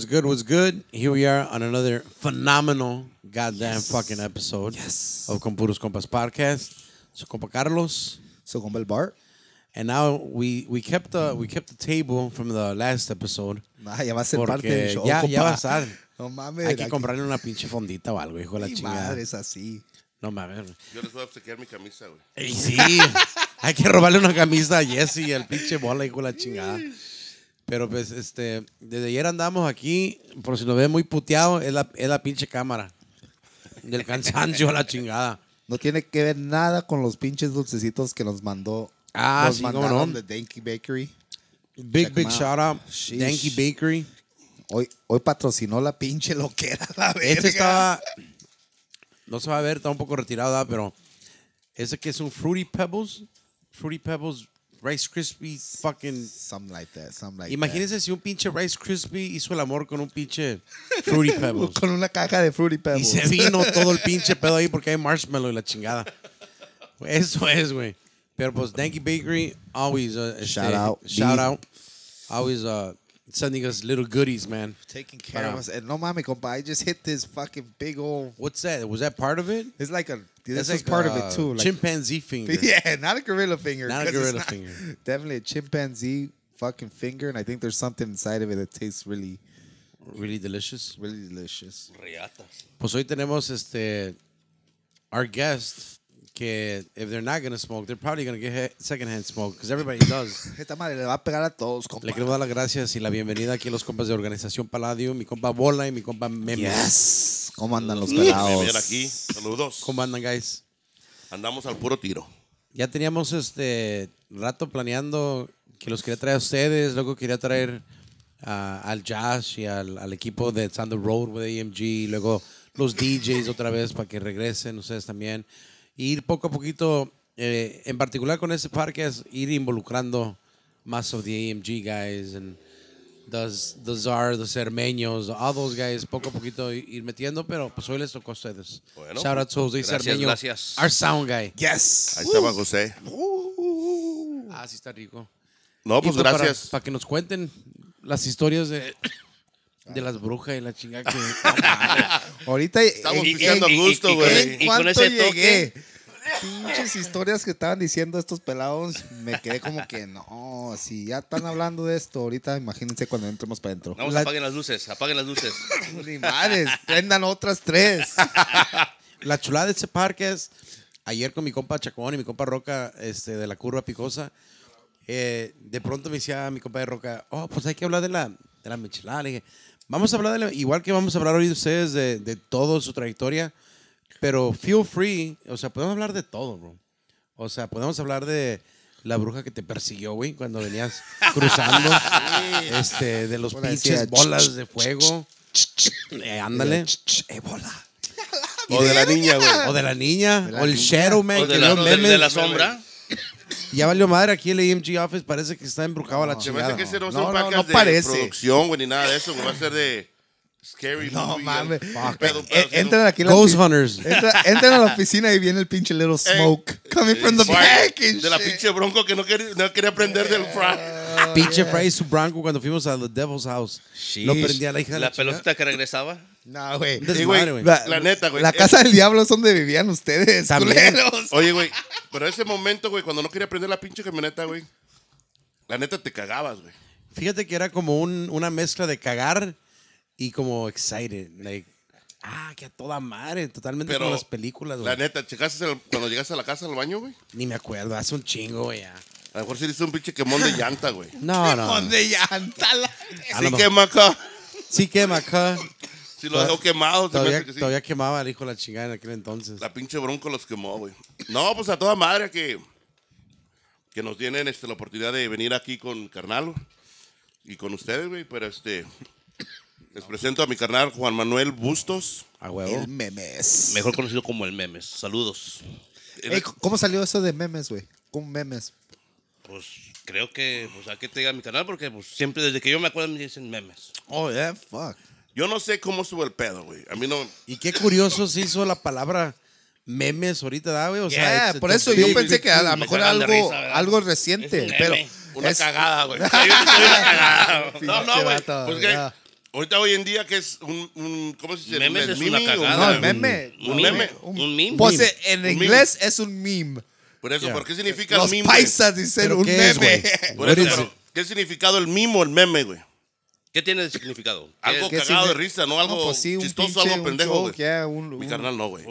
What's good? What's good? Here we are on another phenomenal goddamn fucking episode of Compuros Compas podcast. So compa Carlos. So compa el Bart. And now we we kept the uh, we kept the table from the last episode. Nah, ya va a ser parte del show. Ya, va a estar. No mames. Hay que comprarle una pinche fondita o algo, hijo de la chingada. Madre es así. No mames. Yo les voy a obsequiar mi camisa, güey. sí. Hay que robarle una camisa a Jesse y al pinche bola, hijo de la chingada. Pero pues, este, desde ayer andamos aquí, por si nos ve muy puteado, es la, es la pinche cámara. Del cansancio a la chingada. No tiene que ver nada con los pinches dulcecitos que nos mandó. Ah, nos sí, mandaron no. de Danky Bakery. Big, big shout out. Sheesh. Danky Bakery. Hoy, hoy patrocinó la pinche loquera, la este verga. Este estaba, no se va a ver, está un poco retirada pero ese que es un Fruity Pebbles. Fruity Pebbles Rice Krispies fucking. Something like that, something like Imagínense si un pinche Rice Krispie hizo el amor con un pinche Fruity Pebbles. con una caja de Fruity Pebbles. Y se vino todo el pinche pedo ahí porque hay marshmallow y la chingada. Eso es, güey. Pero pues Danky Bakery, always. a uh, este, shout out. Shout out. Always. Uh, sending us little goodies, man. Taking care of us. And no mami, compa, I just hit this fucking big old. What's that? Was that part of it? It's like a. This is like part a, of it uh, too. Like, chimpanzee finger. Yeah, not a gorilla finger. Not a gorilla not, finger. Definitely a chimpanzee fucking finger, and I think there's something inside of it that tastes really. Really delicious. Really delicious. Riatas. Pues hoy tenemos este. Our guest que if they're not gonna smoke, they're probably gonna get secondhand smoke because everybody does. Esta madre le va a pegar a todos, compa. Le quiero dar las gracias y la bienvenida aquí a los compas de Organización Palladium, mi compa Bola y mi compa Memes. Yes. ¿Cómo andan los pelados? aquí, saludos. ¿Cómo andan, guys? Andamos al puro tiro. Ya teníamos este rato planeando que los quería traer a ustedes, luego quería traer al Josh y al, al equipo de Thunder Road with AMG, luego los DJs otra vez para que regresen ustedes también ir poco a poquito, eh, en particular con ese es ir involucrando más of the AMG guys and the, the todos the Cermeños, all those guys, poco a poquito ir metiendo, pero pues hoy les tocó a ustedes. Shout out to José gracias, gracias. our sound guy. Yes. Ahí estaba José. Ah, sí está rico. No, pues gracias. Para, que nos cuenten las historias de... De las brujas y la chingada que. Ahorita. Estamos pisando a gusto, güey. Y, y, y, con ese toque pinches historias que estaban diciendo estos pelados, me quedé como que no, si ya están hablando de esto ahorita, imagínense cuando entremos para adentro. Vamos, apaguen las luces, apaguen las luces. Ni madres, prendan otras tres. La chulada de ese parque es, ayer con mi compa Chacón y mi compa Roca este, de la curva picosa, eh, de pronto me decía mi compa de Roca, oh, pues hay que hablar de la, de la michelada. Le dije, vamos a hablar de la, igual que vamos a hablar hoy de ustedes, de, de toda su trayectoria. Pero feel free, o sea, podemos hablar de todo, bro. O sea, podemos hablar de la bruja que te persiguió, güey, cuando venías cruzando. este, de los pinches bolas de fuego. ándale. O de la niña, güey. O de la niña. o el Shadow Man. O de, la, sombra. Ya valió madre, aquí el AMG Office parece que está embrujado la chingada. No parece que no, no, no, parece. producción, güey, ni nada de eso, No Va a ser de Scary no, mames. Eh, aquí los Ghost Hunters. Entra- entran a la oficina y viene el pinche little eh, smoke coming from the eh, back De la pinche bronco que no quería, aprender del fry. Ah, pinche y su bronco cuando fuimos a The Devil's House. No prendía la hija de la, La que regresaba. No, güey. La, neta, güey. La casa del diablo es donde vivían ustedes, Oye, güey, pero ese momento, güey, cuando no quería aprender la pinche camioneta, güey. La neta te cagabas, güey. Fíjate que era como una mezcla de cagar y como excited, like, ah, que a toda madre, totalmente con las películas, güey. La neta, ¿checaste cuando llegaste a la casa al baño, güey? Ni me acuerdo, hace un chingo, güey. A lo mejor sí hizo un pinche quemón de llanta, güey. No, no. quemón de llanta Sí quema acá. Sí quema acá. Sí lo dejó quemado. Todavía, sí. todavía quemaba el hijo la chingada en aquel entonces. La pinche bronco los quemó, güey. No, pues a toda madre que, que nos tienen este, la oportunidad de venir aquí con Carnalo y con ustedes, güey. Pero este, les presento a mi carnal Juan Manuel Bustos. huevo. El memes. Mejor conocido como el memes. Saludos. ¿Cómo salió eso de memes, güey? ¿Cómo memes. Pues creo que, pues, a que te diga mi canal, porque pues, siempre desde que yo me acuerdo me dicen memes. Oh, yeah, fuck. Yo no sé cómo estuvo el pedo, güey. A mí no. Y qué curioso se hizo la palabra memes ahorita, güey? O sea, por eso yo pensé que a lo mejor algo, algo reciente, pero Una es- cagada, güey. una cagada. No, no, güey. Pues, Ahorita hoy en día que es un, un ¿cómo se dice? ¿Meme es una cagada. No, meme. Un, meme. Un, meme. Pues, eh, en inglés es un meme. Por eso, ¿por qué significa Los meme? Los paisas dicen un meme. Es, Por eso, ¿qué significado el mimo, el meme, güey? ¿Qué tiene de significado? Algo cagado de risa, ¿no? Algo pues chistoso, algo pendejo, un- Mi carnal no, güey.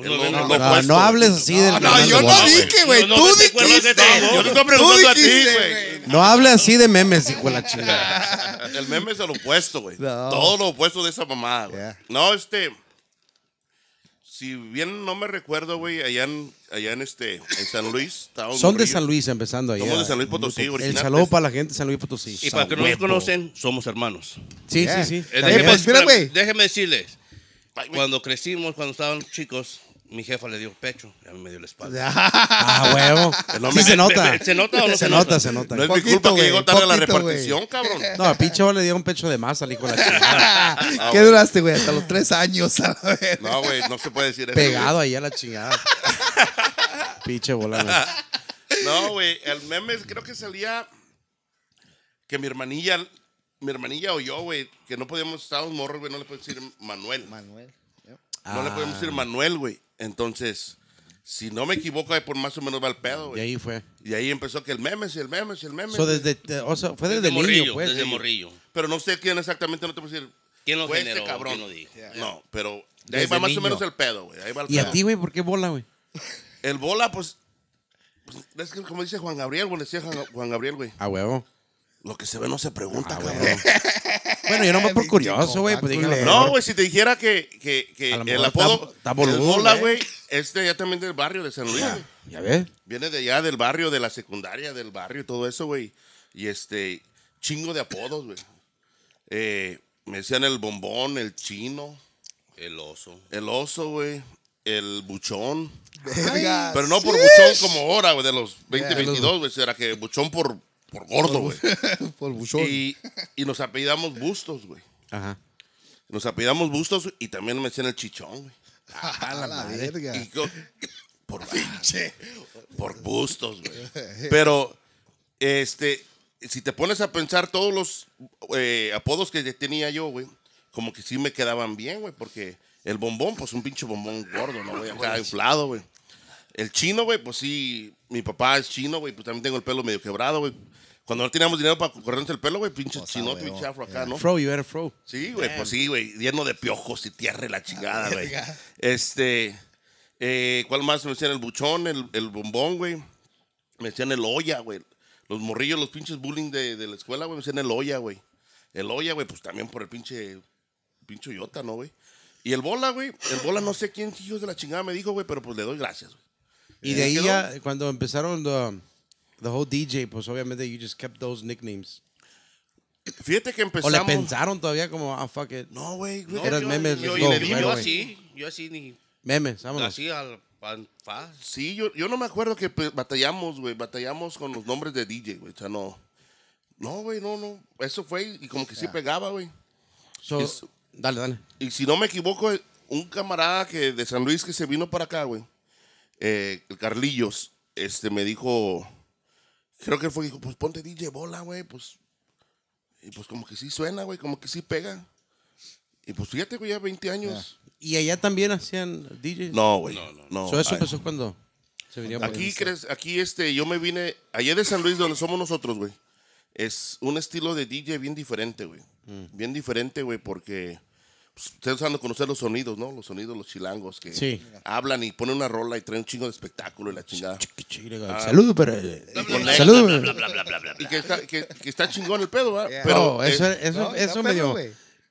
No, hables así del no, yo no dije, güey. Tú dijiste. Yo te estoy preguntando a ti, güey. No hables así de memes, hijo de la chingada. El meme es el opuesto, güey. Todo lo opuesto de esa mamada, güey. No, este si bien no me recuerdo, güey, allá en, allá en este, en San Luis. Son de San Luis, empezando allá. Somos de San Luis Potosí, original. El saludo para la gente de San Luis Potosí. Y para que no nos conocen, somos hermanos. Sí, sí, sí. Eh, Déjenme déjeme, decirles, cuando crecimos, cuando estábamos chicos, mi jefa le dio pecho y a mí me dio la espalda. ah, huevo. No sí, se nota. ¿Se nota o no se, se nota, Se nota. No es mi culpa que llegó tarde a la repartición, cabrón. No, a pinche le dio un pecho de más al hijo de la chingada. Ah, ¿Qué duraste, güey? Hasta los tres años, a No, güey, no se puede decir eso. Pegado ahí a la chingada. pinche volando. No, güey, el meme creo que salía que mi hermanilla, mi hermanilla o yo, güey, que no podíamos, estar un morros, güey, no le puedo decir Manuel. Manuel. No le podemos decir ah. Manuel, güey. Entonces, si no me equivoco, ahí por más o menos va el pedo, güey. Y ahí fue. Y ahí empezó que el meme, el meme, el meme. desde, o sea, fue desde, Morillo pues. Desde Pero no sé quién exactamente, no te puedo decir. ¿Quién lo fue este generó? cabrón. Lo dijo? No, pero de ahí va más o menos el pedo, güey. Ahí va el ¿Y a ti, güey, por qué bola, güey? El bola, pues, pues, es que como dice Juan Gabriel, güey, decía Juan, Juan Gabriel, güey. A huevo. Lo que se ve no se pregunta, güey. Ah, cabrón. bueno, yo nomás por curioso, güey. Pues, no, güey, si te dijera que, que, el apodo está, Bola, ¿eh? güey, Este, de también del barrio de San Luis. Ya, ves. Viene de allá del barrio, de la secundaria, del barrio y todo eso, güey. Y este, chingo de apodos, güey. Eh, me decían el bombón, el chino. El oso. El oso, güey. El buchón. Pero no por buchón como ahora, güey, de los 2022, güey. Será que buchón por por gordo, güey. Por, bustos Y, nos apellidamos Bustos, güey. Ajá. Nos apellidamos Bustos y también me decían el chichón, güey. la, verga. por pinche. Por Bustos, güey. Pero, este, si te pones a pensar todos los eh, apodos que tenía yo, güey, como que sí me quedaban bien, güey, porque el bombón, pues un pinche bombón gordo, ¿no, Acá inflado, güey. El chino, güey, pues sí, mi papá es chino, güey, pues también tengo el pelo medio quebrado, güey. Cuando no teníamos dinero para corrernos el pelo, güey, pinche pues, chinote, chino, pinche afro acá, eh, ¿no? Fro, you era fro. Sí, güey, pues sí, güey, lleno de piojos y tierra y la chingada, güey. este, eh, ¿cuál más? Me decían el buchón, el, bombón, güey. Me decían el olla, güey. Los morrillos, los pinches bullying de, la escuela, güey, me decían el olla, güey. El olla, güey, pues también por el pinche, pinche yota, ¿no, güey? Y el bola, güey, el bola no sé quién hijos de la chingada me dijo, güey, pero pues le doy gracias, güey. Y de eh, ahí ya, cuando empezaron the, whole DJ, pues obviamente you just kept those nicknames. Fíjate que empezamos. O le pensaron todavía como, ah, fuck it. No, güey, Eran memes. Yo, yo, así, yo así ni. Memes, vámonos. Así al. Sí, yo, yo no me acuerdo que pues, batallamos, güey. Batallamos con los nombres de DJ, güey. O sea, no. No, güey, no, no. Eso fue y como que sí ah. pegaba, güey. dale, dale. Y si no me equivoco, un camarada que de San Luis que se vino para acá, güey. Eh, Carlillos, este, me dijo, creo que él fue, dijo, pues ponte DJ Bola, güey, pues, y pues como que sí suena, güey, como que sí pega. Y pues ya tengo ya 20 años. ¿Y allá también hacían DJs? No, güey, no, no. no. ¿Eso empezó cuando? Se venía aquí, crees, aquí este, yo me vine, allá de San Luis, donde somos nosotros, güey. Es un estilo de DJ bien diferente, güey. Mm. Bien diferente, güey, porque ustedes van a conocer los sonidos, ¿no? Los sonidos, los chilangos que hablan y ponen una rola y traen un chingo de espectáculo y la chingada. Ah. Saludos pero. Eh, eh, Saludos. Y que está, que, está, chingón el pedo, ¿verdad? Pero, no, eso, eh, eso, medio.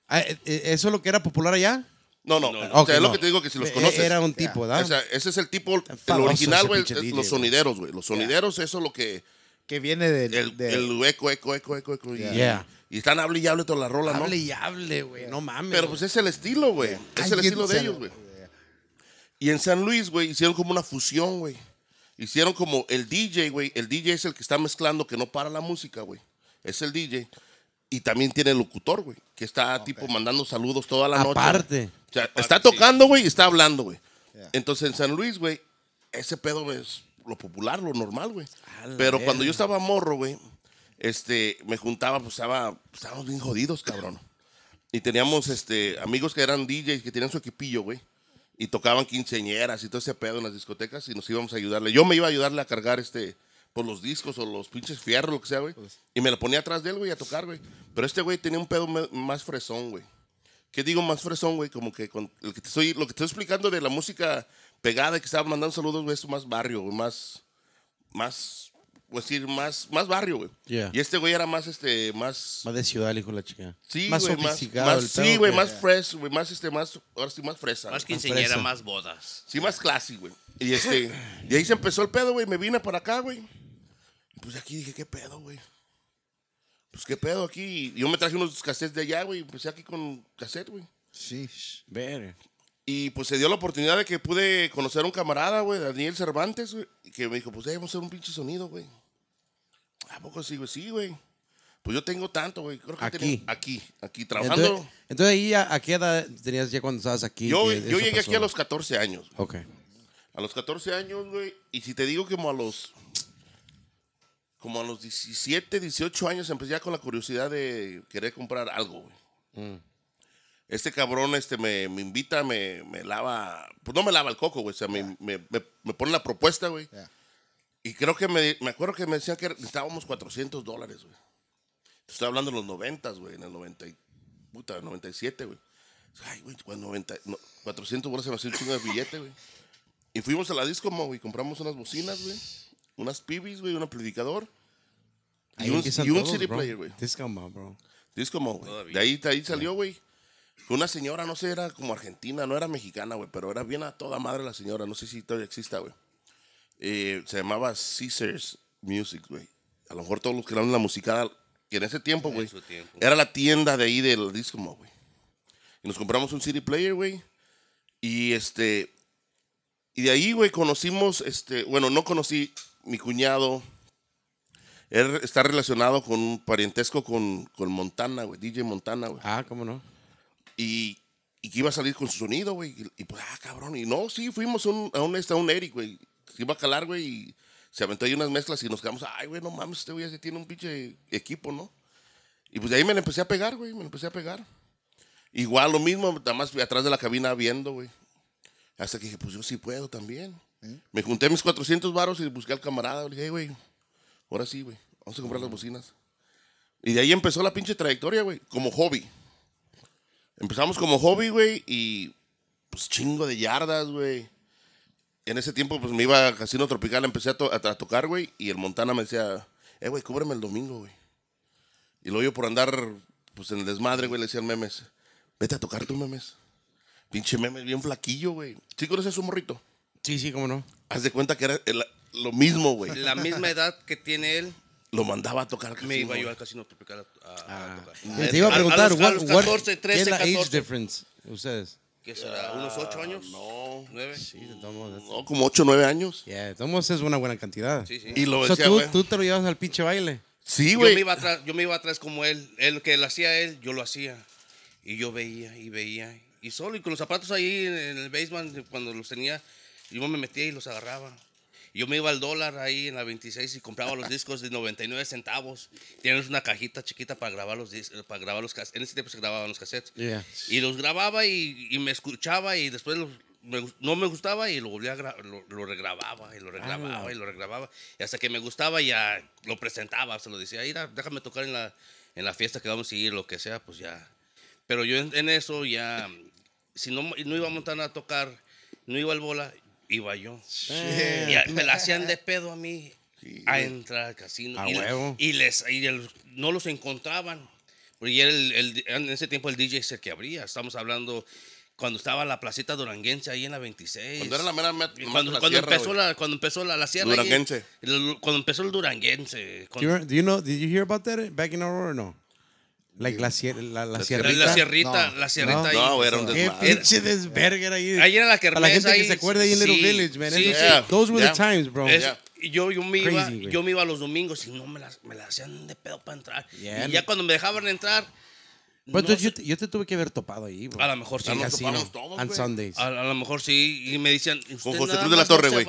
Ah, ¿Eso es lo que era popular allá? No, no. no es lo que te digo que si los conoces. Era un tipo, ¿verdad? O sea, ese es el tipo, el original, güey. Los sonideros, güey. Los sonideros, eso es lo que. Que viene del. El, de... eco, eco, eco, eco, eco. Yeah. Y están hable y hable toda la rola, ¿no? Hable y hable, güey. No mames. Pero pues es el estilo, güey. Es el estilo de ellos, güey. Y en San Luis, güey, hicieron como una fusión, güey. Hicieron como el DJ, güey. El DJ es el que está mezclando, que no para la música, güey. Es el DJ. Y también tiene el locutor, güey, que está tipo mandando saludos toda la Aparte. noche. O sea, está tocando, güey, y está hablando, güey. Entonces en San Luis, güey, ese pedo es lo popular, lo normal, güey. Pero cuando yo estaba morro, güey, este, me juntaba, pues estaba, pues, estábamos bien jodidos, cabrón. Y teníamos este, amigos que eran DJs, que tenían su equipillo, güey. Y tocaban quinceñeras y todo ese pedo en las discotecas y nos íbamos a ayudarle. Yo me iba a ayudarle a cargar este, por pues, los discos o los pinches fierros, lo que sea, güey. Pues. Y me lo ponía atrás de él, güey, a tocar, güey. Pero este güey tenía un pedo más fresón, güey. ¿Qué digo más fresón, güey? Como que lo que te estoy, lo que te estoy explicando de la música pegada que estaba mandando saludos, güey, es más barrio, güey, más, más pues decir, más, más barrio, güey. Y este güey era más, este, más... Más de ciudad, hijo la chica. Sí, más güey, sofisticado. Más, más, sí, güey, más fresh, güey, más, este, más, ahora sí, más fresa. Más quinceañera, más, más bodas. Sí, más clásico, güey. Y este, y ahí se empezó el pedo, güey, me vine para acá, güey. Pues aquí dije, ¿qué pedo, güey? Pues qué pedo aquí. Yo me traje unos cassettes de allá, güey, empecé aquí con cassette, güey. Sí, ver. Y pues se dio la oportunidad de que pude conocer a un camarada, güey, Daniel Cervantes, güey, que me dijo, pues vamos a hacer un pinche sonido, güey. ¿A poco sí, güey? Sí, güey. Pues yo tengo tanto, güey. Creo que aquí. aquí, aquí, trabajando. Entonces, entonces ahí, a, qué edad tenías ya cuando estabas aquí? Yo, llegué aquí a los 14 años. Ok. A los 14 años, güey. Y si te digo que como a los... Como a los 17, 18 años empecé ya con la curiosidad de querer comprar algo, güey. Mm este cabrón este, me, invita, me, lava, pues no me lava el coco, güey, o sea, me, pone la propuesta, güey. Y creo que me, me acuerdo que me decían que necesitábamos 400 dólares, güey. estoy hablando de los 90, güey, en el 90, puta, 97, güey. Ay, güey, 90, 400 bolas se me hace un de billete, güey. Y fuimos a la disco, güey, compramos unas bocinas, güey, unas pibis, güey, un amplificador. y un, y CD player, güey. Disco, bro. Disco, güey. De ahí, ahí salió, güey. Una señora, no sé, era como argentina, no era mexicana, güey, pero era bien a toda madre la señora, no sé si todavía exista, güey. Eh, se llamaba Caesars Music, güey. A lo mejor todos los que eran la musical, que en ese tiempo, güey, era la tienda de ahí del disco, güey. Y nos compramos un CD player, güey. Y este, y de ahí, güey, conocimos, este, bueno, no conocí mi cuñado. Él está relacionado con un parentesco con, con Montana, güey, DJ Montana, güey. Ah, ¿cómo no? Y, que iba a salir con su sonido, güey. Y, pues, ah, cabrón. Y no, sí, fuimos a un, a un Eric, güey. Se iba a calar, güey. Y se aventó ahí unas mezclas y nos quedamos, ay, güey, no mames, este güey ya tiene un pinche equipo, ¿no? Y pues de ahí me lo empecé a pegar, güey. Me lo empecé a pegar. Igual lo mismo, nada más atrás de la cabina viendo, güey. Hasta que dije, pues yo sí puedo también. ¿Eh? Me junté mis 400 varos y busqué al camarada. Le dije, güey, ahora sí, güey, vamos a comprar las bocinas. Y de ahí empezó la pinche trayectoria, güey, como hobby. Empezamos como hobby, güey, y pues chingo de yardas, güey. En ese tiempo, pues me iba a Casino Tropical, empecé a, tocar, güey, y el Montana me decía, eh, güey, cúbreme el domingo, güey. Y lo yo por andar, pues en el desmadre, güey, le decía al Memes, vete a tocar tú, Memes. Pinche Memes, bien flaquillo, güey. ¿Sí conoces su morrito? Sí, sí, cómo no. Haz de cuenta que era lo mismo, güey. La misma edad que tiene él lo mandaba a tocar al casino. Me iba yo al casino a, a ah. tocar. te iba a preguntar, a, ¿qué es la 14? age difference ustedes? ¿Qué será? ¿Unos 8 ah, años? No. nueve. Sí, todos no, como 8, 9 años. Yeah, modos, es una buena cantidad. Sí, sí. Y lo decía, tú, tú te lo llevas al pinche baile. Sí, güey. Yo me iba atrás, yo me iba atrás como él. Él que lo hacía él, yo lo hacía. Y yo veía y veía. Y solo, y con los zapatos ahí en el basement, cuando los tenía, yo me metía y los agarraba. Yo me iba al dólar ahí en la 26 y compraba los discos de 99 centavos. Tienes una cajita chiquita para grabar los eh, para grabar los En ese tiempo se grababan los cassettes. Y los grababa y, me escuchaba y después no me gustaba y lo volvía lo, regrababa y lo regrababa ah. y lo regrababa. Y hasta que me gustaba ya lo presentaba, se lo decía, mira, déjame tocar en la, en la fiesta que vamos a ir, lo que sea, pues ya. Pero yo en, eso ya, si no, no a montar a tocar, no iba al bola, iba yo. Y me la hacían de pedo a mí a entrar al casino. y, y, les y no los encontraban. Porque el, el, en ese tiempo el DJ es el que abría. Estamos hablando cuando estaba la placita duranguense ahí en la 26. Cuando era la cuando, empezó la, cuando, empezó la, la, sierra. Duranguense. cuando empezó el duranguense. Cuando, do, you, know, did you hear about that back in Aurora or no? la, la, sierrita. La sierrita, no, la sierrita ahí. No, era un desmadre. Qué pinche desverger ahí. Ahí era la que Para la gente que se acuerda ahí en Little Village, man. Sí, yeah, Those were the times, bro. yo, yo, me iba, yo me iba los domingos y no me las, me las hacían de pedo para entrar. y ya cuando me dejaban entrar. Pero yo, yo, te tuve que haber topado ahí, bro. A lo mejor sí. topamos todos, Sundays. A, lo mejor sí. Y me decían, Con José Cruz de la Torre, güey.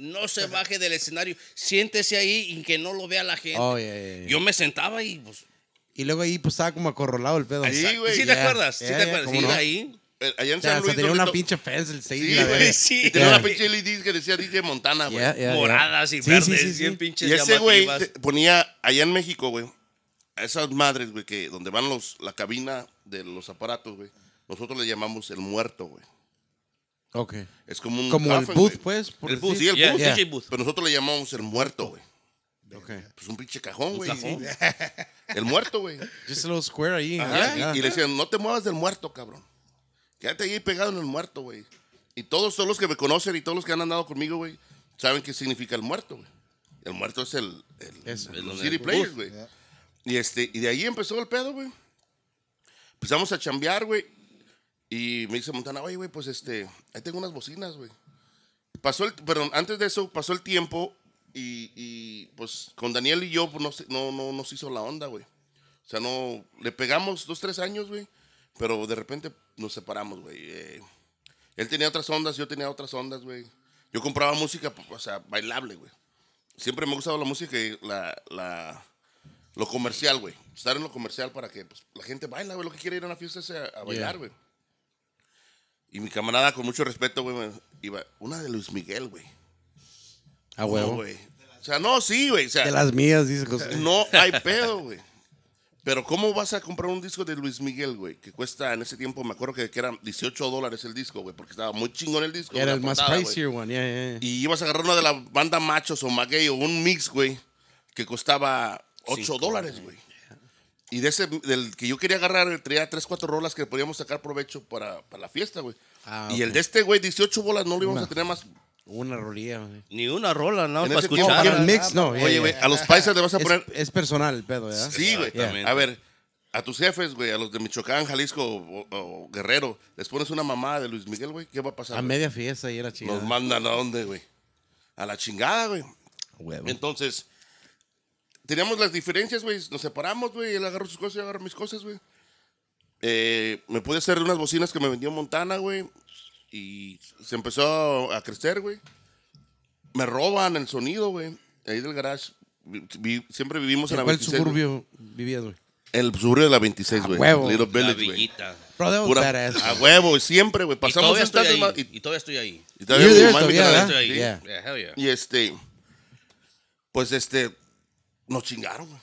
No se baje, del escenario. Siéntese ahí y que no lo vea la gente. Oh, yo me sentaba y pues y luego ahí pues estaba como acorralado el pedo. Ahí, güey. ¿Sí te acuerdas? ¿Sí te acuerdas? Sí, ahí. Eh, allá en O San Luis. tenía una pinche fence el 6 Sí, güey, sí. tenía una pinche LED que decía DJ Montana, güey. Moradas y Sí, sí, sí, sí. pinches Y ese güey ponía allá en México, güey, a esas madres, güey, que donde van los, la cabina de los aparatos, güey. Nosotros le llamamos el muerto, güey. Ok. Es como un Como el booth, pues. El booth, sí, el booth. Pero nosotros le llamamos el muerto, güey. Ok. Pues un pinche cajón, güey. El muerto, güey. Just a little square ahí. y, le decían, no te muevas del muerto, cabrón. Quédate ahí pegado en el muerto, güey. Y todos, son los que me conocen y todos los que han andado conmigo, güey, saben qué significa el muerto, güey. El muerto es el, el, City players güey. Y, este, y de ahí empezó el pedo, güey. Empezamos a chambear, güey. Y me dice Montana, oye, güey, pues este, ahí tengo unas bocinas, güey. Pasó el, perdón, antes de eso pasó el tiempo y, pues con Daniel y yo pues, no, no, no nos hizo la onda, güey. O sea, no, le pegamos dos, tres años, güey, pero de repente nos separamos, güey. Eh. él tenía otras ondas, yo tenía otras ondas, güey. Yo compraba música, pues, o sea, bailable, güey. Siempre me ha gustado la música y la, la lo comercial, güey. Estar en lo comercial para que pues, la gente baila, güey. Lo que quiere ir a una fiesta es a, bailar, güey. Y mi camarada, con mucho respeto, güey, iba, una de Luis Miguel, güey ah, o sea, no, sí, güey. De las mías, dice no hay pedo, güey. Pero ¿cómo vas a comprar un disco de Luis Miguel, güey? Que cuesta en ese tiempo, me acuerdo que, eran 18 dólares el disco, güey, porque estaba muy chingón el disco. Era el más güey. one, yeah, Y ibas a agarrar una de la banda Machos o Maguey o un mix, güey, que costaba 8 dólares, güey. Y de ese, del que yo quería agarrar, traía 3, 4 rolas que podíamos sacar provecho para, la fiesta, güey. Ah, y el de este, güey, 18 bolas no lo íbamos a tener más una rolía, güey. Ni una rola, no, para escuchar. No, mix, no. Oye, güey, a los paisas le vas a poner... Es, personal el pedo, ¿verdad? Sí, güey. A ver, a tus jefes, güey, a los de Michoacán, Jalisco o, Guerrero, les pones una mamada de Luis Miguel, güey, ¿qué va a pasar? A media fiesta y era chingada. Nos mandan a dónde, güey. A la chingada, güey. Entonces, teníamos las diferencias, güey. Nos separamos, güey. Él agarró sus cosas y yo agarro mis cosas, güey. Eh, me pude hacer unas bocinas que me vendió Montana, güey. Y se empezó a crecer, güey. Me roban el sonido, güey. Ahí del garage. siempre vivimos en la 26. ¿Cuál suburbio vivías, güey? El suburbio de la 26, güey. Little Village, güey. A huevo, siempre, güey. Pasamos y todavía estoy ahí. Y, todavía estoy ahí. y todavía Estoy ahí. Yeah. Yeah, hell yeah. Y este, pues este, nos chingaron, güey.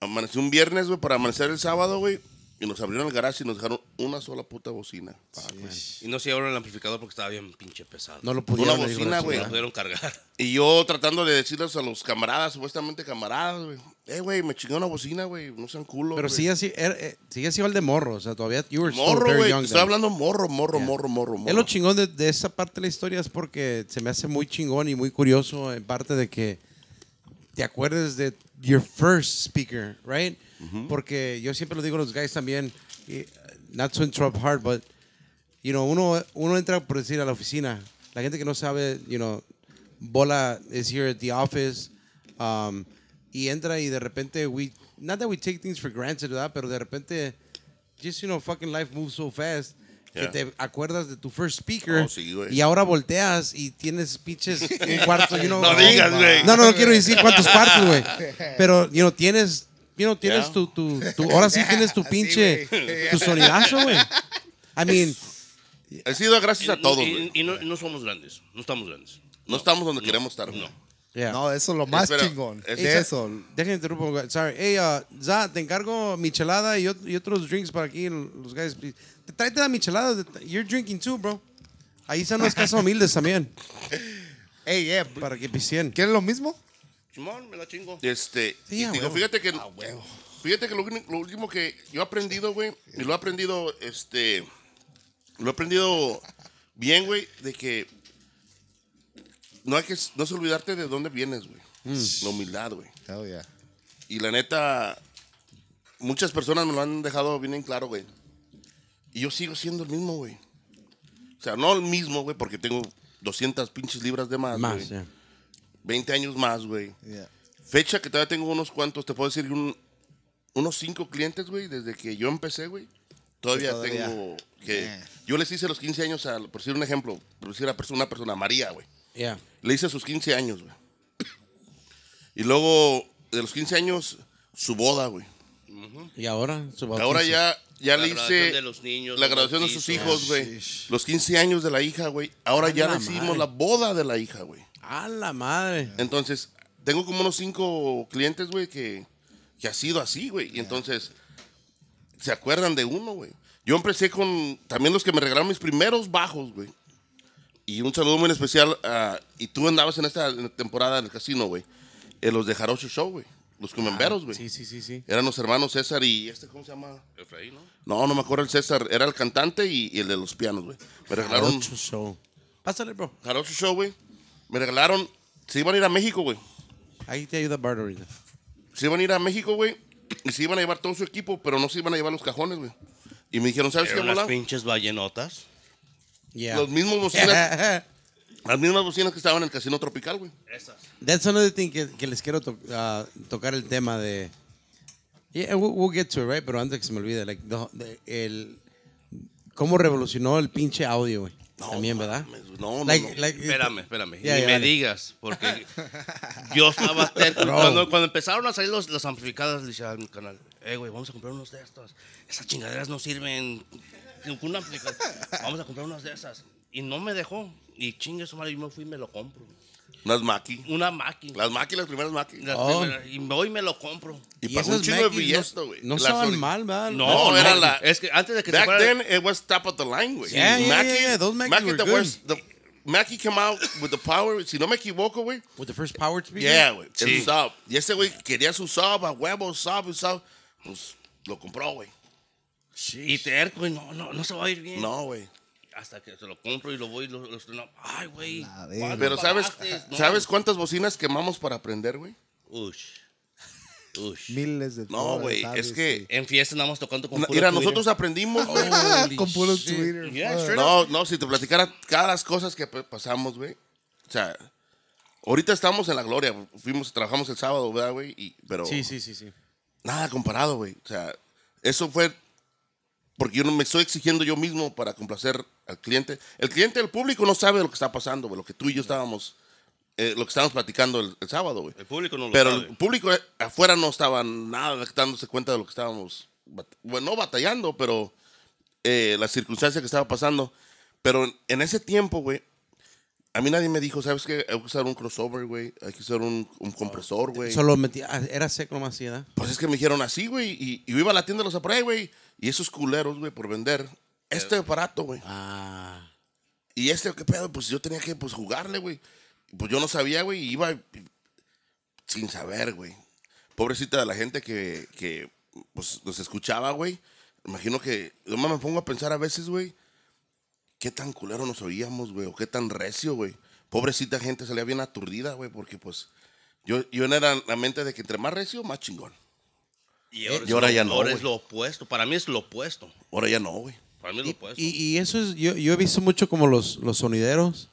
Amaneció un viernes, güey, para amanecer el sábado, güey. Y nos abrieron el garage y nos dejaron una sola puta bocina. Ah, y no se llevaron el amplificador porque estaba bien pinche pesado. No lo pudieron Una bocina, güey. No pudieron cargar. Y yo tratando de decirles a los camaradas, supuestamente camaradas, güey. Eh, güey, me chingó una bocina, güey. No sean culo. Pero sigue así, er, eh, sigue así el de morro. O sea, todavía. morro, güey. Estoy hablando morro, morro, morro, morro, morro. Es lo chingón de esa parte de la historia es porque se me hace muy chingón y muy curioso en parte de que te acuerdes de your first speaker, right? Porque yo siempre lo digo a los guys también, uh, not to interrupt hard, but, you know, uno, uno entra, por decir, a la oficina. La gente que no sabe, you know, Bola is here at the office, um, y entra y de repente, we, not that we take things for granted, ¿verdad? Pero de repente, just, you know, fucking life moves so fast que te acuerdas de tu first speaker oh, y ahora volteas y tienes pinches un cuarto. no digas, güey. No, no, no quiero decir cuántos cuartos, güey. Pero, you know, tienes, you know, tienes tu, tu, ahora sí tienes tu pinche, tu sonidazo, güey. I mean. Ha sido gracias a todos, güey. Y, y, no, no somos grandes, no estamos grandes. No, estamos donde queremos estar, no. No, eso es lo más chingón. Es de eso. Déjenme interrumpir, sorry. Hey, uh, te encargo michelada y, otros drinks para aquí, los guys, please tráete la michelada. You're drinking too, bro. Ahí están los casos humildes también. Ey, yeah. Para que piscien. ¿Quieres lo mismo? Simón, me la chingo. Este, digo, fíjate que, ah, fíjate que lo, último que yo he aprendido, güey, y lo he aprendido, este, lo he aprendido bien, güey, de que no hay que, no se olvidarte de dónde vienes, güey. Mm. La humildad, güey. Oh, yeah. Y la neta, muchas personas me lo han dejado bien en claro, güey. Y yo sigo siendo el mismo, güey. O sea, no el mismo, güey, porque tengo 200 pinches libras de más. Más, 20 años más, güey. Fecha que todavía tengo unos cuantos, te puedo decir, unos 5 clientes, güey, desde que yo empecé, güey. Todavía, tengo que... Eh. Yo les hice los 15 años, a, por decir un ejemplo, por decir una persona, una persona María, güey. Le hice sus 15 años, güey. Y luego, de los 15 años, su boda, güey. Y ahora, su boda. Ahora ya ya le hice la graduación de sus hijos, güey. Los 15 años de la hija, güey. Ahora ya le hicimos la boda de la hija, güey. A la madre. Entonces, tengo como unos cinco clientes, güey, que, que ha sido así, güey. Y entonces, se acuerdan de uno, güey. Yo empecé con también los que me regalaron mis primeros bajos, güey. Y un saludo muy especial. a... y tú andabas en esta temporada en el casino, güey. los de Jarocho Show, güey. Los cumemberos, güey. Ah, sí, sí, sí, sí. Eran los hermanos César y este, ¿cómo se llama? Efraín, ¿no? No, no me acuerdo el César. Era el cantante y, el de los pianos, güey. Me regalaron. Jarocho Show. Pásale, bro. Jarocho Show, güey. Me regalaron. Se iban a ir a México, güey. Ahí te ayuda Bartolina. Se iban a ir a México, güey. Y se iban a llevar todo su equipo, pero no se iban a llevar los cajones, güey. Y me dijeron, ¿sabes qué, las pinches vallenotas? Los mismos Las mismas bocinas que estaban en el Casino Tropical, güey. Esas. That's another thing que, les quiero uh, tocar el tema de. we'll, get to it, right? Pero antes que se me olvide, like, el, cómo revolucionó el pinche audio, güey. También, ¿verdad? No, no, espérame, espérame. y me digas, porque yo estaba cuando, cuando, empezaron a salir los, las amplificadas, dije al canal, eh, güey, vamos a comprar unos de estos. Esas chingaderas no sirven. Una Vamos a comprar unas de esas. Y no me dejó. Y chingue su yo me fui y me lo compro. Unas Una maqui. Las maqui, las primeras maqui. Oh. y me me lo compro. Y, pasó un chingo de güey. No mal, No, era la- Es que antes de que Back then, it was top of the line, Yeah, yeah, yeah, those were the- came out with the power. Si no me equivoco, güey. With the first power to Yeah, güey. sub. Y ese güey quería su sub a huevo, sub, sub. Pues lo compró, güey. y terco, y no, no, no se va a ir bien. No, güey hasta que se lo compro y lo voy y lo, Ay, güey. Pero ¿sabes, ¿sabes cuántas bocinas quemamos para aprender, güey? Ush. Ush. Miles de No, güey, es que. En fiesta andamos tocando con. mira, nosotros aprendimos. con Twitter. no, no, si te platicara cada las cosas que pasamos, güey. O sea, ahorita estamos en la gloria. Fuimos, trabajamos el sábado, ¿verdad, güey? Sí, sí, sí, sí. Nada comparado, güey. O sea, eso fue porque yo no me estoy exigiendo yo mismo para complacer al cliente. El cliente, el público no sabe lo que está pasando, güey, lo que tú y yo estábamos, eh, lo que estábamos platicando el, sábado, güey. El público no lo Pero el público eh, afuera no estaba nada dándose cuenta de lo que estábamos, bueno, no batallando, pero eh, la circunstancia que estaba pasando. Pero en ese tiempo, güey, a mí nadie me dijo, ¿sabes qué? Hay que usar un crossover, güey. Hay que usar un, compresor, ah, güey. Solo metía, ah, era seco nomás, hacía Pues es que me dijeron así, güey. Y, y yo iba a la tienda de los aparatos, güey y esos culeros, güey, por vender este aparato, güey. Ah. Y este, ¿qué pedo? Pues yo tenía que pues, jugarle, güey. Pues yo no sabía, güey, iba sin saber, güey. Pobrecita de la gente que, pues, nos escuchaba, güey. Imagino que, yo me pongo a pensar a veces, güey, qué tan culero nos oíamos, güey, o qué tan recio, güey. Pobrecita gente salía bien aturdida, güey, porque pues yo, yo era la mente de que entre más recio, más chingón. ¿Eh? Y ahora, ya no. Ahora es lo opuesto. Para mí es lo opuesto. Ahora ya no, güey. Para mí es lo opuesto. Y, eso es, yo, yo, he visto mucho como los, los sonideros.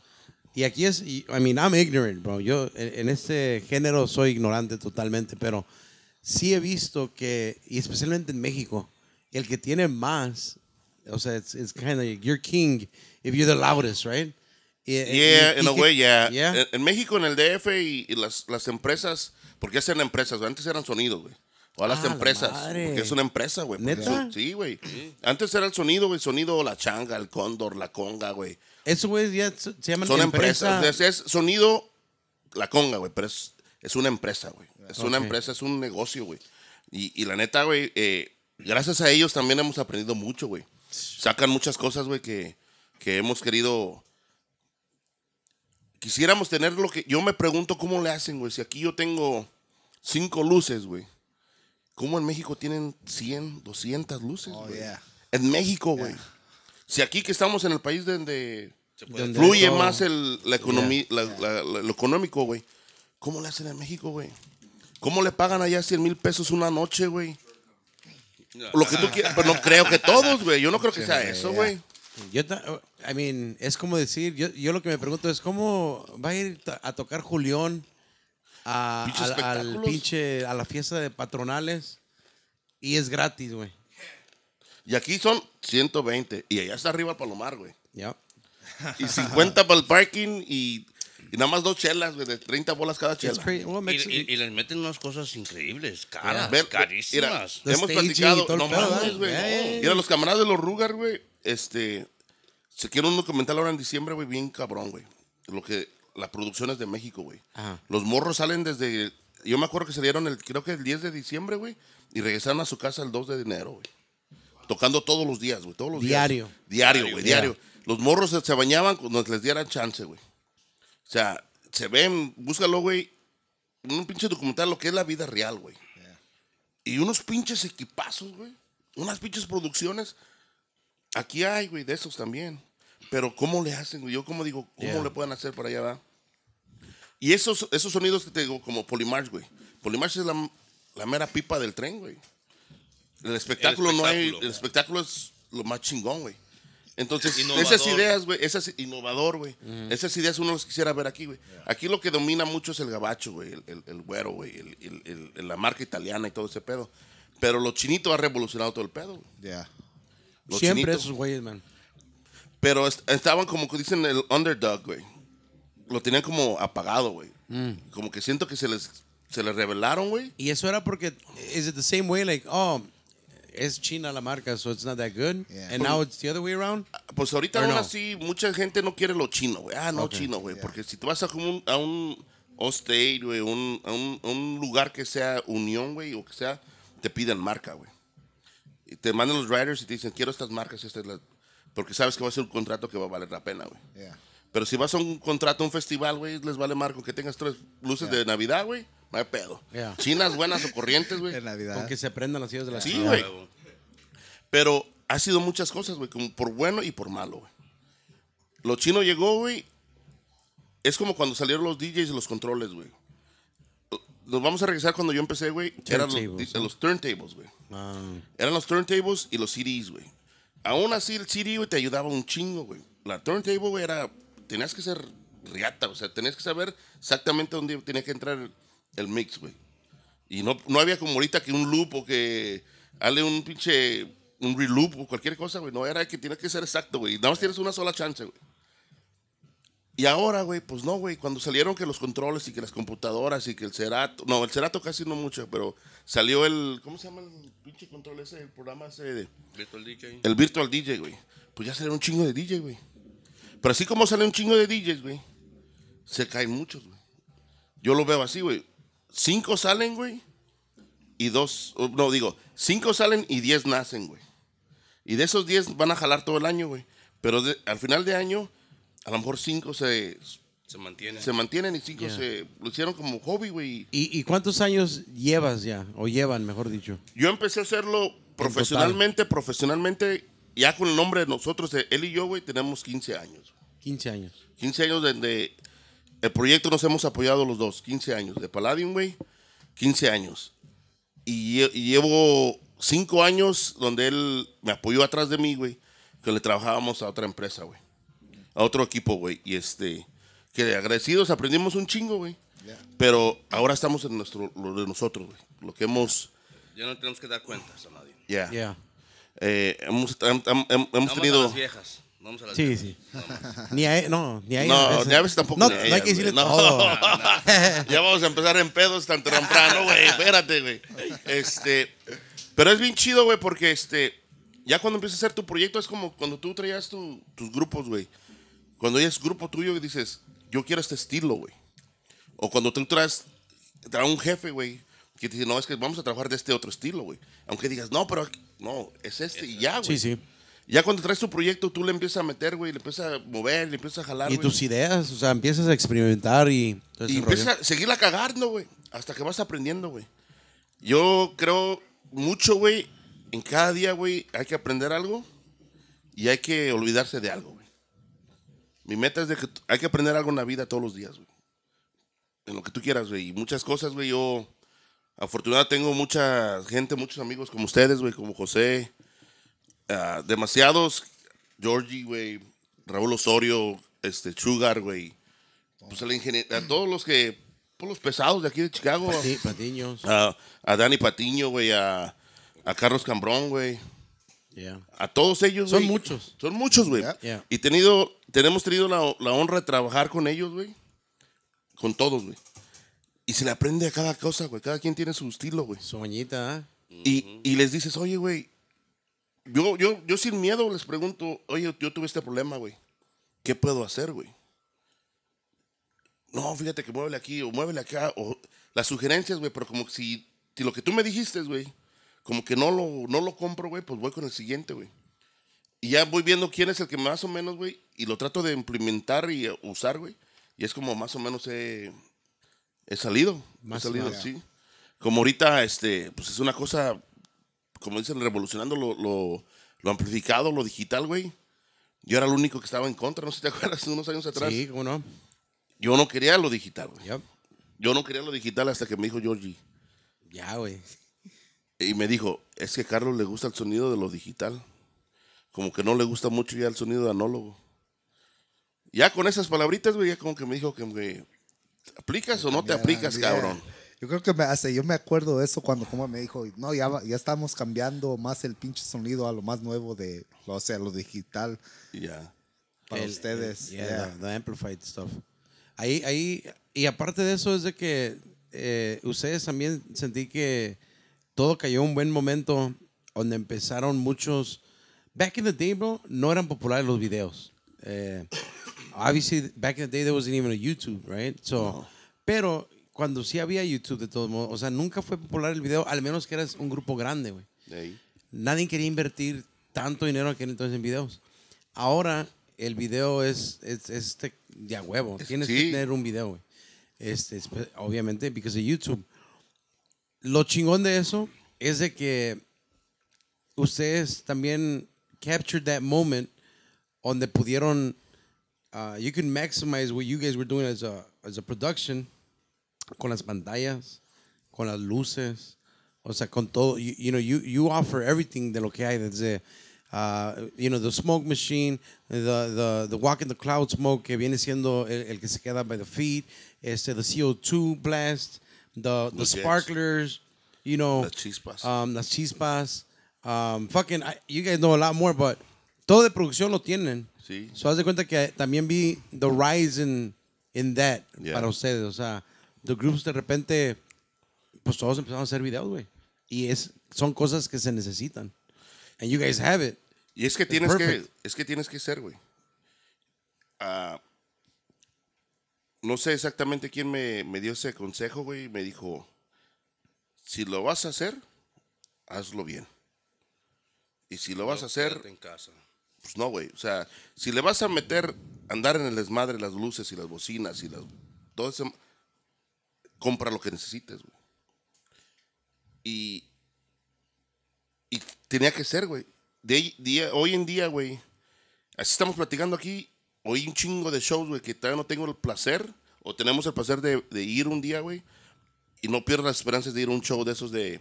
Y aquí es, I mean, I'm ignorant, bro. Yo en, este género soy ignorante totalmente, pero sí he visto que, y especialmente en México, el que tiene más, o sea, it's, it's kind of you're king if you're the loudest, right? yeah, in a way, yeah. En, México, en el DF y, las, las empresas, porque qué eran empresas, antes eran sonidos, güey o a las ah, empresas. porque es una empresa, güey. Pues, ¿Neta? sí, güey. Antes era el sonido, güey. Sonido, la changa, el cóndor, la conga, güey. Eso, güey, ya se llaman Son empresas. Es, sonido, la conga, güey. Pero es, una empresa, güey. Es una empresa, es un negocio, güey. Y, la neta, güey, eh, gracias a ellos también hemos aprendido mucho, güey. Sacan muchas cosas, güey, que, que hemos querido quisiéramos tener lo que. Yo me pregunto cómo le hacen, güey. Si aquí yo tengo cinco luces, güey. ¿Cómo en México tienen 100, 200 luces? Oh, en México, güey. Si aquí que estamos en el país donde, fluye más el, lo económico, güey. ¿Cómo le hacen en México, güey? ¿Cómo le pagan allá 100 mil pesos una noche, güey? Lo que tú quieras, pero no creo que todos, güey. Yo no creo que sea eso, güey. Yo, I mean, es como decir, yo, yo lo que me pregunto es cómo va a ir a tocar Julián al, pinche, a la fiesta de patronales y es gratis, güey. Y aquí son 120 y allá está arriba el Palomar, güey. Ya. Y 50 para el parking y, nada más dos chelas, güey, de 30 bolas cada chela. y, les meten unas cosas increíbles, caras, carísimas. hemos platicado, Mira, los camaradas de los Rugar, güey, este, se quieren un documental ahora en diciembre, güey, bien cabrón, güey. Lo que las producciones de México, güey. Los morros salen desde. Yo me acuerdo que salieron el, creo que el 10 de diciembre, güey, y regresaron a su casa el 2 de enero, güey. Tocando todos los días, güey, todos los días. Diario. Diario, güey, diario. Los morros se, bañaban cuando les dieran chance, güey. O sea, se ven, búscalo, güey, un pinche documental lo que es la vida real, güey. Y unos pinches equipazos, güey. Unas pinches producciones. Aquí hay, güey, de esos también. Pero ¿cómo le hacen, güey? Yo como digo, ¿cómo le pueden hacer para allá, va. Y esos, esos sonidos que te digo, como Polymarch, güey. Polymarch es la, mera pipa del tren, güey. El espectáculo, no hay. El espectáculo es lo más chingón, güey. Entonces, esas ideas, güey, esas innovador, güey. Esas ideas uno las quisiera ver aquí, güey. Aquí lo que domina mucho es el gabacho, güey, el, güero, güey, el, la marca italiana y todo ese pedo. Pero lo chinito ha revolucionado todo el pedo, Ya. Siempre esos güeyes, man. Pero estaban como que dicen el underdog, güey lo tenían como apagado, güey. Mm. Como que siento que se les, se les revelaron, güey. Y eso era porque, is it the same way, like, oh, es China la marca, so it's not that good. Yeah. And now it's the other way around. Ah, pues ahorita aún así, mucha gente no quiere lo chino, güey. Ah, no chino, güey. Porque si tú vas a un, a un hostel, güey, un, a un, lugar que sea unión, güey, o que sea, te piden marca, güey. Y te mandan los riders y te dicen, quiero estas marcas, estas Porque sabes que va a ser un contrato que va a valer la pena, güey. Pero si vas a un contrato, a un festival, güey, les vale marco que tengas tres luces de Navidad, güey. No hay pedo. Chinas buenas o corrientes, güey. De Navidad. Con que se prendan las sillas de la Sí, güey. Pero ha sido muchas cosas, güey, por bueno y por malo, güey. Lo chino llegó, güey. Es como cuando salieron los DJs y los controles, güey. Nos vamos a regresar cuando yo empecé, güey. Eran los, los turntables, güey. Ah. Eran los turntables y los CDs, güey. Aún así, el CD, güey, te ayudaba un chingo, güey. La turntable, güey, era tenías que ser riata, o sea, tenías que saber exactamente dónde tenía que entrar el, mix, güey. Y no, no había como ahorita que un loop o que hale un pinche, un reloop o cualquier cosa, güey. No, era que tiene que ser exacto, güey. Nada más tienes una sola chance, güey. Y ahora, güey, pues no, güey. Cuando salieron que los controles y que las computadoras y que el Cerato. No, el Cerato casi no mucho, pero salió el. ¿Cómo se llama el pinche control ese? El programa ese de. Virtual DJ. El Virtual DJ, güey. Pues ya salió un chingo de DJ, güey. Pero así como sale un chingo de DJs, güey, se caen muchos, güey. Yo lo veo así, güey. Cinco salen, güey, y dos, no digo, cinco salen y diez nacen, güey. Y de esos diez van a jalar todo el año, güey. Pero al final de año, a lo mejor cinco se mantienen. Se mantienen y cinco se lo hicieron como hobby, güey. ¿Y, ¿Y, cuántos años llevas ya? O llevan, mejor dicho. Yo empecé a hacerlo profesionalmente, profesionalmente ya con el nombre de nosotros, eh, él y yo, güey, tenemos 15 años. 15 años. 15 años desde el proyecto nos hemos apoyado los dos, 15 años. De Palladium, güey, 15 años. Y, llevo 5 años donde él me apoyó atrás de mí, güey, que le trabajábamos a otra empresa, güey. A otro equipo, güey. Y este, que de agradecidos aprendimos un chingo, güey. Pero ahora estamos en nuestro, lo de nosotros, güey. Lo que hemos... Ya no tenemos que dar cuentas a nadie. Ya hemos, a las viejas. Sí, sí. Ni a él, e, no, ni a No, veces tampoco. No, hay que decirle No. Ya vamos a empezar en pedos tan temprano, güey. Espérate, güey. Este, pero es bien chido, güey, porque este, ya cuando empiezas a hacer tu proyecto es como cuando tú traías tus grupos, güey. Cuando ya es grupo tuyo y dices, yo quiero este estilo, güey. O cuando tú traes, Trae un jefe, güey, que te dice, no, es que vamos a trabajar de este otro estilo, güey. Aunque digas, no, pero no, es este y ya, güey. Sí, sí. Ya cuando traes tu proyecto, tú le empiezas a meter, güey, le empiezas a mover, le empiezas a jalar. Y tus ideas, o sea, empiezas a experimentar y. Y empiezas a seguirla cagando, güey, hasta que vas aprendiendo, güey. Yo creo mucho, güey, en cada día, güey, hay que aprender algo y hay que olvidarse de algo, güey. Mi meta es de que hay que aprender algo en la vida todos los días, güey. En lo que tú quieras, güey. Y muchas cosas, güey, yo Afortunadamente tengo mucha gente, muchos amigos como ustedes, güey, como José. Ah, demasiados. Georgie, güey. Raúl Osorio, este, Sugar, güey. Pues a todos los que, todos pues los pesados de aquí de Chicago. a Patiños. a Dani Patiño, güey, a, Carlos Cambrón, güey. A todos ellos, Son muchos. Son muchos, güey. Y tenido, tenemos tenido la, la honra de trabajar con ellos, güey. Con todos, güey. Y se le aprende a cada cosa, güey. Cada quien tiene su estilo, güey. Su ¿eh? Y, y les dices, oye, güey, yo, yo, yo sin miedo les pregunto, oye, yo tuve este problema, güey. ¿Qué puedo hacer, güey? No, fíjate que muévele aquí o muévele acá. O las sugerencias, güey, pero como si, si lo que tú me dijiste, güey, como que no lo, no lo compro, güey, pues voy con el siguiente, güey. Y ya voy viendo quién es el que más o menos, güey, y lo trato de implementar y usar, güey. Y es como más o menos He salido. Más he salido, sí. Como ahorita, este, pues es una cosa, como dicen, revolucionando lo, amplificado, lo digital, güey. Yo era el único que estaba en contra, no sé si te acuerdas, unos años atrás. Sí, cómo no. Yo no quería lo digital, güey. Yo no quería lo digital hasta que me dijo Georgie. Ya, güey. Y me dijo, es que a Carlos le gusta el sonido de lo digital. Como que no le gusta mucho ya el sonido de anólogo. Ya con esas palabritas, güey, ya como que me dijo que, me, aplicas o no te aplicas, cabrón? Yo creo que me hace, yo me acuerdo de eso cuando como me dijo, no, ya, ya estamos cambiando más el pinche sonido a lo más nuevo de, o sea, lo digital. Ya. Para ustedes. Ya, yeah, The, amplified stuff. Ahí, ahí, y aparte de eso es de que eh, ustedes también sentí que todo cayó un buen momento donde empezaron muchos, back in the day, bro, no eran populares los videos. Eh, obviously back in the day there wasn't even a YouTube, right? pero cuando sí había YouTube de todos modos, o sea, nunca fue popular el video, al menos que eras un grupo grande, güey. Nadie quería invertir tanto dinero Aquí entonces en videos. Ahora el video es, es, este, ya huevo, tienes que tener un video, güey. Este, pues, obviamente, porque de YouTube. Lo chingón de eso es de que ustedes también captured that moment donde pudieron uh, you can maximize what you guys were doing as a as a production con las pantallas, con las luces, o sea, con todo. You, you know, you you offer everything de lo que hay desde uh, you know, the smoke machine, the, the, the walk in the cloud smoke que viene siendo el, el que se queda by the feet, este, the CO2 blast, the, the sparklers, you know. Las chispas. Um, las chispas. Um, fucking, I, you guys know a lot more, but todo de producción lo tienen. Sí. haz de cuenta que también vi the rise in, that para ustedes. O sea, the groups de repente, pues todos empezaron a hacer videos, güey. Y es, son cosas que se necesitan. And you guys have it. Y es que, tienes que, es que tienes que ser, güey. Ah, no sé exactamente quién me, me dio ese consejo, güey. Me dijo, si lo vas a hacer, hazlo bien. Y si lo vas a hacer, en casa. Pues, no, güey. O sea, si le vas a meter, andar en el desmadre, las luces y las bocinas y las. Todo ese. Compra lo que necesites, güey. Y. Y tenía que ser, güey. De, día hoy en día, güey. Así estamos platicando aquí. Hoy un chingo de shows, güey, que todavía no tengo el placer. O tenemos el placer de, ir un día, güey. Y no pierdo las esperanzas de ir a un show de esos de.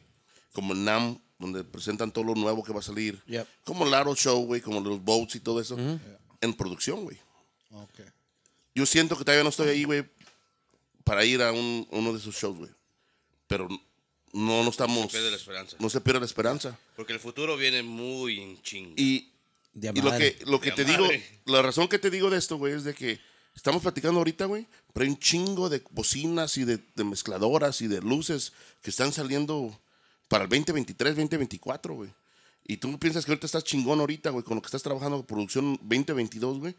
Como NAM donde presentan todo lo nuevo que va a salir. Como el Laro Show, güey, como los boats y todo eso. En producción, güey. Okay. Yo siento que todavía no estoy ahí, güey, para ir a un, uno de esos shows, güey. Pero no, no estamos. No se pierde la esperanza. No se pierde la esperanza. Porque el futuro viene muy en chingo. Y, y lo que, lo que te digo, la razón que te digo de esto, güey, es de que estamos platicando ahorita, güey, pero hay un chingo de bocinas y de mezcladoras y de luces que están saliendo para el 2023, 2024, güey. Y tú piensas que ahorita estás chingón ahorita, güey, con lo que estás trabajando producción 2022, güey.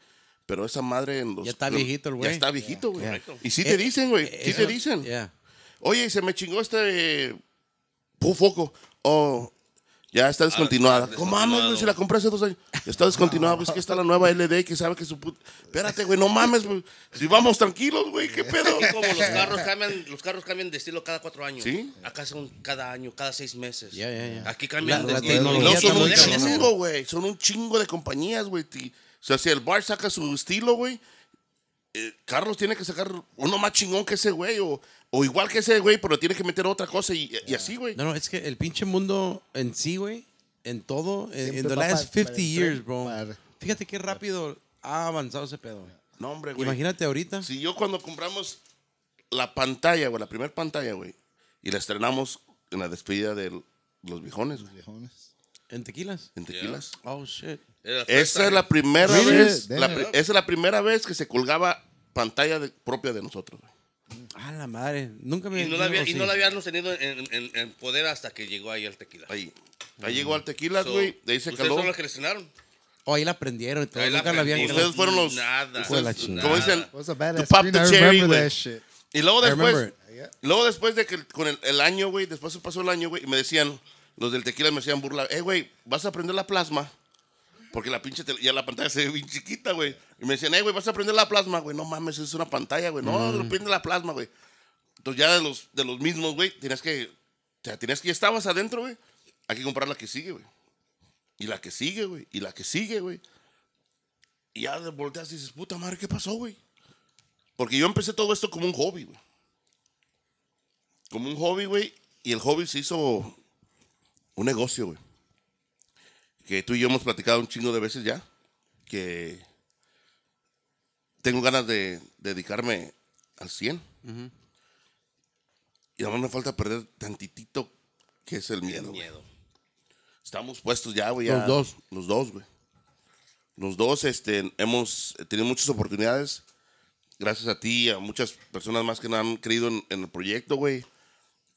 Pero esa madre en los... Ya está viejito güey. Ya está viejito, güey. Y sí te eh, dicen, güey. sí te dicen. Oye, se me chingó este... Eh, Pufoco. O, oh, ya está ah, descontinuada. ¿Cómo Comamos, güey, si la compré hace dos años. Está descontinuada, güey. Es que está la nueva LD que sabe que su puta. Espérate, güey, no mames, güey. Si vamos tranquilos, güey, qué pedo. los carros cambian, los carros cambian de estilo cada cuatro años. Sí. Acá son cada año, cada seis meses. Ya, ya, ya. Aquí cambian de estilo. No, son un chingo, güey. Son un chingo de compañías, güey. O sea, si el bar saca su estilo, güey. Eh, Carlos tiene que sacar uno más chingón que ese güey, o, igual que ese güey, pero tiene que meter otra cosa y, así, güey. No, no, es que el pinche mundo en sí, güey, en todo, en the last 50 years, bro. Fíjate qué rápido ha avanzado ese pedo. No, hombre, güey. Imagínate ahorita. Si yo cuando compramos la pantalla, güey, la primera pantalla, güey, y la estrenamos en la despedida de los viejones, güey. ¿En tequilas? En tequilas. Oh, shit. Esa es la primera vez. esa es la primera vez que se colgaba pantalla propia de nosotros. A la madre, nunca me Y no la, y no la habíamos tenido en, en- poder hasta que llegó ahí al tequila. Ahí. Ahí llegó al tequila, güey. De ahí son los que le oh, ahí la aprendieron nunca la habían Ustedes fueron los- Nada. la Como dicen, pop the cherry, güey. Y luego después, luego después de que con el, año, güey, después se pasó el año, güey, y me decían, los del tequila me decían burla, eh, güey, vas a aprender la plasma, porque la pinche, ya la pantalla se ve bien chiquita, güey. Y me decían, hey, eh, güey, vas a aprender la plasma, güey. No mames, es una pantalla, güey. No, no, prende la plasma, güey. Entonces ya de los, de los mismos, güey, tienes que, o sea tienes que, ya estabas adentro, güey. Hay que comprar la que sigue, güey. Y la que sigue, güey. Y la que sigue, güey. Y ya volteas y dices, puta madre, ¿qué pasó, güey? Porque yo empecé todo esto como un hobby, güey. Como un hobby, güey. Y el hobby se hizo un negocio, güey. Que tú y yo hemos platicado un chingo de veces ya. Que tengo ganas de dedicarme al 100. Y además me falta perder tantitito que es el miedo. Estamos puestos ya, güey. Los dos. Los dos, güey. Los dos este, hemos tenido muchas oportunidades. Gracias a ti, a muchas personas más que han creído en, el proyecto, güey.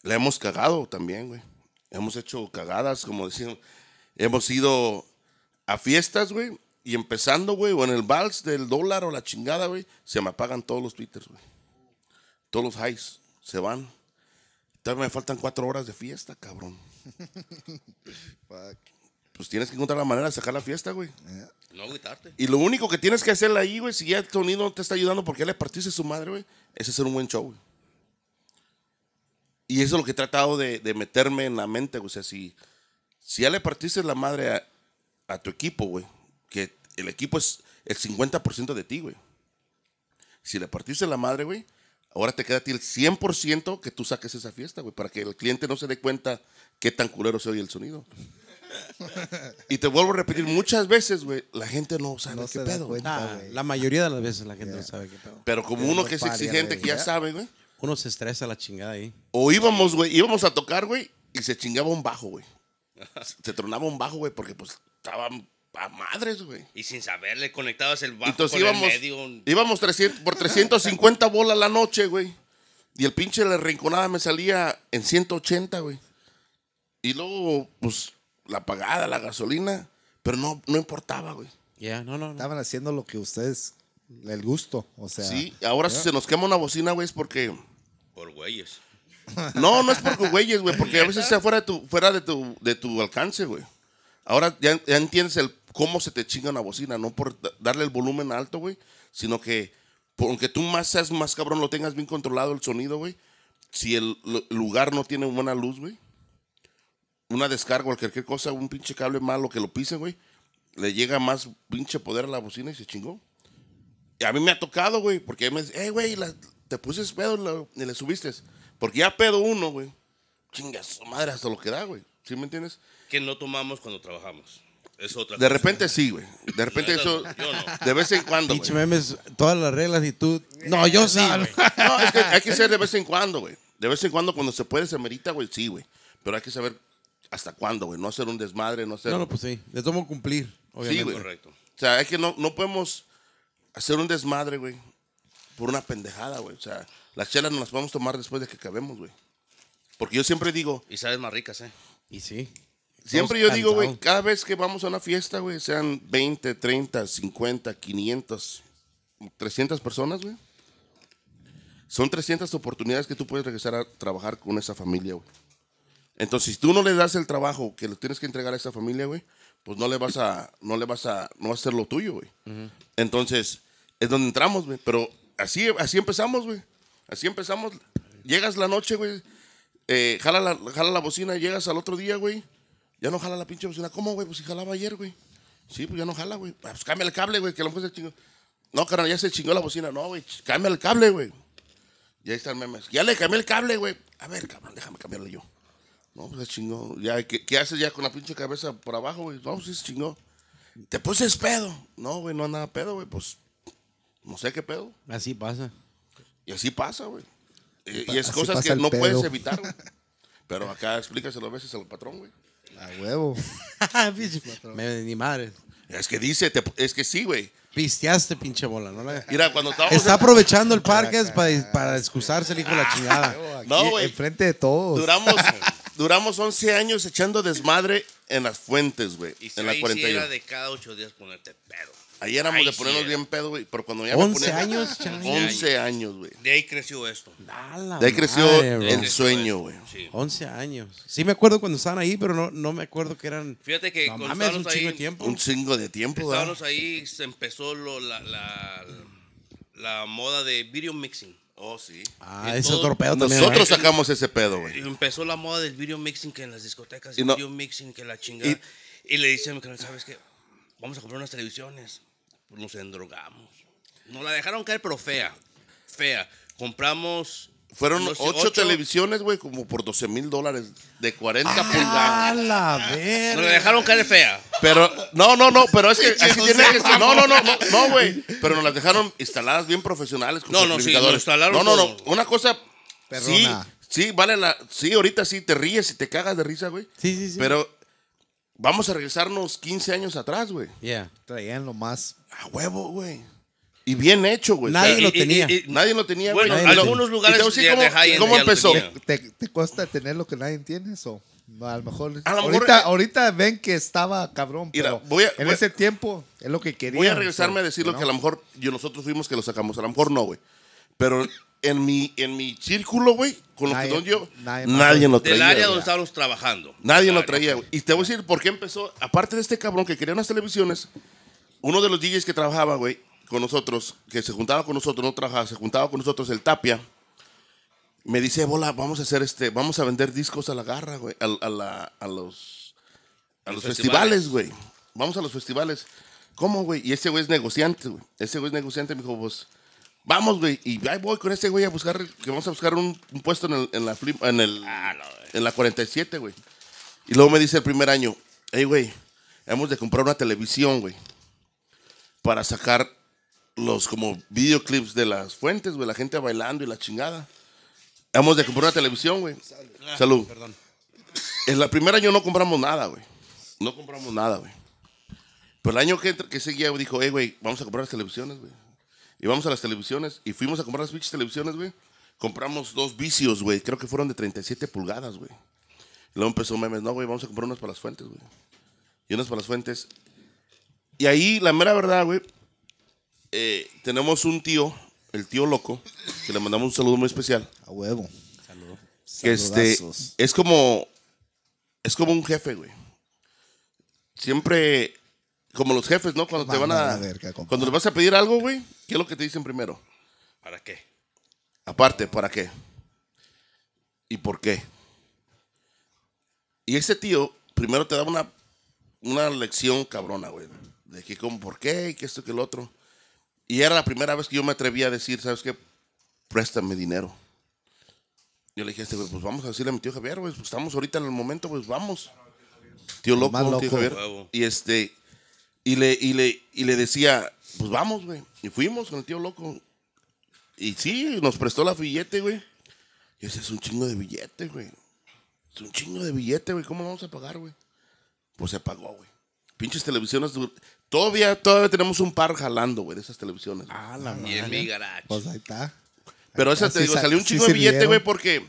La hemos cagado también, güey. Hemos hecho cagadas, como decían. Hemos ido a fiestas, güey, y empezando, güey, o en el vals del dólar o la chingada, güey, se me apagan todos los twitters, güey. Todos los highs se van. Todavía me faltan cuatro horas de fiesta, cabrón. Pues tienes que encontrar la manera de sacar la fiesta, güey. No Y lo único que tienes que hacer ahí, güey, si ya el sonido no te está ayudando porque ya le partiste su madre, güey, es hacer un buen show, güey. Y eso es lo que he tratado de, meterme en la mente, güey. O sea, si, ya le partiste la madre a, a tu equipo, güey, que el equipo es el 50% de ti, güey. Si le partiste la madre, güey, ahora te queda a ti el 100% que tú saques esa fiesta, güey, para que el cliente no se dé cuenta qué tan culero se oye el sonido. y te vuelvo a repetir, muchas veces, güey, la gente no sabe qué pedo. la mayoría de las veces la gente no sabe qué pedo. Pero como uno que es exigente, que ya sabe, güey. Uno se estresa la chingada ahí. O íbamos, güey, íbamos a tocar, güey, y se chingaba un bajo, güey. se tronaba un bajo, güey, porque pues estaban Pa madres, güey. Y sin saberle le conectabas el bajo Entonces, íbamos, el medio. Íbamos por 350 bolas la noche, güey. Y el pinche de la rinconada me salía en 180, güey. Y luego, pues, la pagada, la gasolina. Pero no, no importaba, güey. Ya, no, no, Estaban haciendo lo que ustedes, el gusto, o sea. Sí, ahora si se nos quema una bocina, güey, es porque... Por güeyes. No, no es por güeyes, güey, porque a veces está fuera de tu, fuera de tu, de tu alcance, güey. Ahora ya entiendes el cómo se te chinga una bocina, no por darle el volumen alto, güey, sino que aunque tú más seas más cabrón, lo tengas bien controlado el sonido, güey, si el lugar no tiene buena luz, güey, una descarga o cualquier cosa, un pinche cable malo que lo pise, güey, le llega más pinche poder a la bocina y se chingó. Y a mí me ha tocado, güey, porque me dice, hey, eh, güey, te puses pedo y le subiste. Porque ya pedo uno, güey. Chingas, madre, hasta lo que da, güey. ¿Sí me entiendes? Que no tomamos cuando trabajamos de repente sí, güey. De repente eso. Yo no. De vez en cuando. todas las reglas y tú. No, yo sí. No, es que hay que ser de vez en cuando, güey. De vez en cuando, cuando se puede, se merita, güey. Sí, güey. Pero hay que saber hasta cuándo, güey. No hacer un desmadre, no hacer. No, no, pues sí. Les tomo cumplir. Obviamente. Sí, güey. Correcto. O sea, es que no, no podemos hacer un desmadre, güey. Por una pendejada, güey. O sea, las chelas no las podemos tomar después de que acabemos, güey. Porque yo siempre digo. Y sabes más ricas, ¿eh? Y sí. Siempre yo digo, güey, cada vez que vamos a una fiesta, güey, sean 20, 30, 50, 500, 300 personas, güey. Son 300 oportunidades que tú puedes regresar a trabajar con esa familia, güey. Entonces, si tú no le das el trabajo que le tienes que entregar a esa familia, güey, pues no le vas a, no le vas a, no a hacer lo tuyo, güey. Entonces, es donde entramos, güey. Pero así, así empezamos, güey. Así empezamos. Llegas la noche, güey. Eh, jala, la, jala la bocina, llegas al otro día, güey. Ya no jala la pinche bocina. ¿Cómo, güey? Pues si jalaba ayer, güey. Sí, pues ya no jala, güey. Ah, pues cambia el cable, güey, que lo puse chingó. No, carnal, ya se chingó la bocina. No, güey, cambia el cable, güey. Y ahí están memes. Ya le cambié el cable, güey. A ver, cabrón, déjame cambiarle yo. No, pues se chingó. Ya, ¿qué, haces ya con la pinche cabeza por abajo, güey? No, pues se chingó. Te puses pedo. No, güey, no nada pedo, güey. Pues no sé qué pedo. Así pasa. Y así pasa, güey. Eh, y, es cosas que no puedes evitar, Pero acá explícaselo a veces al patrón, güey. A huevo. me, ni madre. Es que dice, es que sí, güey. Pisteaste, pinche bola. ¿no? Mira, cuando estábamos. Está aprovechando el parque para, excusarse el hijo de la ah, chingada. No, güey. Enfrente de todos. Duramos, duramos 11 años echando desmadre en las fuentes, güey. Y En la cuarentena. Si era de cada 8 días ponerte pedo. Ahí éramos de ponernos bien eh. pedo, güey. Pero cuando ya 11 me años, chale. 11 años, güey. De ahí creció esto. de ahí creció el sueño, güey. 11 años. Sí me acuerdo cuando estaban ahí, pero no, no me acuerdo que eran... Fíjate que con un ahí... De tiempo. Un chingo de tiempo, Estábamos ahí, se empezó lo, la, la, moda de video mixing. Oh, sí. Ah, ese otro pedo también. Nosotros sacamos ese pedo, güey. Empezó la moda del video mixing que en las discotecas, y no, video mixing que la chingada. Y, y le dicen, ¿sabes qué? Vamos a comprar unas televisiones nos endrogamos. Nos la dejaron caer, pero fea. Fea. Compramos. Fueron ocho, televisiones, güey, como por 12 mil dólares de 40 ah, pulgadas. la verga! Nos la dejaron caer fea. Pero, no, no, no, pero es que así tiene que No, no, no, no, güey. Pero nos las dejaron instaladas bien profesionales. no, no, sí, instalaron. No, no, no. Una cosa. Sí, sí, vale la. Sí, ahorita sí te ríes y te cagas de risa, güey. Sí, sí, sí. Pero Vamos a regresarnos 15 años atrás, güey. Yeah. Traían lo más. A huevo, güey. Y bien hecho, güey. Nadie, lo, tenía. nadie lo tenía. Bueno, en algunos lugares. ¿cómo, empezó? ¿Te, cuesta tener lo que nadie tiene? a lo mejor. ahorita, ven que estaba cabrón. pero en ese tiempo es lo que quería. Voy a regresarme a decir lo que a lo mejor yo nosotros fuimos que lo sacamos. A lo mejor no, güey. Pero en mi, en mi círculo, güey, con los que yo, nadie, nadie lo traía. Del área donde estábamos trabajando. Nadie lo traía, güey. Y te voy a decir por qué empezó, aparte de este cabrón que quería unas televisiones, uno de los DJs que trabajaba, güey, con nosotros, que se juntaba con nosotros, no trabajaba, se juntaba con nosotros el Tapia, me dice, bola, vamos a hacer este, vamos a vender discos a la garra, güey, a, la, a los, a los, festivales, güey. Vamos a los festivales. ¿Cómo, güey? Y ese güey es negociante, güey. Ese güey es negociante, me dijo, vos Vamos, güey. Y ahí voy con este güey a buscar, que vamos a buscar un, puesto en, la en, en la 47, ah, güey. Y luego me dice el primer año, hey, güey, hemos de comprar una televisión, güey, para sacar los como videoclips de las fuentes, güey, la gente bailando y la chingada. Hemos de comprar una televisión, güey. Salud. Perdón. En la primer año no compramos nada, güey. No compramos nada, güey. Pero el año que, que seguía dijo, hey, güey, vamos a comprar las televisiones, güey y vamos a las televisiones y fuimos a comprar las fichas televisiones, güey. Compramos dos vicios, güey. Creo que fueron de 37 pulgadas, güey. Luego empezó memes, no, güey, vamos a comprar unas para las fuentes, güey. Y unas para las fuentes. Y ahí, la mera verdad, güey, eh, tenemos un tío, el tío loco, que le mandamos un saludo muy especial. A huevo. Saludos. Que este, es como, es como un jefe, güey. Siempre como los jefes, ¿no? Cuando te van a. cuando le vas a pedir algo, güey, ¿qué es lo que te dicen primero? ¿Para qué? Aparte, ¿para qué? ¿Y por qué? Y ese tío primero te da una, una lección cabrona, güey. De que, como, ¿por qué? Y que esto, que el otro. Y era la primera vez que yo me atrevía a decir, ¿sabes qué? Préstame dinero. Yo le dije este pues vamos a decirle a mi tío Javier, güey, pues estamos ahorita en el momento, pues vamos. Tío loco, tío Javier. Y este, y le, y le, y le decía, pues vamos, güey. Y fuimos con el tío loco. Y sí, nos prestó la billete, güey. Y ese es un chingo de billete, güey. Es un chingo de billete, güey. ¿Cómo vamos a pagar, güey? Pues se pagó, güey. Pinches televisiones. Todavía, todavía tenemos un par jalando, güey, de esas televisiones. Ah, la Y en mi garage. Pues ahí está. Pero esa, te digo, salió un chingo de billete, güey, porque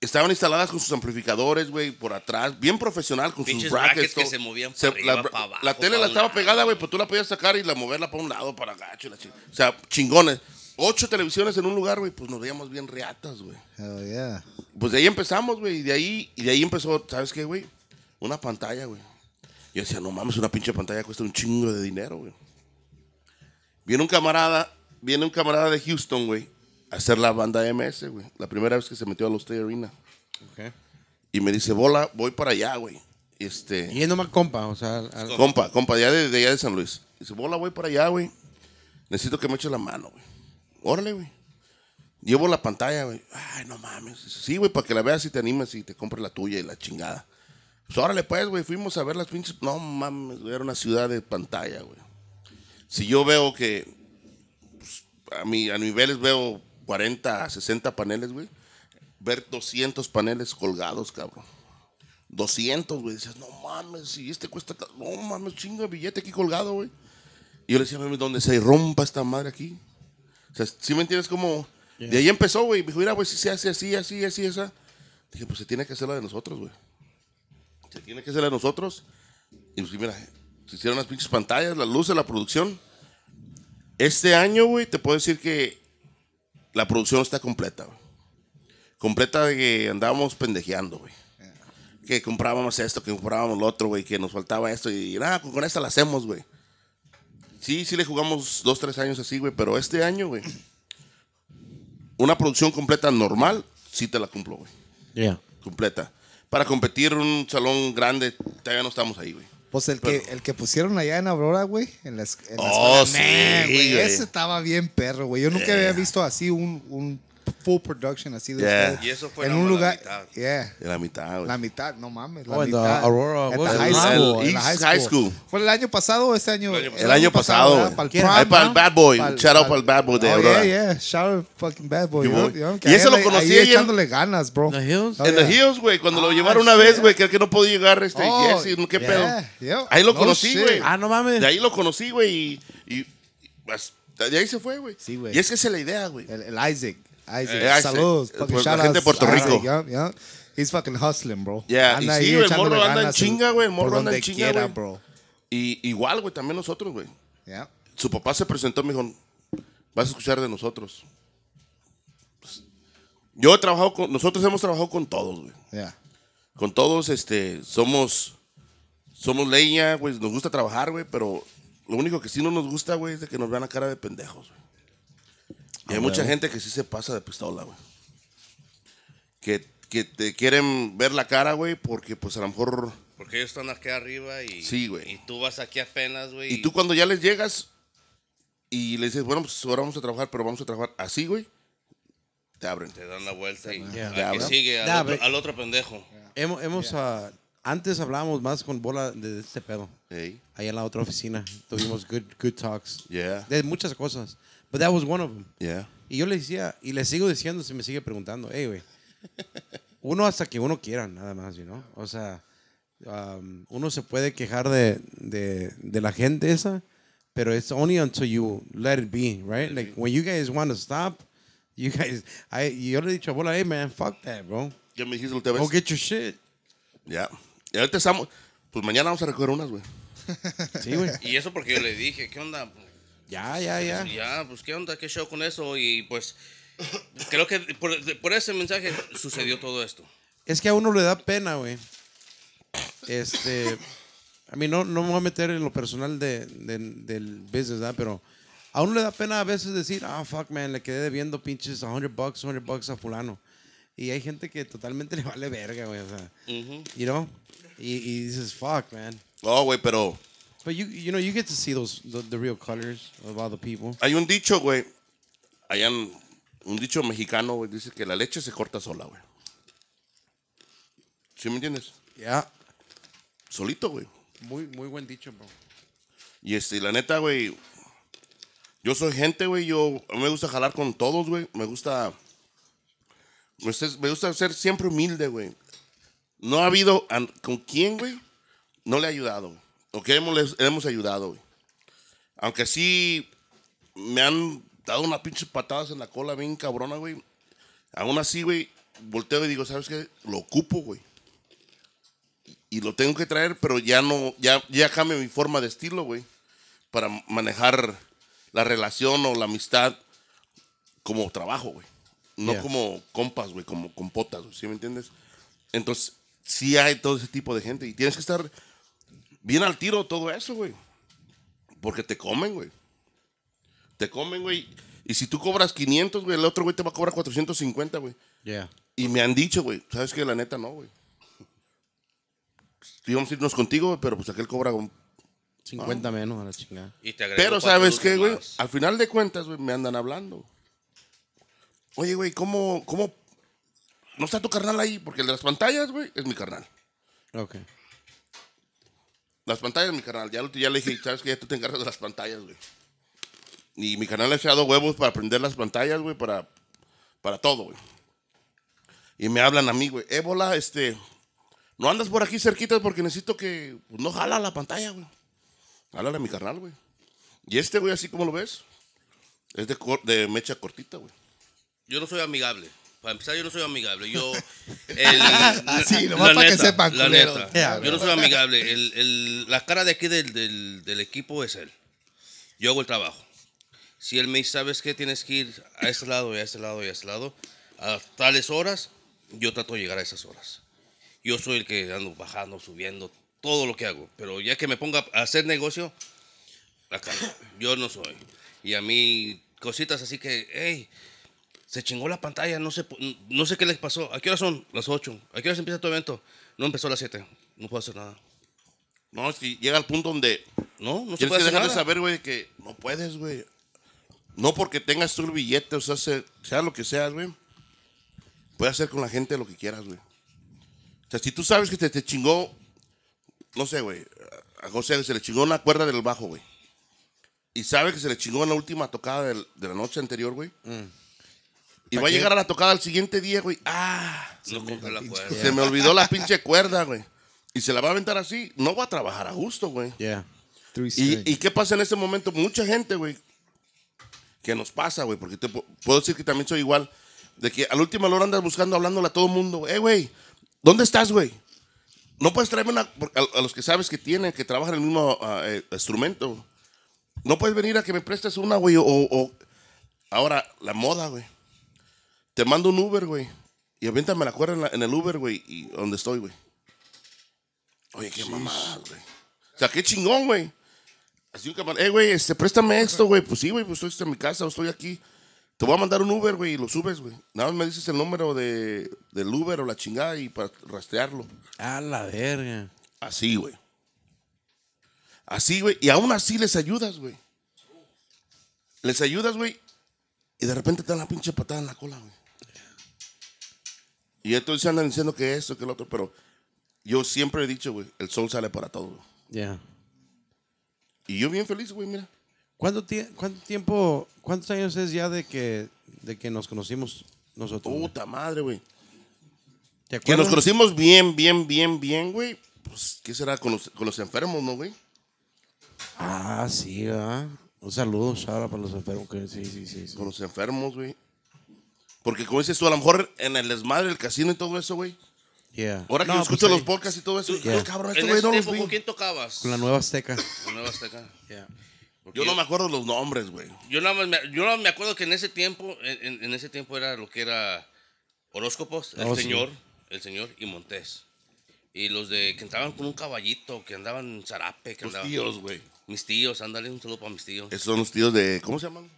Estaban instaladas con sus amplificadores, güey, por atrás, bien profesional, con sus brackets. que se movían para la, tele la estaba pegada, güey, pues tú la podías sacar y la moverla para un lado, para gacho. o sea, chingones. Ocho televisiones en un lugar, güey, pues nos veíamos bien reatas, güey. Hell yeah. Pues de ahí empezamos, güey, y de ahí, y de ahí empezó, ¿sabes qué, güey? Una pantalla, güey. Yo decía, no mames, una pinche pantalla cuesta un chingo de dinero, güey. Viene un camarada, viene un camarada de Houston, güey, hacer la banda MS, güey. La primera vez que se metió a los Stay Arena. Y me dice, bola, voy para allá, güey. Este, y es nomás compa, o sea. Compa, compa, de allá de, San Luis. Dice, bola, voy para allá, güey. Necesito que me eche la mano, güey. Órale, güey. Llevo la pantalla, güey. Ay, no mames. Sí, güey, para que la veas y te animes y te compres la tuya y la chingada. Pues órale, pues, güey. Fuimos a ver las pinches. No mames, Era una ciudad de pantalla, güey. Si yo veo que. Pues, a, mi, a niveles veo 40, 60 paneles, güey, ver 200 paneles colgados, cabrón. 200, güey. Dices, no mames, si este cuesta, no mames, chingo de billete aquí colgado, güey. Y yo le decía, mami, ¿dónde se rompa esta madre aquí. O sea, si me entiendes? Como, de ahí empezó, güey. Me dijo, mira, güey, si se hace así, así, así, esa. Dije, pues se tiene que hacer la de nosotros, güey. Se tiene que hacer la de nosotros. Y pues, mira, se hicieron las pinches pantallas, las luces, la producción. Este año, güey, te puedo decir que la producción está completa, güey. Completa de que andábamos pendejeando, güey. Que comprábamos esto, que comprábamos lo otro, güey, que nos faltaba esto y nada, con, esta la hacemos, güey. Sí, sí le jugamos dos, tres años así, güey, pero este año, güey, una producción completa normal, sí te la cumplo, güey. Ya. Completa. Para competir en un salón grande, todavía no estamos ahí, güey. Pues el, que, el que pusieron allá en Aurora, güey. En la, oh, sí, güey, Ese estaba bien perro, güey. Yo nunca había visto así un, un full production así de Yeah. en un lugar. yeah. De la mitad, La mitad, no mames. La Oh, en the Aurora, en high school, El en la high school. ¿Fue el año pasado o este año? El año pasado, para el Bad Boy. Shout out para el Bad Boy de Oh, yeah. Shout out fucking bad boy. Y eso lo conocí ahí echándole ganas, bro. The En The oh, Hills, güey. Cuando lo ah, llevaron una vez, güey, creo que no podía llegar este oh, y Jesse. ¿Qué pedo? Ahí lo oh, conocí, güey. Ah, no mames. De ahí lo conocí, güey. Y, y- y- de ahí se fue, güey. Sí, güey. Y es que esa es la idea, güey. El, el Isaac. Isaac. Eh, eh, saludos. Eh, por, pues, la gente de Puerto ah, Rico. He's fucking hustling, bro. Yeah, y sí, el morro anda en chinga, güey. Morro anda en chinga, güey. Y igual, güey, también nosotros, güey. Yeah. Su papá se presentó y me dijo, vas a escuchar de nosotros. Pues, yo he trabajado con, nosotros hemos trabajado con todos, güey. Yeah. Con todos, este, somos, somos leña, güey, nos gusta trabajar, güey, pero lo único que sí no nos gusta, güey, es de que nos vean la cara de pendejos, güey. Y hay mucha gente que sí se pasa de pistola, güey. Que, que te quieren ver la cara, güey, porque pues a lo mejor... Porque ellos están aquí arriba y, sí, güey. y tú vas aquí apenas, güey. Y tú cuando ya les llegas y les dices, bueno, pues ahora vamos a trabajar, pero vamos a trabajar así, güey, te abren. Te dan la vuelta y a que sigue al, otro, pendejo. Hemos, hemos antes hablábamos más con bola de este pedo. Hey. Ahí en la otra oficina tuvimos good, good talks. De muchas cosas. Pero that was one of them. Yeah. Y yo le decía, y le sigo diciendo, se me sigue preguntando, hey, güey, uno hasta que uno quiera, nada más, you ¿no? O sea, um, uno se puede quejar de, de, de, la gente esa, pero it's only until you let it be, right? Like, when you guys want to stop, you guys, I, yo le he dicho a Bola, hey, man, fuck that, bro. Ya me dijiste última vez. Go get your shit. Ya. Y ahorita estamos, pues mañana vamos a recoger unas, güey. Sí, güey. Y eso porque yo le dije, ¿qué onda? Ya, pues, ya, ya. Ya, pues qué onda, qué show con eso. Y pues creo que por, ese mensaje sucedió todo esto. Es que a uno le da pena, güey. Este, a mí no, no me voy a meter en lo personal de, del business, ¿verdad? Pero a uno le da pena a veces decir, ah, fuck, man, le quedé debiendo pinches 100 bucks, 100 bucks a fulano. Y hay gente que totalmente le vale verga, güey. O sea, y, y dices, fuck, man. No, güey, pero But you, know, you get to see the, real colors of all people. Hay un dicho, güey. Hay un, dicho mexicano, güey, dice que la leche se corta sola, güey. ¿Sí me entiendes? Ya. Solito, güey. Muy, muy buen dicho, bro. Y este, la neta, güey, yo soy gente, güey. Yo me gusta jalar con todos, güey. Me gusta. Me gusta, ser siempre humilde, güey. No ha habido. ¿Con quién, güey? No le ha ayudado o que hemos, hemos ayudado, güey. Aunque sí me han dado unas pinches patadas en la cola bien cabrona, güey. Aún así, güey, volteo y digo, ¿sabes qué? Lo ocupo, güey. Y lo tengo que traer, pero ya no, ya, ya cambio mi forma de estilo, güey. Para manejar la relación o la amistad como trabajo, güey. No como compas, güey, como compotas, ¿Sí me entiendes? Entonces, sí hay todo ese tipo de gente. Y tienes que estar Viene al tiro todo eso, güey. Porque te comen, güey. Te comen, güey. Y si tú cobras 500, güey, el otro güey te va a cobrar 450, güey. Yeah. Y me han dicho, güey, ¿sabes qué? La neta no, güey. Íbamos a irnos contigo, pero pues aquel cobra 50 menos a la chingada. pero ¿sabes qué, güey? Al final de cuentas, güey, me andan hablando. Oye, güey, ¿cómo, ¿cómo... No está tu carnal ahí? Porque el de las pantallas, güey, es mi carnal. Ok. Las pantallas, mi canal. Ya, ya le dije, ¿sabes que Ya te encargas de las pantallas, güey. Y mi canal ha echado huevos para aprender las pantallas, güey, para, para todo, güey. Y me hablan a mí, güey. Ébola, este. No andas por aquí cerquitas porque necesito que. Pues, no jala la pantalla, güey. Jálale mi carnal, güey. Y este, güey, así como lo ves, es de, de mecha cortita, güey. Yo no soy amigable para empezar, yo no soy amigable. Yo. El, Así, nomás para que sepan, la neta, Yo no soy amigable. la cara de aquí del, del, equipo es él. Yo hago el trabajo. Si él me dice, ¿sabes qué? Tienes que ir a este lado y a ese lado y a ese lado, a tales horas, yo trato de llegar a esas horas. Yo soy el que ando bajando, subiendo, todo lo que hago. Pero ya que me ponga a hacer negocio, acá. Yo no soy. Y a mí, cositas así que, hey se chingó la pantalla, no sé, no sé qué les pasó. ¿A qué hora son? Las 8. ¿A qué hora se empieza tu evento? No empezó a las 7. No puedo hacer nada. No, si llega al punto donde. No, no se puede dejar de saber, güey, que no puedes, güey. No porque tengas tu billete, o sea, sea lo que seas, güey. Puedes hacer con la gente lo que quieras, güey. O sea, si tú sabes que te, te chingó, no sé, güey, a José se le chingó una cuerda del bajo, güey. Y sabe que se le chingó en la última tocada de la noche anterior, güey. Mm. Y va a llegar a la tocada al siguiente día, güey. Ah, se, me, olvidó la pinche cuerda, güey. Y se la va a aventar así. No va a trabajar a gusto, güey. Yeah. Y, qué pasa en ese momento? Mucha gente, güey, ¿Qué nos pasa, güey, porque te puedo decir que también soy igual. De que al último hora andas buscando, hablándole a todo el mundo. Eh, güey, ¿dónde estás, güey? No puedes traerme una... A, los que sabes que tienen, que trabajan el mismo ah, eh, instrumento. No puedes venir a que me prestes una, güey, o, o... Ahora, la moda, güey te mando un Uber, güey. Y avéntame la cuerda en, el Uber, güey, y donde estoy, güey. Oye, qué mamada, güey. O sea, qué chingón, güey. Así un eh, güey, este, préstame esto, güey. Pues sí, güey, pues estoy este, en mi casa, estoy aquí. Te voy a mandar un Uber, güey, y lo subes, güey. Nada más me dices el número de, del Uber o la chingada y para rastrearlo. A la verga. Así, güey. Así, güey. Y aún así les ayudas, güey. Les ayudas, güey. Y de repente te dan la pinche patada en la cola, güey. Y entonces andan diciendo que esto, que lo otro, pero yo siempre he dicho, güey, el sol sale para todo. Ya. Y yo bien feliz, güey, mira. ¿Cuánto, cuánto tiempo, cuántos años es ya de que, de que nos conocimos nosotros? Puta madre, güey. Que nos conocimos bien, bien, bien, bien, güey. Pues, ¿qué será con los, con los enfermos, no, güey? Ah, sí, ¿verdad? Un saludo, Sara, para los enfermos. sí, sí. sí. Con los enfermos, güey. Porque como dices tú, a lo mejor en el desmadre, el casino y todo eso, güey. Ya. Ahora que no, pues escucho los podcasts y todo eso, ah, yeah. cabrón, este güey no ¿Con quién tocabas? Con la Nueva Azteca. La Nueva Azteca. Ya. Yo no me acuerdo los nombres, güey. Yo nada más me, yo me acuerdo que en ese tiempo, en, ese tiempo era lo que era horóscopos, el oh, señor, el señor y Montés. Y los de que entraban con un caballito, que andaban en zarape, que los andaban. Mis tíos, güey. Mis tíos, ándale un saludo para mis tíos. Esos son los tíos de, ¿cómo se llaman?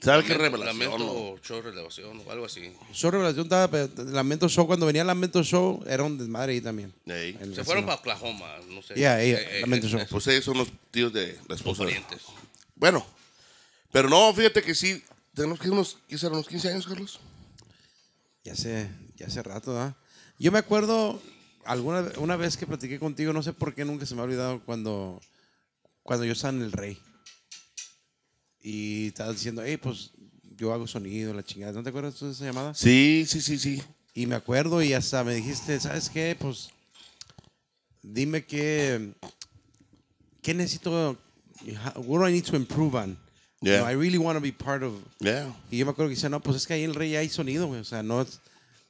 ¿Sabes qué revelación? Lamento no? show, revelación o algo así. Show revelación estaba, lamento show, cuando venía lamento show, era un desmadre ahí también. Se fueron para Oklahoma, no sé. Eh, eh, lamento eh, show. Pues ellos son los tíos de la esposa. Bueno, pero no, fíjate que sí, tenemos que unos, unos 15 años, Carlos? Ya hace, ya hace rato, ¿ah? Yo me acuerdo alguna una vez que platiqué contigo, no sé por qué nunca se me ha olvidado cuando, cuando yo estaba en el Rey y estaba diciendo, hey, pues yo hago sonido, la chingada. ¿No te acuerdas tú de esa llamada? Sí, sí, sí, sí. Y me acuerdo y hasta me dijiste, ¿sabes qué? Pues dime qué, qué necesito, what do I need to improve on? I really want to be part of. Yeah. Y yo me acuerdo que dice, no, pues es que ahí en el Rey hay sonido, güey. O sea, no es,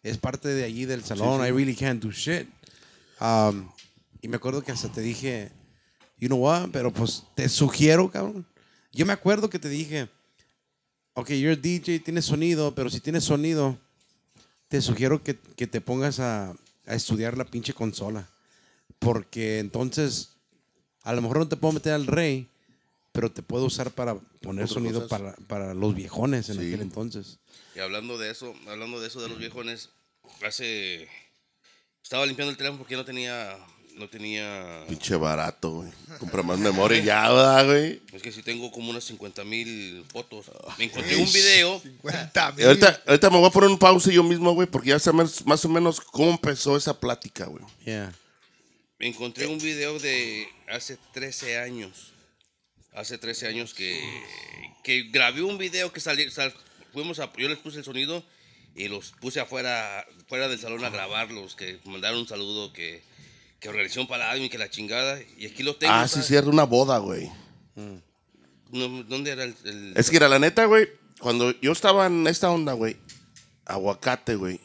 es parte de allí del salón. I really can't do shit. Um, y me acuerdo que hasta te dije, you know what, pero pues te sugiero, cabrón, yo me acuerdo que te dije, ok, you're DJ, tienes sonido, pero si tienes sonido, te sugiero que, te pongas a, estudiar la pinche consola. Porque entonces, a lo mejor no te puedo meter al rey, pero te puedo usar para poner sonido para, los viejones en aquel entonces. Y hablando de eso, hablando de eso de los viejones, hace... Estaba limpiando el teléfono porque no tenía no tenía. Pinche barato, güey. Compra más memoria ya, güey. Es que si tengo como unas 50 mil fotos. Me encontré un video. 50 mil. Ahorita, ahorita, me voy a poner un pause yo mismo, güey, porque ya sé más, o menos cómo empezó esa plática, güey. Yeah. Me encontré un video de hace 13 años. Hace 13 años que, que grabé un video que salió... a, yo les puse el sonido y los puse afuera fuera del salón a grabarlos, que mandaron un saludo que que organizó un la y que la chingada. Y aquí los tengo. Ah, sí, cierto, una boda, güey. Mm. ¿Dónde era el, Es que era la neta, güey. Cuando yo estaba en esta onda, güey, aguacate, güey.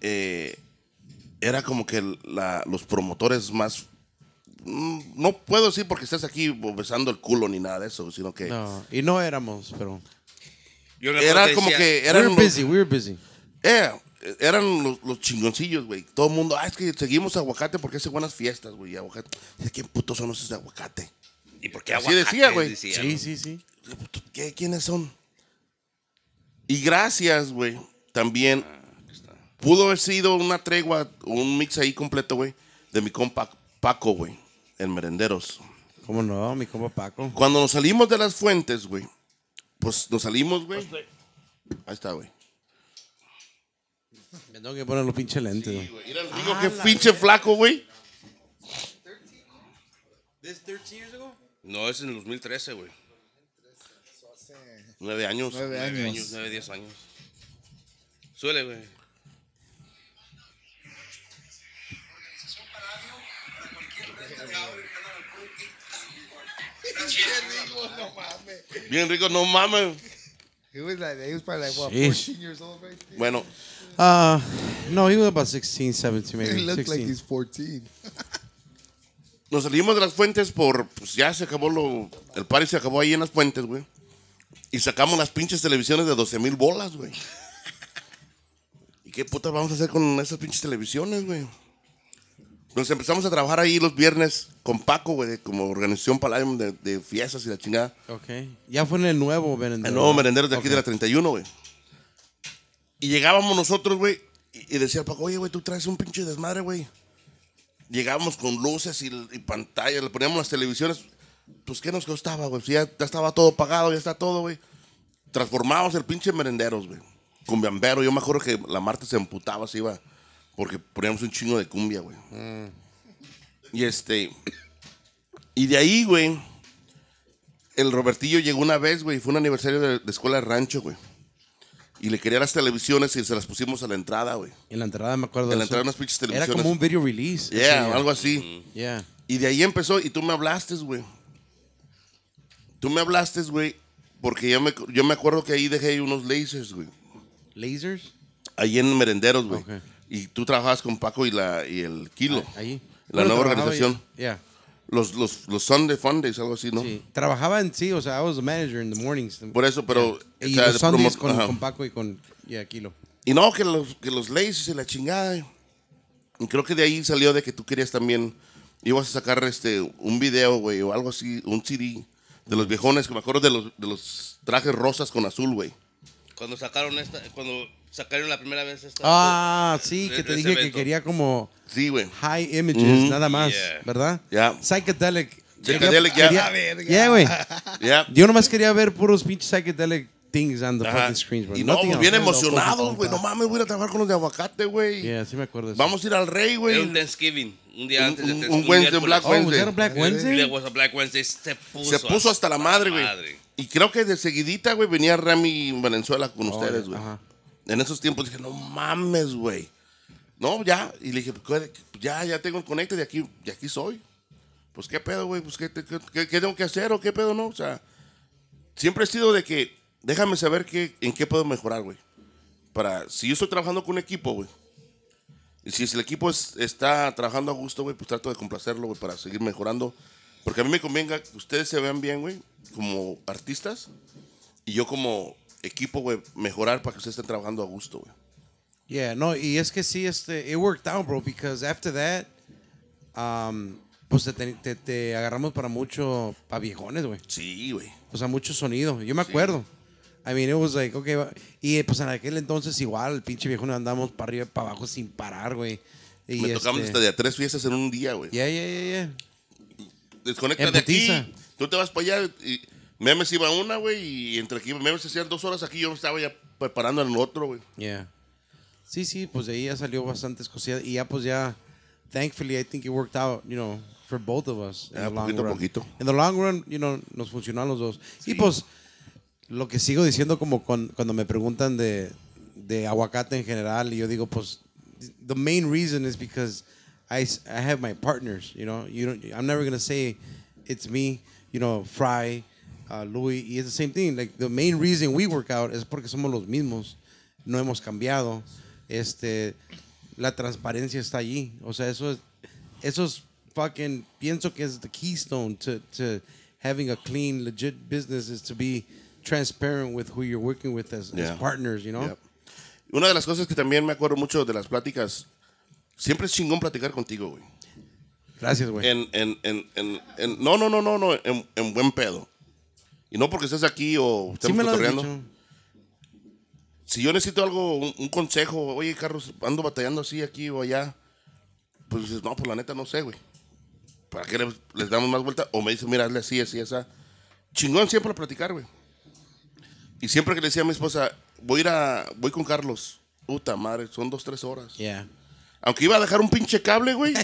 Eh, era como que los promotores más. Mm, no puedo decir porque estás aquí besando el culo ni nada de eso, sino que. No, y no éramos, pero. Yo era como que. Eran we're busy, we're eh, busy eran los, chingoncillos, güey. Todo el mundo, ah, es que seguimos aguacate porque hace buenas fiestas, güey. Aguacate. ¿quién putos son esos de aguacate? ¿Y por qué Así decía, güey. Sí, sí, sí. ¿Quiénes son? Y gracias, güey. También ah, pudo haber sido una tregua, un mix ahí completo, güey, de mi compa Paco, güey, en Merenderos. ¿Cómo no, mi compa Paco? Cuando nos salimos de las fuentes, güey, pues nos salimos, güey. Pues, ahí está, güey. Me tengo que poner los pinches lentes. Sí, güey. Mira el rico, ah, pinche flaco, güey. No, es en el 2013, güey. Nueve años. Nueve años. Nueve, años, nueve diez años. Suele, güey. Bien rico, no mames. Bien rico, no mames. He was like, he was probably like, what, 14 years old right Bueno. Ah, no, he was about 16, 17, maybe. He looked 16. like he's 14. Nos salimos de las fuentes por, pues ya se acabó lo, el party se acabó ahí en las fuentes, güey. Y sacamos las pinches televisiones de 12 mil bolas, güey. ¿Y qué puta vamos a hacer con esas pinches televisiones, güey? Nos empezamos a trabajar ahí los viernes con Paco, güey, como organización para de, de fiestas y la chingada. Ok. Ya fue en el nuevo merendero. El nuevo merendero de aquí de la 31, güey. Y llegábamos nosotros, güey, y, decía Paco, oye, güey, tú traes un pinche desmadre, güey. Llegábamos con luces y, pantallas, le poníamos las televisiones. Pues, ¿qué nos costaba, güey? ya, estaba todo pagado, ya está todo, güey. Transformábamos el pinche merenderos, güey. Con Biambero, yo me acuerdo que la Marta se emputaba, se iba porque poníamos un chingo de cumbia, güey. Mm. Y este. Y de ahí, güey. El Robertillo llegó una vez, güey. Fue un aniversario de, escuela de rancho, güey. Y le quería las televisiones y se las pusimos a la entrada, güey. En la entrada me acuerdo. En la entrada de unas pinches televisiones. Era como un video release. Yeah, algo así. Mm. Yeah. Y de ahí empezó. Y tú me hablaste, güey. Tú me hablaste, güey. Porque yo me, yo me acuerdo que ahí dejé unos lasers, güey. ¿Lasers? Ahí en Merenderos, güey. Okay. Y tú trabajabas con Paco y, la, y el Kilo. Ah, ahí. La nueva organización. Ya. Los, los, los, Sunday Fundays, algo así, ¿no? Sí. Trabajaba en sí, o sea, I was the manager in the mornings. Por eso, pero... Y los con, con, Paco y con Kilo. Y no, que los, que los laces y la chingada. Y creo que de ahí salió de que tú querías también... Ibas a sacar este, un video, güey, o algo así, un CD de los mm. viejones, que me acuerdo de los, de los trajes rosas con azul, güey. Cuando sacaron esta... Cuando sacaron la primera vez esta. Ah, sí, que te dije que quería como. Sí, güey. High images, nada más, ¿verdad? Ya. Yeah. Psychedelic. Psychedelic, ya. Ya, güey. Ya. Yo nomás quería ver puros pinches psychedelic things on the Ajá. fucking screens, bro. Y no, bien emocionados, güey. No mames, voy a trabajar con los de aguacate, güey. Yeah, sí me acuerdo. Vamos a ir al rey, güey. Un Thanksgiving. Un día antes de Thanksgiving. Un, un, un Black oh, Wednesday. Oh, Black Wednesday? There was a Black Wednesday. Se puso, se puso hasta, hasta la madre, güey. Y creo que de seguidita, güey, venía Rami Valenzuela con ustedes, güey. Ajá en esos tiempos dije, no mames, güey. No, ya. Y le dije, pues, ya, ya tengo el conecto de aquí, de aquí soy. Pues qué pedo, güey, pues ¿qué, tengo que hacer o qué pedo, no. O sea, siempre he sido de que, déjame saber qué, en qué puedo mejorar, güey. Para, si yo estoy trabajando con un equipo, güey. Y si el equipo está trabajando a gusto, güey, pues trato de complacerlo, güey, para seguir mejorando. Porque a mí me convenga que ustedes se vean bien, güey, como artistas. Y yo como equipo, güey, mejorar para que usted esté trabajando a gusto, güey. Yeah, no, y es que sí, este, it worked out, bro, because after that, um, pues te, te, agarramos para mucho, para viejones, güey. Sí, güey. O sea, mucho sonido. Yo me acuerdo. I mean, it was like, okay, y pues en aquel entonces igual, pinche viejones, andamos para arriba y para abajo sin parar, güey. Y me tocamos este hasta de tres fiestas en un día, güey. Yeah, yeah, yeah, yeah. Desconecta de aquí. Tú te vas para allá y Memes iba una, güey, y entre aquí Memes hacían dos horas aquí, yo me estaba ya preparando en el otro, güey. Yeah. Sí, sí, pues de ahí ya salió bastante cosillas y ya pues ya, thankfully, I think it worked out, you know, for both of us. En in ah, the long run. poquito. the long run, you know, nos funcionaron los dos. Y pues, lo que sigo diciendo como cuando me preguntan de, de aguacate en general, y yo digo, pues, the main reason is because I, I have my partners, you know. You don't, I'm never going to say it's me, you know, Fry, Luis Louis, y es the same thing. Like, the main reason we work out es porque somos los mismos, no hemos cambiado. Este, la transparencia está allí. O sea, eso es, fucking, pienso que es the keystone to, to having a clean, legit business is to be transparent with who you're working with as, as partners, you know? Una de las cosas que también me acuerdo mucho de las pláticas, siempre es chingón platicar contigo, güey. Gracias, güey. En, en, en, en, no, no, no, no, no, en, en buen pedo. Y no porque estés aquí o estemos Si yo necesito algo, un, consejo, oye, Carlos, ando batallando así aquí o allá, pues no, pues la neta no sé, güey. ¿Para qué les, damos más vuelta? O me dice mira, hazle así, así, esa. Chingón siempre a platicar, güey. Y siempre que le decía a mi esposa, voy a voy con Carlos. Puta madre, son dos, tres horas. Yeah. Aunque iba a dejar un pinche cable, güey.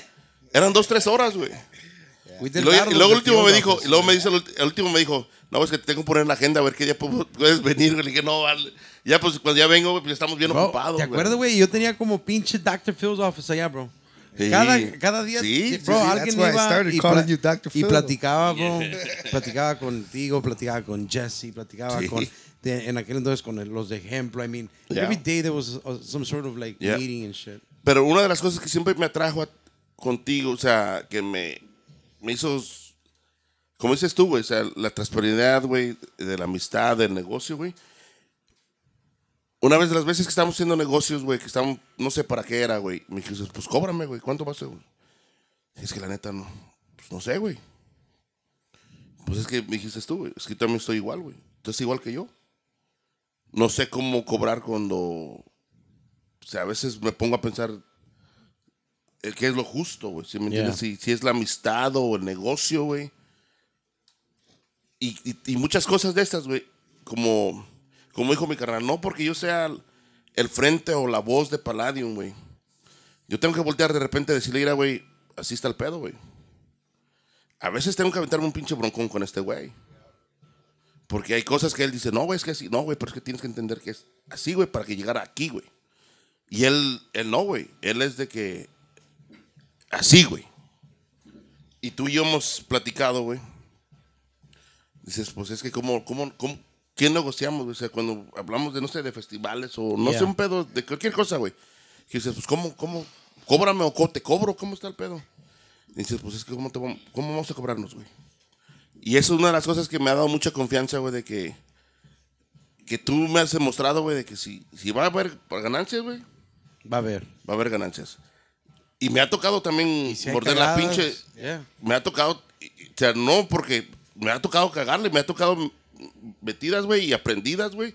eran dos, tres horas, güey. Y y luego el último me dijo, y luego me dice, el último me dijo, no, es que te tengo que poner en la agenda a ver qué día puedes venir. Le dije, no, vale. Ya, pues cuando ya vengo, pues estamos bien bro, ocupados. ¿Te acuerdas, güey? Yo tenía como pinche Dr. Phil's office allá, bro. Cada, día, sí, bro, alguien iba y, y, platicaba, bro, platicaba contigo, platicaba con Jesse, platicaba con en aquel entonces con los de ejemplo. I mean, every day there was some sort of like meeting and shit. Pero una de las cosas que siempre me atrajo contigo, o sea, que me, me hizo como dices tú, güey, o sea, la transparencia, güey, de la amistad, del negocio, güey. Una vez de las veces que estamos haciendo negocios, güey, que estamos, no sé para qué era, güey, me dijiste, pues cóbrame, güey, ¿cuánto va a ser, güey? Es que la neta, no, pues no sé, güey. Pues es que me dijiste tú, güey, es que también estoy igual, güey. Tú estás igual que yo. No sé cómo cobrar cuando, o sea, a veces me pongo a pensar, eh, ¿qué es lo justo, güey? Si, si es la amistad o el negocio, güey y, muchas cosas de estas, güey, como, como dijo mi carnal, no porque yo sea el frente o la voz de Palladium, güey. Yo tengo que voltear de repente y decirle, mira, güey, así está el pedo, güey. A veces tengo que aventarme un pinche broncón con este güey. Porque hay cosas que él dice, no, güey, es que así, no, güey, pero es que tienes que entender que es así, güey, para que llegara aquí, güey. Y él, él no, güey, él es de que así, güey. Y tú y yo hemos platicado, güey dices, pues es que cómo, cómo, ¿quién negociamos? O sea, cuando hablamos de, no sé, de festivales o no sé, un pedo, de cualquier cosa, güey. dices, pues cómo, cómo, cóbrame o te cobro, ¿cómo está el pedo? Y dices, pues es que cómo, vamos, a cobrarnos, güey. Y eso es una de las cosas que me ha dado mucha confianza, güey, de que, que tú me has demostrado, güey, de que si, si va a haber ganancias, güey. Va a haber. Va a haber ganancias. Y me ha tocado también morder la pinche. Me ha tocado, o sea, no porque me ha tocado cagarle, me ha tocado metidas, güey, y aprendidas, güey.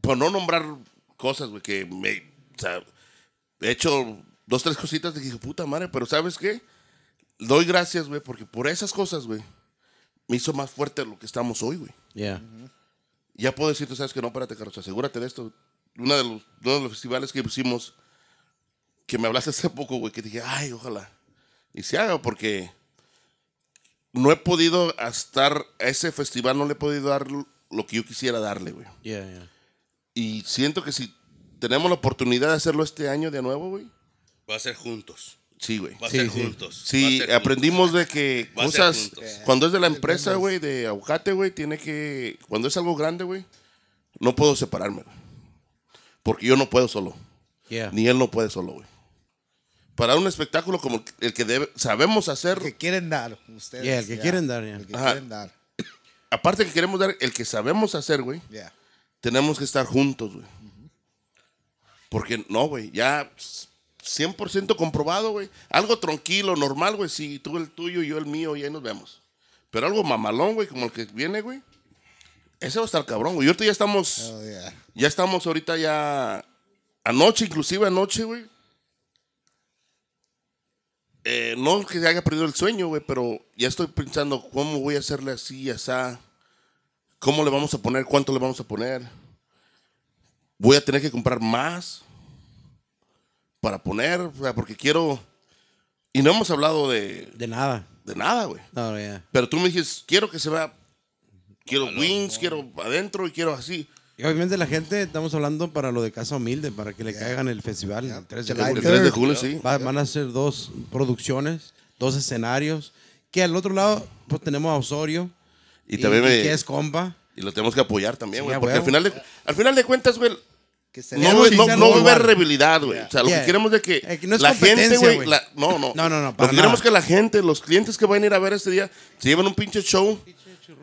Por no nombrar cosas, güey, que me. O sea, he hecho dos, tres cositas de dije, puta madre, pero ¿sabes qué? Doy gracias, güey, porque por esas cosas, güey, me hizo más fuerte lo que estamos hoy, güey. ya Ya puedo decirte, ¿sabes que No, espérate, Carlos, asegúrate de esto. Uno de los, uno los festivales que hicimos, que me hablaste hace poco, güey, que dije, ay, ojalá. Y se haga, porque no he podido estar, a ese festival no le he podido dar lo que yo quisiera darle, güey. Y siento que si tenemos la oportunidad de hacerlo este año de nuevo, güey. Va a ser juntos. Sí, güey. Va a ser juntos. Sí, aprendimos de que cosas, cuando es de la empresa, güey, de aguacate, güey, tiene que, cuando es algo grande, güey, no puedo separarme, Porque yo no puedo solo. Yeah. Ni él no puede solo, güey para un espectáculo como el que sabemos hacer. que quieren dar ustedes. el que quieren dar, que dar. Aparte que queremos dar el que sabemos hacer, güey. Tenemos que estar juntos, güey. Porque no, güey, ya 100% comprobado, güey. Algo tranquilo, normal, güey. Si tú el tuyo, y yo el mío, y ahí nos vemos. Pero algo mamalón, güey, como el que viene, güey. Ese va a estar cabrón, güey. Y ahorita ya estamos. Oh, ya estamos ahorita ya. Anoche, inclusive anoche, güey eh, no que se haya perdido el sueño, güey, pero ya estoy pensando cómo voy a hacerle así, asá, cómo le vamos a poner, cuánto le vamos a poner. Voy a tener que comprar más para poner, o sea, porque quiero... Y no hemos hablado de... De nada. De nada, güey. Pero tú me dices, quiero que se vea, quiero wins, wings, quiero adentro y quiero así. Y obviamente la gente, estamos hablando para lo de Casa Humilde, para que le caigan el festival. El 3 de, julio. sí. van a ser dos producciones, dos escenarios. Que al otro lado, pues tenemos a Osorio. Y, también y me... que es compa. Y lo tenemos que apoyar también, güey. porque al final, de, al final de cuentas, güey, no, no, no, no va a haber güey. O sea, lo que queremos es eh, que no la gente, güey. No, no. no, no, no lo que queremos que la gente, los clientes que van a ir a ver este día, se lleven un pinche show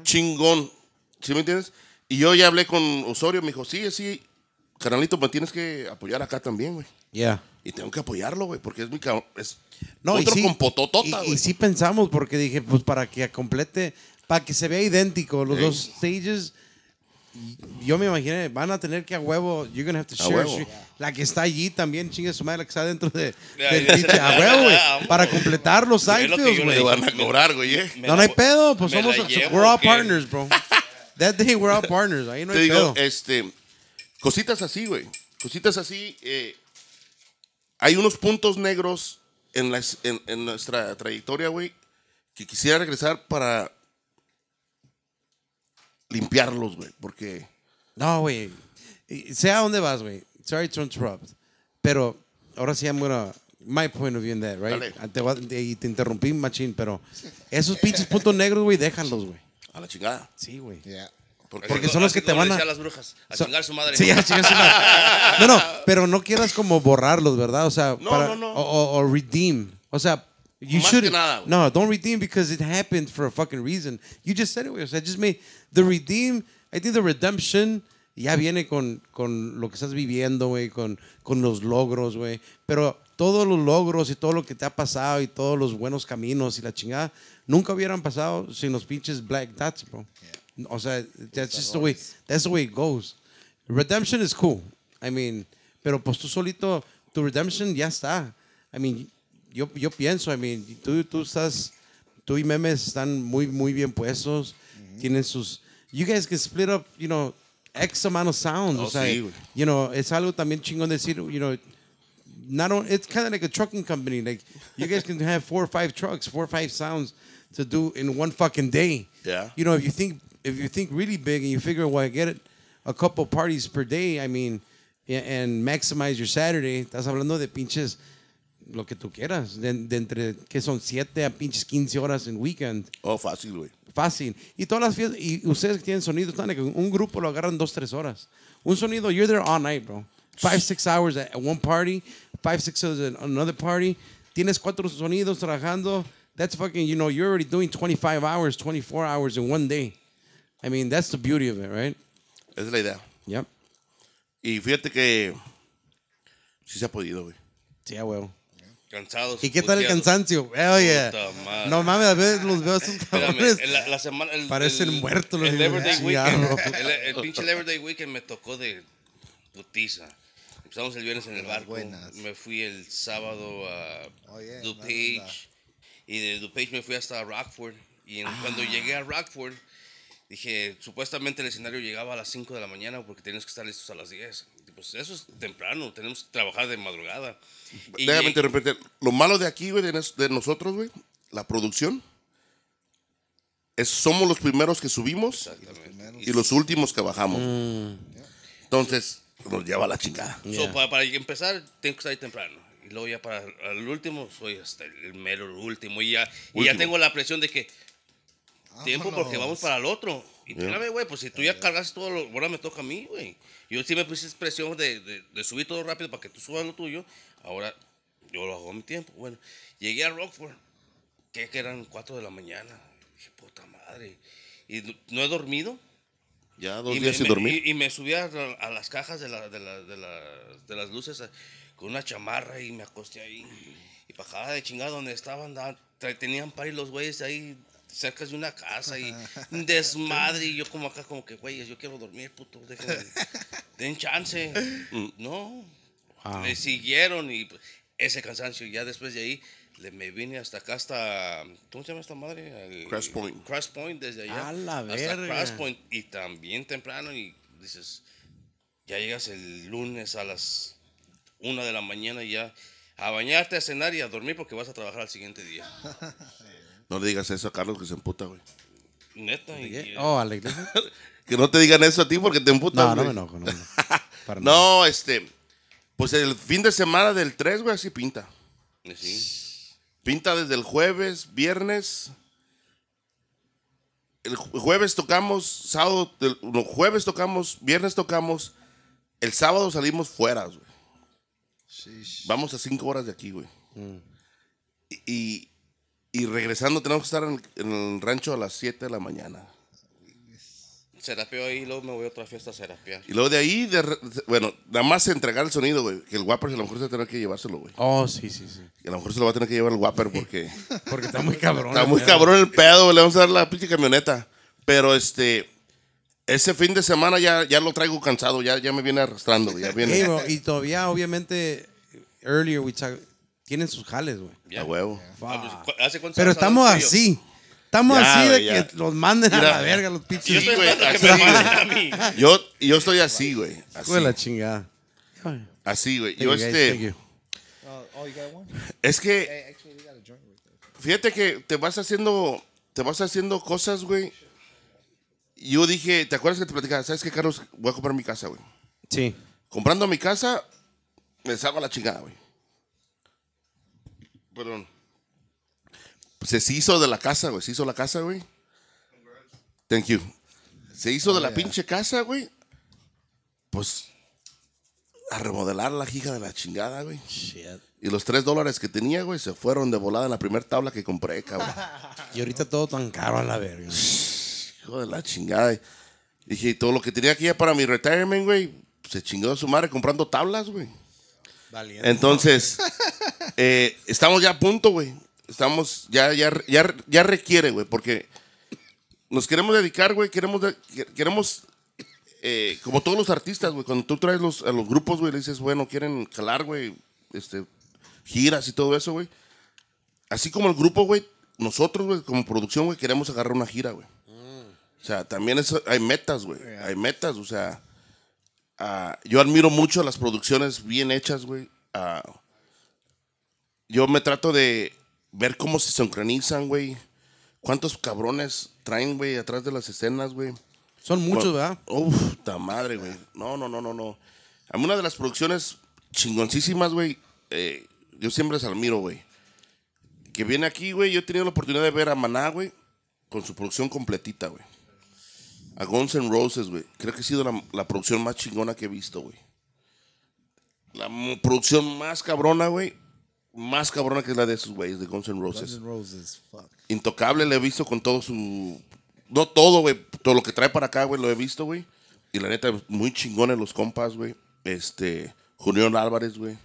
chingón. ¿Sí me entiendes? Y yo ya hablé con Osorio, me dijo, sí, sí, Canalito me tienes que apoyar acá también, güey. Ya. Y tengo que apoyarlo, güey, porque es mi cabrón. Es no, otro con pototota, y, sí pensamos, porque dije, pues para que complete, para que se vea idéntico los dos stages. Yo me imaginé, van a tener que a huevo, you're gonna have to share. Huevo. La que está allí también, chingue su madre, la que está dentro de, a huevo, güey. Ah, para completar los sitios, güey. van güey. Eh. No, no hay pedo, pues somos, we're all partners, bro. That day we're all partners. Te digo, este, cositas así, güey. Cositas así. Eh, hay unos puntos negros en, en- nuestra trayectoria, güey, que quisiera regresar para limpiarlos, güey. Porque No, güey. Sea dónde vas, güey. Sorry to interrupt. Pero ahora sí, I'm gonna. My point of view in that, right? y te interrumpí, machín, pero esos pinches puntos negros, güey, déjalos, güey. A la chingada. Sí, güey. Porque, son los que te van a... a las brujas, a chingar su madre. Sí, a chingar su madre. No, no, pero no quieras como borrarlos, ¿verdad? O sea, no, no, no. O, redeem. O sea, you Más should... no, don't redeem because it happened for a fucking reason. You just said it, güey. O sea, just made the redeem, I think the redemption ya viene con, con lo que estás viviendo, güey, con, con los logros, güey. Pero todos los logros y todo lo que te ha pasado y todos los buenos caminos y la chingada nunca hubieran pasado sin los pinches black dots, bro. O sea, that's just the way, that's the way it goes. Redemption is cool. I mean, pero pues tú solito, tu redemption ya está. I mean, yo, yo pienso, I mean, tú, tú estás, tú y memes están muy, muy bien puestos. Mm-hmm. Tienen sus, you guys can split up, you know, X amount of sounds. Oh, o sea, you know, es algo también chingón decir, you know, not only it's kind of like a trucking company. Like you guys can have four or five trucks, four or five sounds to do in one fucking day. Yeah. You know, if you think if you think really big and you figure, well, I get it, a couple parties per day. I mean, and maximize your Saturday. Estás hablando de pinches lo que tú quieras. De, de entre que son siete a pinches 15 horas en weekend. Oh, fácil, güey. Fácil. Y todas las fiestas y ustedes que tienen sonido, están Like, un grupo lo agarran dos tres horas. Un sonido, you're there all night, bro. Five six hours at one party. five, six another party. Tienes cuatro sonidos trabajando. That's fucking, you know, you're already doing 25 hours, 24 hours in one day. I mean, that's the beauty of it, right? es la idea. Yep. Y fíjate que sí se ha podido, güey. Sí, Cansados. ¿Y qué tal el cansancio? Oye. No mames, a veces los veo esos La, semana, parecen muertos los el, el, Weekend me tocó de putiza estamos el viernes en el barco. Me fui el sábado mm. a DuPage. y de DuPage me fui hasta Rockford. Y ah. cuando llegué a Rockford, dije, supuestamente el escenario llegaba a las 5 de la mañana porque teníamos que estar listos a las 10. Pues eso es temprano, tenemos que trabajar de madrugada. Déjame interrumpirte. Lo malo de aquí, güey, de, nosotros, güey, la producción, es somos los primeros que subimos y los últimos que bajamos. Mm. Entonces, nos lleva la chingada. para, empezar, tengo que salir temprano. Y luego ya para el último, soy hasta el mero último. Y ya, Y ya tengo la presión de que tiempo porque vamos para el otro. Y güey, pues si tú ya cargas todo, lo, ahora me toca a mí, güey. Yo sí me puse presión de, de, subir todo rápido para que tú subas lo tuyo. Ahora yo lo hago a mi tiempo. Bueno, llegué a Rockford, que eran 4 de la mañana. Dije, puta madre. Y no he dormido ya dos días me, dormí Y, me subía a, las cajas de, de, de, las luces eh, con una chamarra y me acosté ahí. Y bajaba de chingada donde estaban, tenían par y los güeyes ahí cerca de una casa y desmadre. Y yo como acá, como que, güeyes, yo quiero dormir, puto, den chance. Mm. No, me siguieron y pues, ese cansancio. Ya después de ahí le, me vine hasta acá, hasta. ¿Cómo se llama esta madre? El, Crash Point. Point, desde allá. A la hasta verga. Point. Y también temprano, y dices, ya llegas el lunes a las una de la mañana y ya a bañarte, a cenar y a dormir porque vas a trabajar al siguiente día. no le digas eso a Carlos que se emputa, güey. Neta. Y, oh, a que no te digan eso a ti porque te emputa. No, no me enojo. No, no. no este. Pues el fin de semana del 3, güey, así pinta. Sí. Pinta desde el jueves, viernes. El jueves tocamos, sábado, el, jueves tocamos, viernes tocamos. El sábado salimos fuera, güey. Vamos a cinco horas de aquí, güey. Mm. Y, regresando tenemos que estar en, el rancho a las siete de la mañana serapeo ahí y luego me voy a otra fiesta a serapear. Y luego de ahí, de bueno, nada más entregar el sonido, güey. Que el Whopper a lo mejor se va a tener que llevárselo, güey. Oh, sí, sí, sí. Que a lo mejor se lo va a tener que llevar el Whopper porque Porque está muy cabrón. está muy cabrón el pedo, güey. Le vamos a dar la pinche camioneta. Pero este, ese fin de semana ya, ya lo traigo cansado, ya, ya me viene arrastrando, ya viene. y todavía, obviamente, earlier we talk- tienen sus jales, güey. A huevo. Ah, pues, Pero estamos así. Estamos así de que los manden a la verga los pinches. Yo estoy Yo, estoy así, güey. Así. la chingada. Así, güey. Yo este. Oh, oh, es que. Fíjate que te vas haciendo. Te vas haciendo cosas, güey. Yo dije, ¿te acuerdas que te platicaba? ¿Sabes qué, Carlos? Voy a comprar mi casa, güey. Sí. Comprando mi casa, me salgo a la chingada, güey. Perdón se, hizo de la casa, güey. Se hizo la casa, güey. Thank you. Se hizo de la pinche casa, güey. Pues a remodelar la hija de la chingada, güey. Y los tres dólares que tenía, güey, se fueron de volada en la primera tabla que compré, cabrón. y ahorita todo tan caro a la verga. Hijo de la chingada. Dije, todo lo que tenía aquí para mi retirement, güey, se chingó a su madre comprando tablas, güey. Entonces, eh, estamos ya a punto, güey estamos, ya, ya, ya, ya requiere, güey, porque nos queremos dedicar, güey, queremos, queremos eh, como todos los artistas, güey, cuando tú traes los, a los grupos, güey, le dices, bueno, quieren calar, güey, este, giras y todo eso, güey. Así como el grupo, güey, nosotros, güey, como producción, güey, queremos agarrar una gira, güey. O sea, también hay metas, güey, hay metas, o sea, yo admiro mucho las producciones bien hechas, güey. yo me trato de ver cómo se sincronizan, güey. ¿Cuántos cabrones traen, güey, atrás de las escenas, güey? Son muchos, ¿verdad? Uf, ta madre, güey. No, no, no, no, no. A mí una de las producciones chingoncísimas, güey, eh, yo siempre salmiro admiro, güey. Que viene aquí, güey, yo he tenido la oportunidad de ver a Maná, güey, con su producción completita, güey. A Guns N' Roses, güey. Creo que ha sido la, la producción más chingona que he visto, güey. La producción más cabrona, güey más cabrona que la de esos güey. de Guns N' Roses. Guns Roses, fuck. Intocable le he visto con todo su. No todo, güey. Todo lo que trae para acá, güey, lo he visto, güey. Y la neta, muy chingones los compas, güey. Este. unión Álvarez, güey.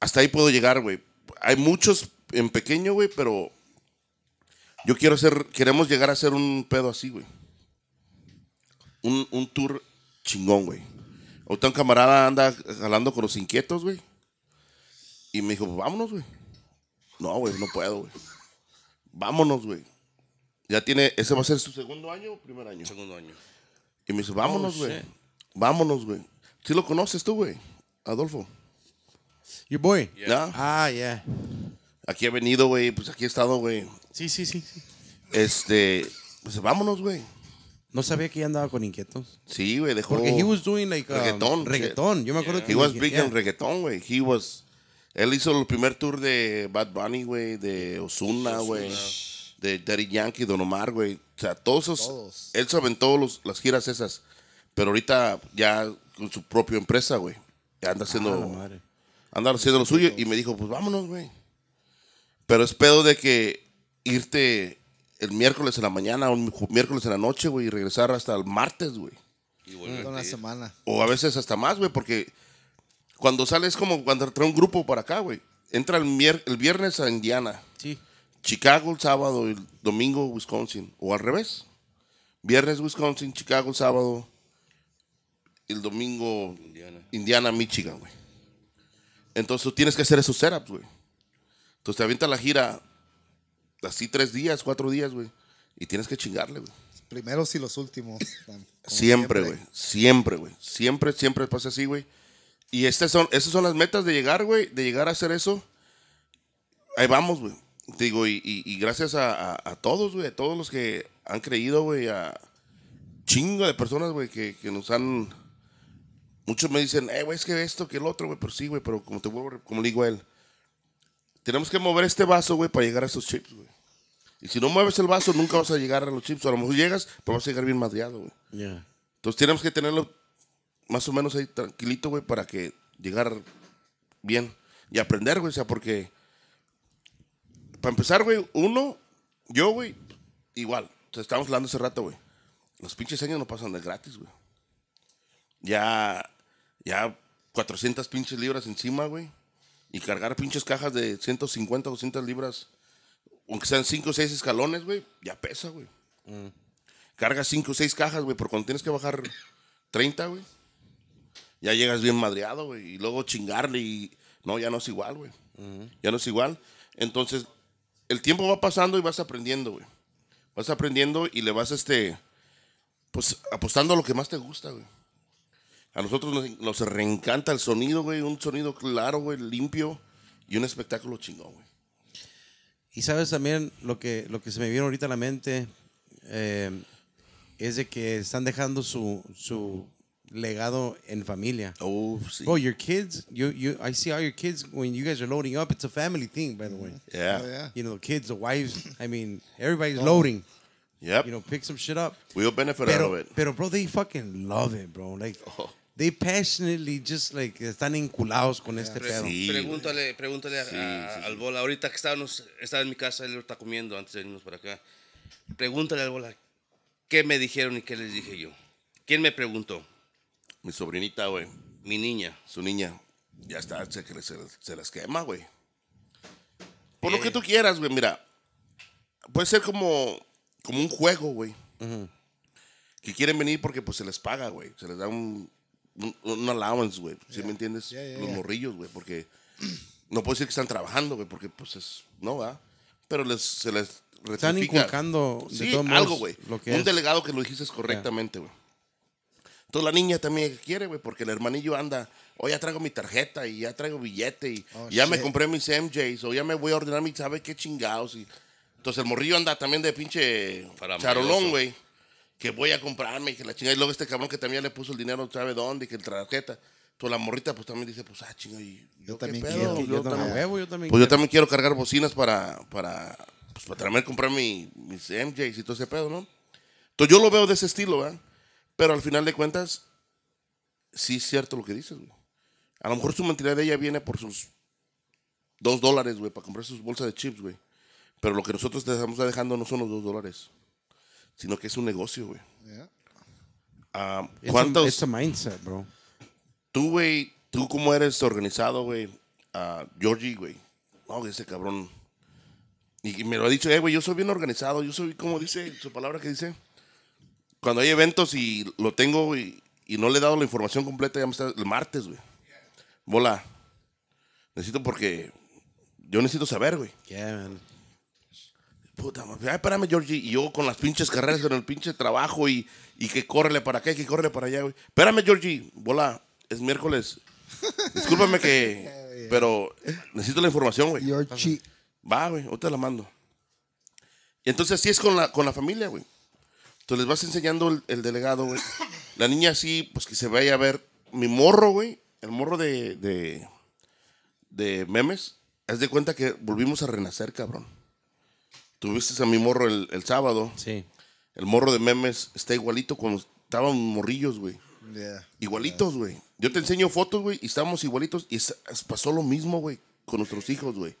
Hasta ahí puedo llegar, güey. Hay muchos en pequeño, güey, pero. Yo quiero hacer. Queremos llegar a hacer un pedo así, güey. Un, tour chingón, güey. Ahorita camarada anda jalando con los inquietos, güey y me dijo, pues vámonos, güey. No, güey, no puedo, güey. Vámonos, güey. Ya tiene, ese va a ser su segundo año o primer año. Segundo año. Y me dice, vámonos, oh, güey. vámonos, güey. ¿Sí lo conoces tú, güey? Adolfo. Your boy. ¿Ya? Ah, yeah. Aquí he venido, güey. Pues aquí he estado, güey. Sí, sí, sí, Este, pues vámonos, güey. No sabía que ya andaba con inquietos. Sí, güey, dejó. Porque he was doing like Reggaetón, um, reggaetón. Yo me acuerdo que He was big reggaetón, güey. He was él hizo el primer tour de Bad Bunny, güey, de Ozuna, güey, de Daddy Yankee, Don Omar, güey. O sea, todos esos. Él se aventó los, las giras esas. Pero ahorita ya con su propia empresa, güey. Anda haciendo. Ah, anda haciendo lo suyo. Y me dijo, pues vámonos, güey. Pero es pedo de que irte el miércoles en la mañana o miércoles en la noche, güey, y regresar hasta el martes, güey. Y volver. O a veces hasta más, güey, porque cuando sales como cuando trae un grupo para acá, güey. Entra el, el viernes a Indiana. Sí. Chicago el sábado y el domingo Wisconsin. O al revés. Viernes Wisconsin, Chicago el sábado. El domingo Indiana, Indiana Michigan, güey. Entonces tú tienes que hacer esos setups, güey. Entonces te avienta la gira así tres días, cuatro días, güey. Y tienes que chingarle, güey. Primeros y los últimos. Siempre, güey. Siempre, güey. Siempre, siempre pasa así, güey. Y estas son, esas son las metas de llegar, güey, de llegar a hacer eso. Ahí vamos, güey. Digo, y, y, gracias a, a, todos, güey, a todos los que han creído, güey, a chingo de personas, güey, que, que, nos han... Muchos me dicen, eh, güey, es que esto, que el otro, güey, pero pues sí, güey, pero como te vuelvo, como le digo a él, tenemos que mover este vaso, güey, para llegar a esos chips, güey. Y si no mueves el vaso, nunca vas a llegar a los chips. A lo mejor llegas, pero vas a llegar bien madreado, güey. ya Entonces tenemos que tenerlo más o menos ahí tranquilito, güey, para que llegar bien y aprender, güey. O sea, porque para empezar, güey, uno, yo, güey, igual. O sea, estábamos hablando hace rato, güey. Los pinches años no pasan de gratis, güey. Ya, ya 400 pinches libras encima, güey. Y cargar pinches cajas de 150, 200 libras, aunque sean 5 o 6 escalones, güey, ya pesa, güey. carga mm. Cargas 5 o 6 cajas, güey, por cuando tienes que bajar 30, güey ya llegas bien madreado, güey. Y luego chingarle y no, ya no es igual, güey. Ya no es igual. Entonces, el tiempo va pasando y vas aprendiendo, güey. Vas aprendiendo y le vas, este, pues apostando a lo que más te gusta, güey. A nosotros nos, reencanta el sonido, güey. Un sonido claro, güey, limpio y un espectáculo chingón, güey. Y sabes también lo que, lo que se me vino ahorita a la mente eh, es de que están dejando su legado en familia. Oh, sí. Oh, your kids, you, you, I see all your kids, when you guys are loading up, it's a family thing, by the way. Yeah. yeah. You know, the kids, the wives, I mean, everybody's oh. loading. Yep. You know, pick some shit up. We'll benefit out of it. Pero, bro, they fucking love it, bro. Like, oh. they passionately just like están enculados con este pedo. Sí. Pregúntale, pregúntale a, al bola. Ahorita que está, está en mi casa, él lo está comiendo antes de irnos para acá. Pregúntale al bola qué me dijeron y qué les dije yo. ¿Quién me preguntó? mi sobrinita, güey, mi niña, su niña, ya está, se, se, las quema, güey. Por lo que tú quieras, güey, mira. Puede ser como, como un juego, güey. Que quieren venir porque pues se les paga, güey. Se les da un, allowance, güey. ¿Sí me entiendes? Los morrillos, güey. Porque no puede ser que están trabajando, güey, porque pues es, no va. Pero les, se les Están inculcando algo, güey. Un delegado que lo dijiste correctamente, güey. Entonces la niña también quiere, güey, porque el hermanillo anda, hoy oh, ya traigo mi tarjeta y ya traigo billete y, oh, ya me compré mis MJs o ya me voy a ordenar mis, ¿sabes qué chingados? Y, entonces el morrillo anda también de pinche charolón, güey, que voy a comprarme y que la chingada. Y luego este cabrón que también le puso el dinero, ¿sabe dónde? Que el tarjeta. toda la morrita pues también dice, pues ah, chinga, y yo, también quiero. Yo, también, pues quiero. yo también quiero cargar bocinas para, para, pues, para también comprar mi, mis MJs y todo ese pedo, ¿no? Entonces yo lo veo de ese estilo, ¿verdad? Pero al final de cuentas, sí es cierto lo que dices, güey. A lo mejor su mentalidad de ella viene por sus dos dólares, güey, para comprar sus bolsas de chips, güey. Pero lo que nosotros te estamos dejando no son los dos dólares, sino que es un negocio, güey. Um, ¿Cuántos? Es mindset, bro. Tú, güey, tú cómo eres organizado, güey. Ah, Georgie, güey. No, ese cabrón. Y me lo ha dicho, eh, güey, yo soy bien organizado. Yo soy, como dice su palabra que dice? cuando hay eventos y lo tengo y, y no le he dado la información completa, ya me está el martes, güey. Bola. Necesito porque yo necesito saber, güey. Yeah, man. Puta madre. Ay, espérame, Georgie. Y yo con las pinches carreras, en el pinche trabajo y, y que córrele para acá y que córrele para allá, güey. Espérame, Georgie. Bola, es miércoles. Discúlpame que. Pero necesito la información, güey. Georgie. Va, güey. Ahorita la mando. Y entonces así es con la, con la familia, güey les vas enseñando el, delegado, La niña así, pues que se vaya a ver. Mi morro, güey, el morro de, de, memes, haz de cuenta que volvimos a renacer, cabrón. Tuviste a mi morro el, sábado. Sí. El morro de memes está igualito cuando estaban morrillos, güey. Igualitos, güey. Yo te enseño fotos, güey, y estábamos igualitos. Y pasó lo mismo, güey, con nuestros hijos, güey.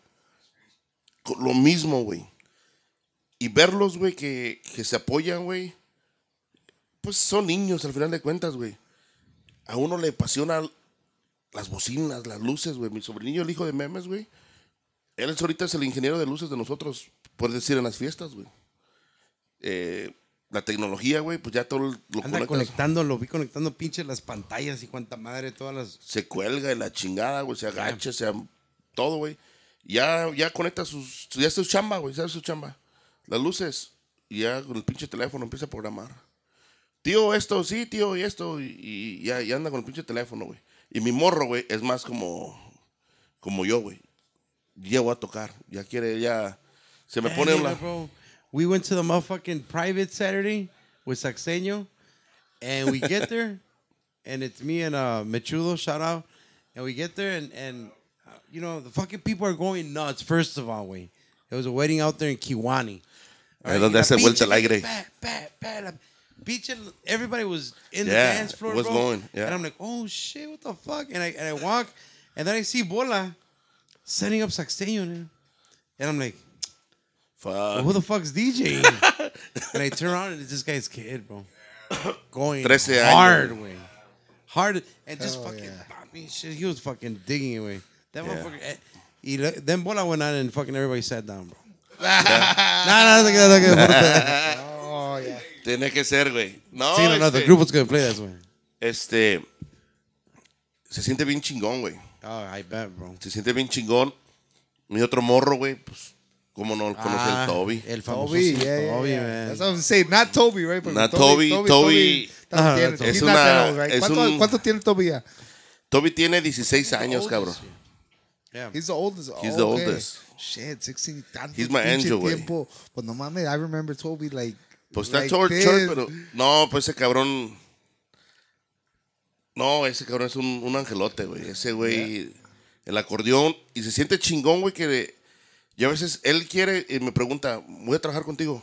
Lo mismo, güey. Y verlos, güey, que, que se apoyan, güey. Pues son niños, al final de cuentas, güey. A uno le apasiona las bocinas, las luces, güey. Mi sobrinillo, el hijo de memes, güey. Él ahorita es el ingeniero de luces de nosotros, por decir, en las fiestas, güey. Eh, la tecnología, güey, pues ya todo lo Anda conectando, lo vi conectando pinches las pantallas y cuánta madre, todas las... Se cuelga y la chingada, güey, se agacha, se... Todo, güey. Ya, ya conecta sus... Ya es su chamba, güey, ya su chamba. Las luces. Y ya con el pinche teléfono empieza a programar tío, esto, sí, tío, y esto, y, ya anda con el pinche teléfono, güey. Y mi morro, güey, es más como, como yo, güey. Llevo a tocar, ya quiere, ya, se me pone una... We went to the motherfucking private Saturday with Saxeño, and we get there, and it's me and uh, Mechudo, shout out, and we get there, and, and you know, the fucking people are going nuts, first of all, güey. It was a wedding out there in Kiwani. vuelta el aire. and Everybody was in the dance floor. Was bro. going. Yeah. And I'm like, oh shit, what the fuck? And I and I walk, and then I see Bola setting up Saxteño, and I'm like, fuck, who the fuck's DJ? and I turn around and it's this guy's kid, bro, going hard way, hard, and just fucking yeah. bombing shit. He was fucking digging away. That yeah. motherfucker. Eh, he, then Bola went on and fucking everybody sat down, bro. Oh yeah. Tiene que ser, güey. No, sí, no, no, El este, the group was gonna play güey. Este. Se siente bien chingón, güey. Oh, I bet, bro. Se siente bien chingón. Mi otro morro, güey, pues, como no lo conoce el ah, Toby. El famoso Toby, yeah, Toby, man. That's what I'm saying. Not Toby, right? No, not Toby, Toby. Toby, tiene, es una, ¿Cuánto, un, ¿Cuánto tiene Toby ya? Toby tiene 16 años, cabrón. He's the oldest. He's the oldest. Shit, 16 He's my angel, güey. Pues no mames, I remember Toby like pues está pero. No, pues ese cabrón. No, ese cabrón es un, angelote, güey. Ese güey. El acordeón. Y se siente chingón, güey, que. Yo a veces él quiere y me pregunta, ¿voy a trabajar contigo?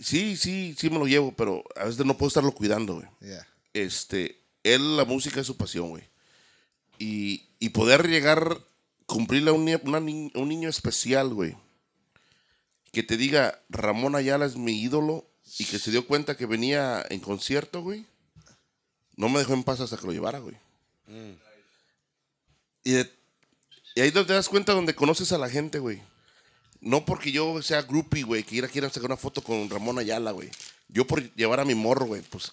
Sí, sí, sí me lo llevo, pero a veces no puedo estarlo cuidando, güey. Este, él, la música es su pasión, güey. Y, poder llegar, cumplirle a un, un niño especial, güey que te diga Ramón Ayala es mi ídolo y que se dio cuenta que venía en concierto, güey, no me dejó en paz hasta que lo llevara, güey. Mm. Y, ahí y, ahí te das cuenta donde conoces a la gente, güey. No porque yo sea groupie, güey, que quiera sacar una foto con Ramón Ayala, güey. Yo por llevar a mi morro, güey, pues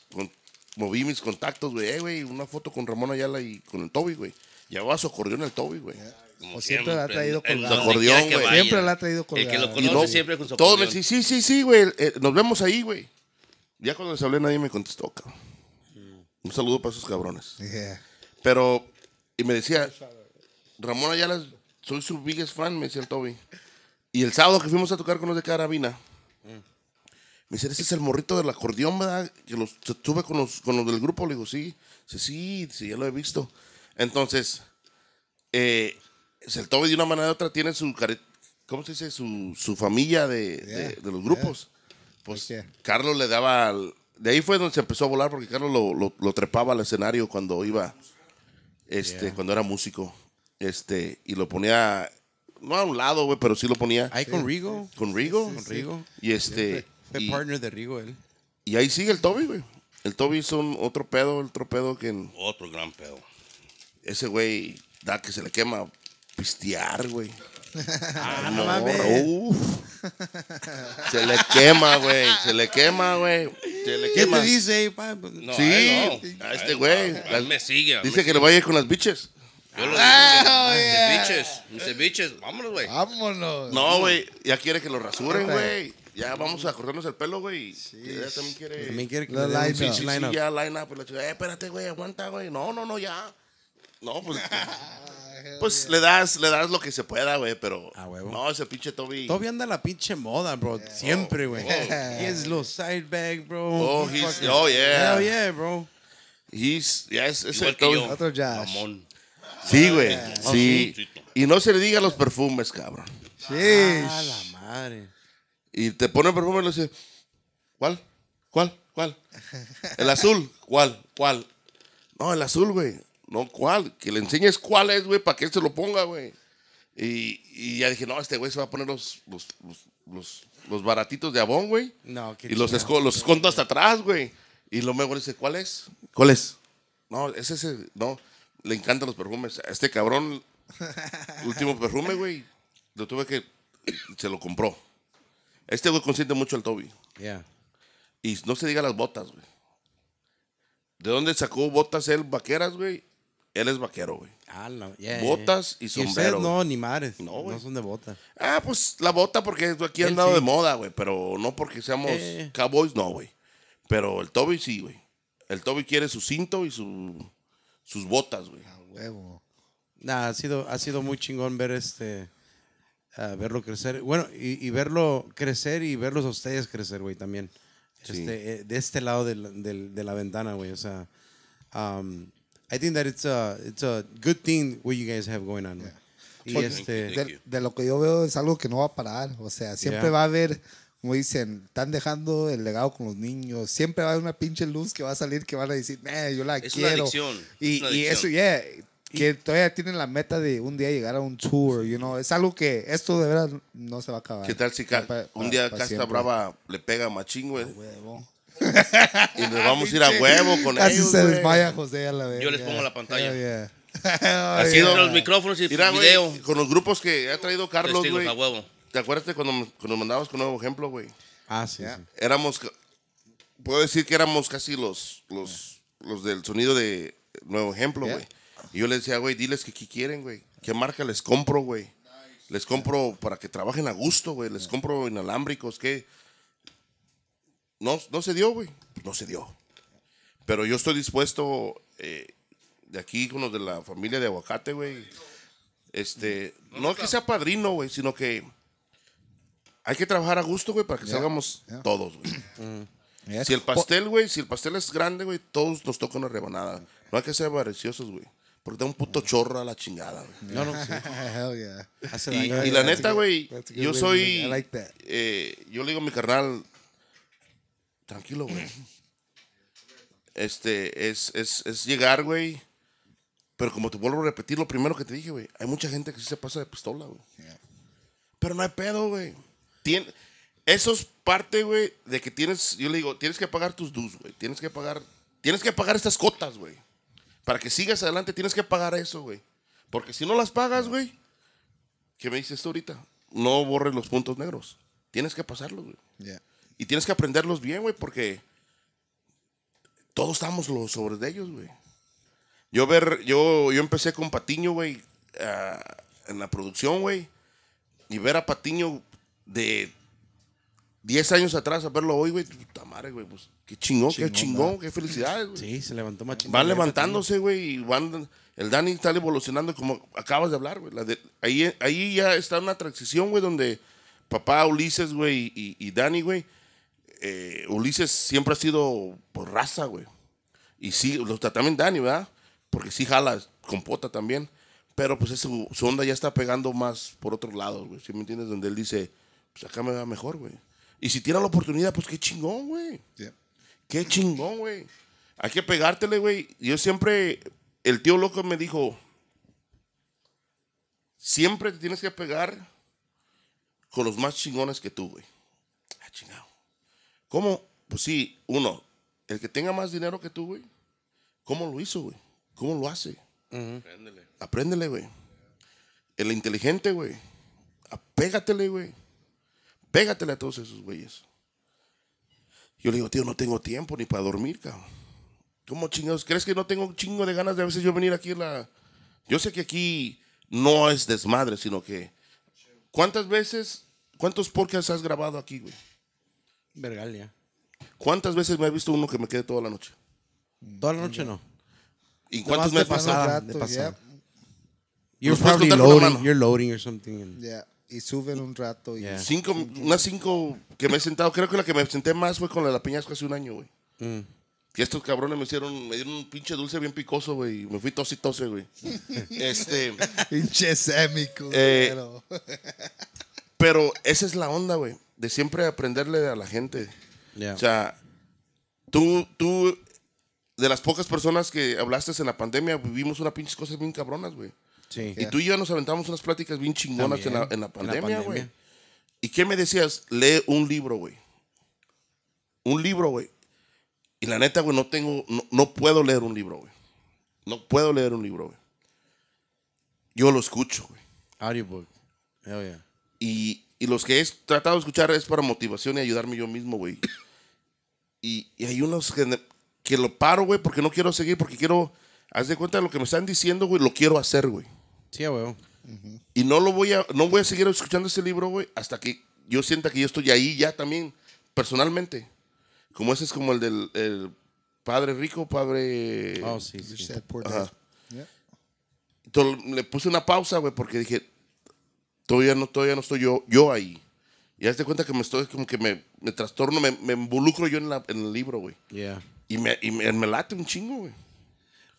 moví mis contactos, güey, eh, güey, una foto con Ramón Ayala y con el Toby, güey. Llevaba su acordeón el Toby, güey. Como siempre, la ha traído con El, acordeón, güey. Siempre la ha traído con El que lo conoce siempre con su todo Todos Me, sí, sí, sí, güey. Eh, nos vemos ahí, güey. Ya cuando les hablé nadie me contestó, cabrón. Un saludo para esos cabrones. Pero, y me decía, Ramón Ayala, soy su biggest fan, me decía el Toby. Y el sábado que fuimos a tocar con los de Carabina, me dice, ese es el morrito del acordeón, ¿verdad? Que los tuve con los, con los del grupo. Le digo, sí, sí, sí, sí ya lo he visto. Entonces, eh, el Toby de una manera u otra tiene su, ¿cómo se dice? Su, familia de, los grupos. Pues Carlos le daba, al, de ahí fue donde se empezó a volar porque Carlos lo, trepaba al escenario cuando iba, este, cuando era músico, este, y lo ponía, no a un lado, güey, pero sí lo ponía. Ahí con Rigo. Con Rigo. Con Rigo. Y este. Fue, partner de Rigo él. Y ahí sigue el Toby, güey. El Toby es otro pedo, otro pedo que... otro gran pedo. Ese güey da que se le quema pistear, güey. Ah, no, Se le quema, güey. Se le quema, güey. Se le quema. ¿Qué te dice, pues, sí, a, este güey. me sigue. Dice que que va a ir con las biches. Yo lo ah, biches. biches. Vámonos, güey. Vámonos. No, güey. Ya quiere que lo rasuren, güey. Ya vamos a cortarnos el pelo, güey. Sí. Ella pues también quiere. que la line up. Sí, ya line up. Eh, espérate, güey. Aguanta, güey. No, no, no, ya. No, pues. Pues le das, le das lo que se pueda, güey, pero. Ah, No, ese pinche Toby. Toby anda la pinche moda, bro. Oh, siempre, güey. Es oh. oh. los side bag, bro. Oh, he's, oh yeah. Hell yeah, bro. He's, yes, es el Toby. Otro Josh. Sí, güey. Ah, sí. Y no se le diga los perfumes, cabrón. Sí. Ah, la madre. Y te pone perfume y le dice, ¿cuál? ¿Cuál? ¿Cuál? El azul, ¿cuál? ¿Cuál? No, el azul, güey no cuál. Que le enseñes cuál es, güey, para que él se lo ponga, güey. Y, ya dije, no, este güey se va a poner los, los, baratitos de abón, güey. No, qué Y los, escondo hasta atrás, güey. Y lo mejor dice, ¿cuál es? ¿Cuál es? No, es ese, no. Le encantan los perfumes. este cabrón, último perfume, güey. Lo tuve que. Se lo compró. Este güey consiente mucho al Toby. Yeah. Y no se diga las botas, güey. ¿De dónde sacó botas él, vaqueras, güey? Él es vaquero, güey. Ah, botas y sombrero. ¿Y no, ni mares. No, güey. No son de botas. Ah, pues la bota porque aquí han dado de moda, güey. Pero no porque seamos eh. cowboys, no, güey. Pero el Toby sí, güey. El Toby quiere su cinto y sus botas, güey. Ah, huevo. Nah, ha sido, ha sido muy chingón ver este. Ah, verlo crecer. Bueno, y, verlo crecer y verlos a ustedes crecer, güey, también. Este, eh, de este lado de la, ventana, güey. O sea, I think that it's a, it's a good thing what you guys have going on. Este, de, lo que yo veo es algo que no va a parar. O sea, siempre va a haber, como dicen, están dejando el legado con los niños. Siempre va a haber una pinche luz que va a salir que van a decir, eh, yo la quiero. Y, y eso, yeah, que todavía tienen la meta de un día llegar a un tour, you know. Es algo que esto de verdad no se va a acabar. ¿Qué tal si un día Casta Brava le pega machín, güey? y nos vamos a ir a huevo con ellos. se desmaya José Yo les pongo la pantalla. los micrófonos y Mira, video. con los grupos que ha traído Carlos, güey. ¿Te acuerdas cuando, cuando mandabas con nuevo ejemplo, güey? Ah, sí, Éramos, puedo decir que éramos casi los, los, los del sonido de nuevo ejemplo, güey. Y yo les decía, güey, diles que qué quieren, güey. ¿Qué marca les compro, güey? Les compro para que trabajen a gusto, güey. Les compro inalámbricos, ¿qué? no, no se dio, güey. No se dio. Pero yo estoy dispuesto, eh, de aquí con los de la familia de Aguacate, güey. Este, no que sea padrino, güey, sino que hay que trabajar a gusto, güey, para que salgamos todos, güey. Mm. Si el pastel, güey, si el pastel es grande, güey, todos nos toca una rebanada. No hay que ser avariciosos, güey. Porque da un puto chorro a la chingada, güey. No, no. y, la neta, güey, yo soy. Eh, yo le digo a mi carnal, Tranquilo, güey. Este, es, es, es llegar, güey. Pero como te vuelvo a repetir lo primero que te dije, güey. Hay mucha gente que sí se pasa de pistola, güey. Pero no hay pedo, güey. eso es parte, güey, de que tienes, yo le digo, tienes que pagar tus dues, güey. Tienes que pagar, tienes que pagar estas cotas, güey. Para que sigas adelante tienes que pagar eso, güey. Porque si no las pagas, güey, ¿qué me dices tú ahorita? No borres los puntos negros. Tienes que pasarlos, güey. Ya. Y tienes que aprenderlos bien, güey, porque todos estamos los sobre de ellos, güey. Yo ver, yo, yo empecé con Patiño, güey, ah, en la producción, güey. Y ver a Patiño de 10 años atrás a verlo hoy, güey, puta madre, güey, pues, qué chingón, qué chingón, qué felicidad güey. Sí, se levantó más chingón. Van levantándose, güey, y el Dani está evolucionando como acabas de hablar, güey. Ahí, ahí ya está una transición, güey, donde papá Ulises, güey, y, y Dani, güey, eh, Ulises siempre ha sido por raza, güey. Y sí, lo está también Dani, ¿verdad? Porque sí jala pota también. Pero pues ese, su onda ya está pegando más por otros lados, güey. Si me entiendes? Donde él dice, pues acá me va mejor, güey. Y si tiene la oportunidad, pues qué chingón, güey. Qué chingón, güey. Hay que pegártele, güey. Yo siempre, el tío loco me dijo, siempre te tienes que pegar con los más chingones que tú, güey. Ah, chingado. ¿Cómo? Pues sí, uno, el que tenga más dinero que tú, güey, ¿cómo lo hizo, güey? ¿Cómo lo hace? Apréndele. Apréndele, güey. El inteligente, güey. pégatele, güey. Pégatele a todos esos güeyes. Yo le digo, tío, no tengo tiempo ni para dormir, cabrón. ¿Cómo chingados? ¿Crees que no tengo un chingo de ganas de a veces yo venir aquí a la... Yo sé que aquí no es desmadre, sino que... ¿Cuántas veces, cuántos podcasts has grabado aquí, güey? Vergalia. ¿Cuántas veces me has visto uno que me quede toda la noche? Toda la noche no. ¿Y cuántas me ha pasado? You're probably loading, you're loading or something. Yeah, Y suben un rato. Y Cinco, unas cinco que me he sentado. Creo que la que me senté más fue con la de la Peñasco hace un año, güey. Y mm. estos cabrones me hicieron, me dieron un pinche dulce bien picoso, güey. Y me fui tose y güey. este, Pinche semico. Eh, pero esa es la onda, güey de siempre aprenderle a la gente. O sea, tú, tú, de las pocas personas que hablaste en la pandemia, vivimos unas pinches cosas bien cabronas, güey. Sí. Y tú y yo nos aventamos unas pláticas bien chingonas en la, en la, pandemia, güey. ¿Y qué me decías? Lee un libro, güey. Un libro, güey. Y la neta, güey, no tengo, no, puedo leer un libro, güey. No puedo leer un libro, güey. Yo lo escucho, güey. Audiobook. Hell yeah. Y, y los que he tratado de escuchar es para motivación y ayudarme yo mismo, güey. Y, y, hay unos que, lo paro, güey, porque no quiero seguir, porque quiero. Haz de cuenta lo que me están diciendo, güey, lo quiero hacer, güey. Sí, güey. Y no lo voy a, no voy a seguir escuchando ese libro, güey, hasta que yo sienta que yo estoy ahí ya también, personalmente. Como ese es como el del padre rico, padre. Oh, sí, sí. Ajá. Entonces, le puse una pausa, güey, porque dije, Todavía no, todavía no estoy yo, yo ahí. Y hazte cuenta que me estoy, como que me, me trastorno, me, me, involucro yo en, la, en el libro, güey. Y, me, y me, late un chingo, güey.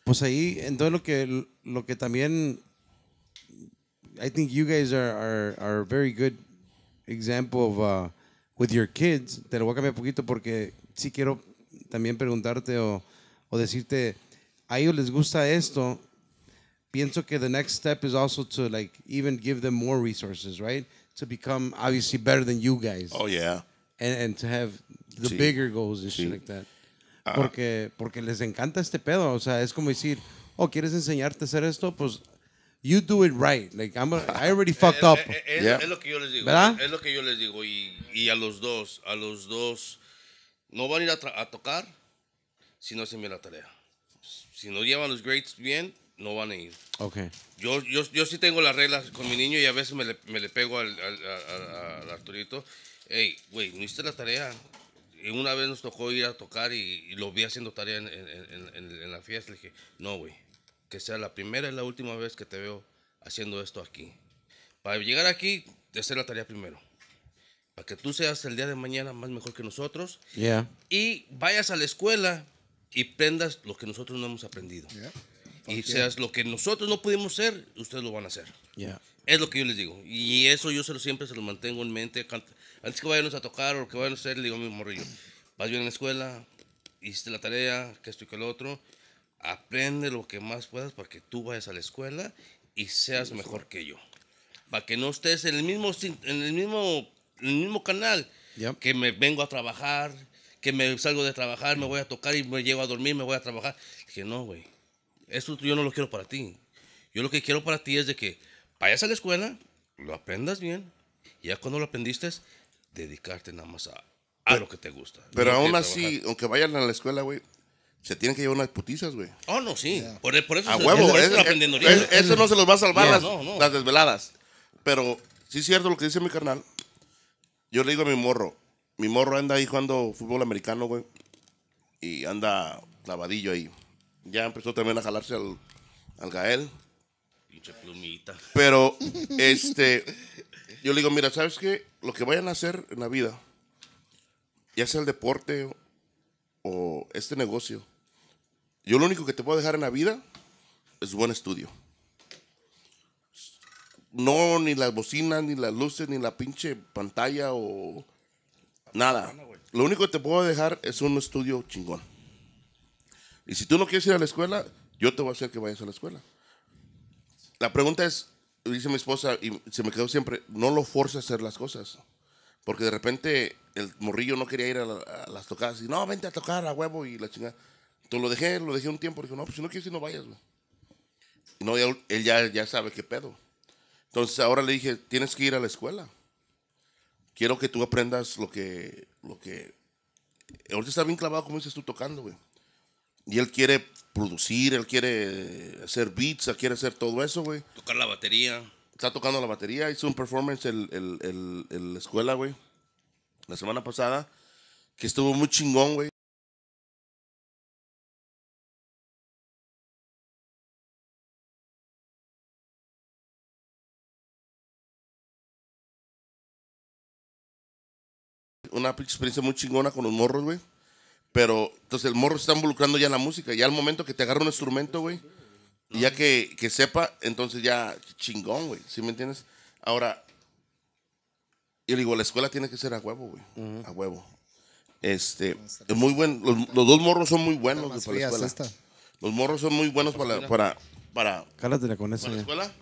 Pues ahí, entonces lo que, lo que también. I think you guys are, are, are a very good example of. Uh, with your kids. Te lo voy a cambiar un poquito porque sí quiero también preguntarte o, o decirte, a ellos les gusta esto pienso que the next step is also to like even give them more resources, right? To become obviously better than you guys. Oh yeah. And, and to have the sí. bigger goals and sí. shit like that. Ah. Porque, porque les encanta este pedo. O sea, es como decir, oh, ¿quieres enseñarte a hacer esto? Pues you do it right. Like I'm a, I already eh, fucked eh, up. Es, eh, es, yeah. es, lo que yo les digo. ¿verdad? Es lo que yo les digo y, y, a los dos, a los dos no van a ir a, a tocar si no hacen bien la tarea. Si no llevan los grades bien, no van a ir. Okay. Yo, yo, yo sí tengo las reglas con mi niño y a veces me le, me le pego al, al, al, Arturito. Hey, güey, no hiciste la tarea. Y una vez nos tocó ir a tocar y, lo vi haciendo tarea en, en, en, la fiesta. Le dije, no, güey, que sea la primera y la última vez que te veo haciendo esto aquí. Para llegar aquí, hacer la tarea primero. Para que tú seas el día de mañana más mejor que nosotros. Yeah. Y vayas a la escuela y prendas lo que nosotros no hemos aprendido. Yeah y seas lo que nosotros no pudimos ser, ustedes lo van a hacer. Es lo que yo les digo. Y eso yo se lo, siempre se lo mantengo en mente. Antes que vayan a tocar o que vayan a hacer, le digo a mi morrillo, vas bien en la escuela, hiciste la tarea, que esto y que lo otro, aprende lo que más puedas para que tú vayas a la escuela y seas mejor que yo. Para que no estés en el mismo, en el mismo, el mismo canal. Que me vengo a trabajar, que me salgo de trabajar, me voy a tocar y me llego a dormir, me voy a trabajar. Dije, no, güey esto yo no lo quiero para ti. Yo lo que quiero para ti es de que vayas a la escuela, lo aprendas bien, y ya cuando lo aprendiste, dedicarte nada más a, lo que te gusta. Pero aún así, aunque vayan a la escuela, güey, se tienen que llevar unas putizas, güey. Oh, no, sí. E, por, eso, a se, huevo, aprendiendo eso no se los va a salvar las, desveladas. Pero sí es cierto lo que dice mi carnal. Yo le digo a mi morro, mi morro anda ahí jugando fútbol americano, güey, y anda Lavadillo ahí. Ya empezó también a jalarse al, al Gael. Pinche plumita. Pero, este, yo le digo, mira, ¿sabes qué? Lo que vayan a hacer en la vida, ya sea el deporte o este negocio, yo lo único que te puedo dejar en la vida es buen estudio. No, ni las bocinas, ni las luces, ni la pinche pantalla o nada. Lo único que te puedo dejar es un estudio chingón. Y si tú no quieres ir a la escuela, yo te voy a hacer que vayas a la escuela. La pregunta es, dice mi esposa, y se me quedó siempre, no lo forces a hacer las cosas. Porque de repente el morrillo no quería ir a, las tocadas. Y no, vente a tocar a huevo y la chingada. Entonces lo dejé, lo dejé un tiempo. Dijo, no, pues si no quieres no vayas, güey. No, él ya, sabe qué pedo. Entonces ahora le dije, tienes que ir a la escuela. Quiero que tú aprendas lo que, lo que... Ahorita está bien clavado, como dices tú, tocando, güey. Y él quiere producir, él quiere hacer beats, él quiere hacer todo eso, güey. Tocar la batería. Está tocando la batería, hizo un performance en el, el, el, la escuela, güey. La semana pasada, que estuvo muy chingón, güey. Una experiencia muy chingona con los morros, güey. Pero entonces el morro se está involucrando ya en la música. Ya al momento que te agarra un instrumento, güey, ya que, que sepa, entonces ya chingón, güey. ¿Sí me entiendes? Ahora, yo digo, la escuela tiene que ser a huevo, güey. A huevo. Este, es muy buen. Los, dos morros son muy buenos para la escuela. Los morros son muy buenos para, para, para, con la eh. escuela.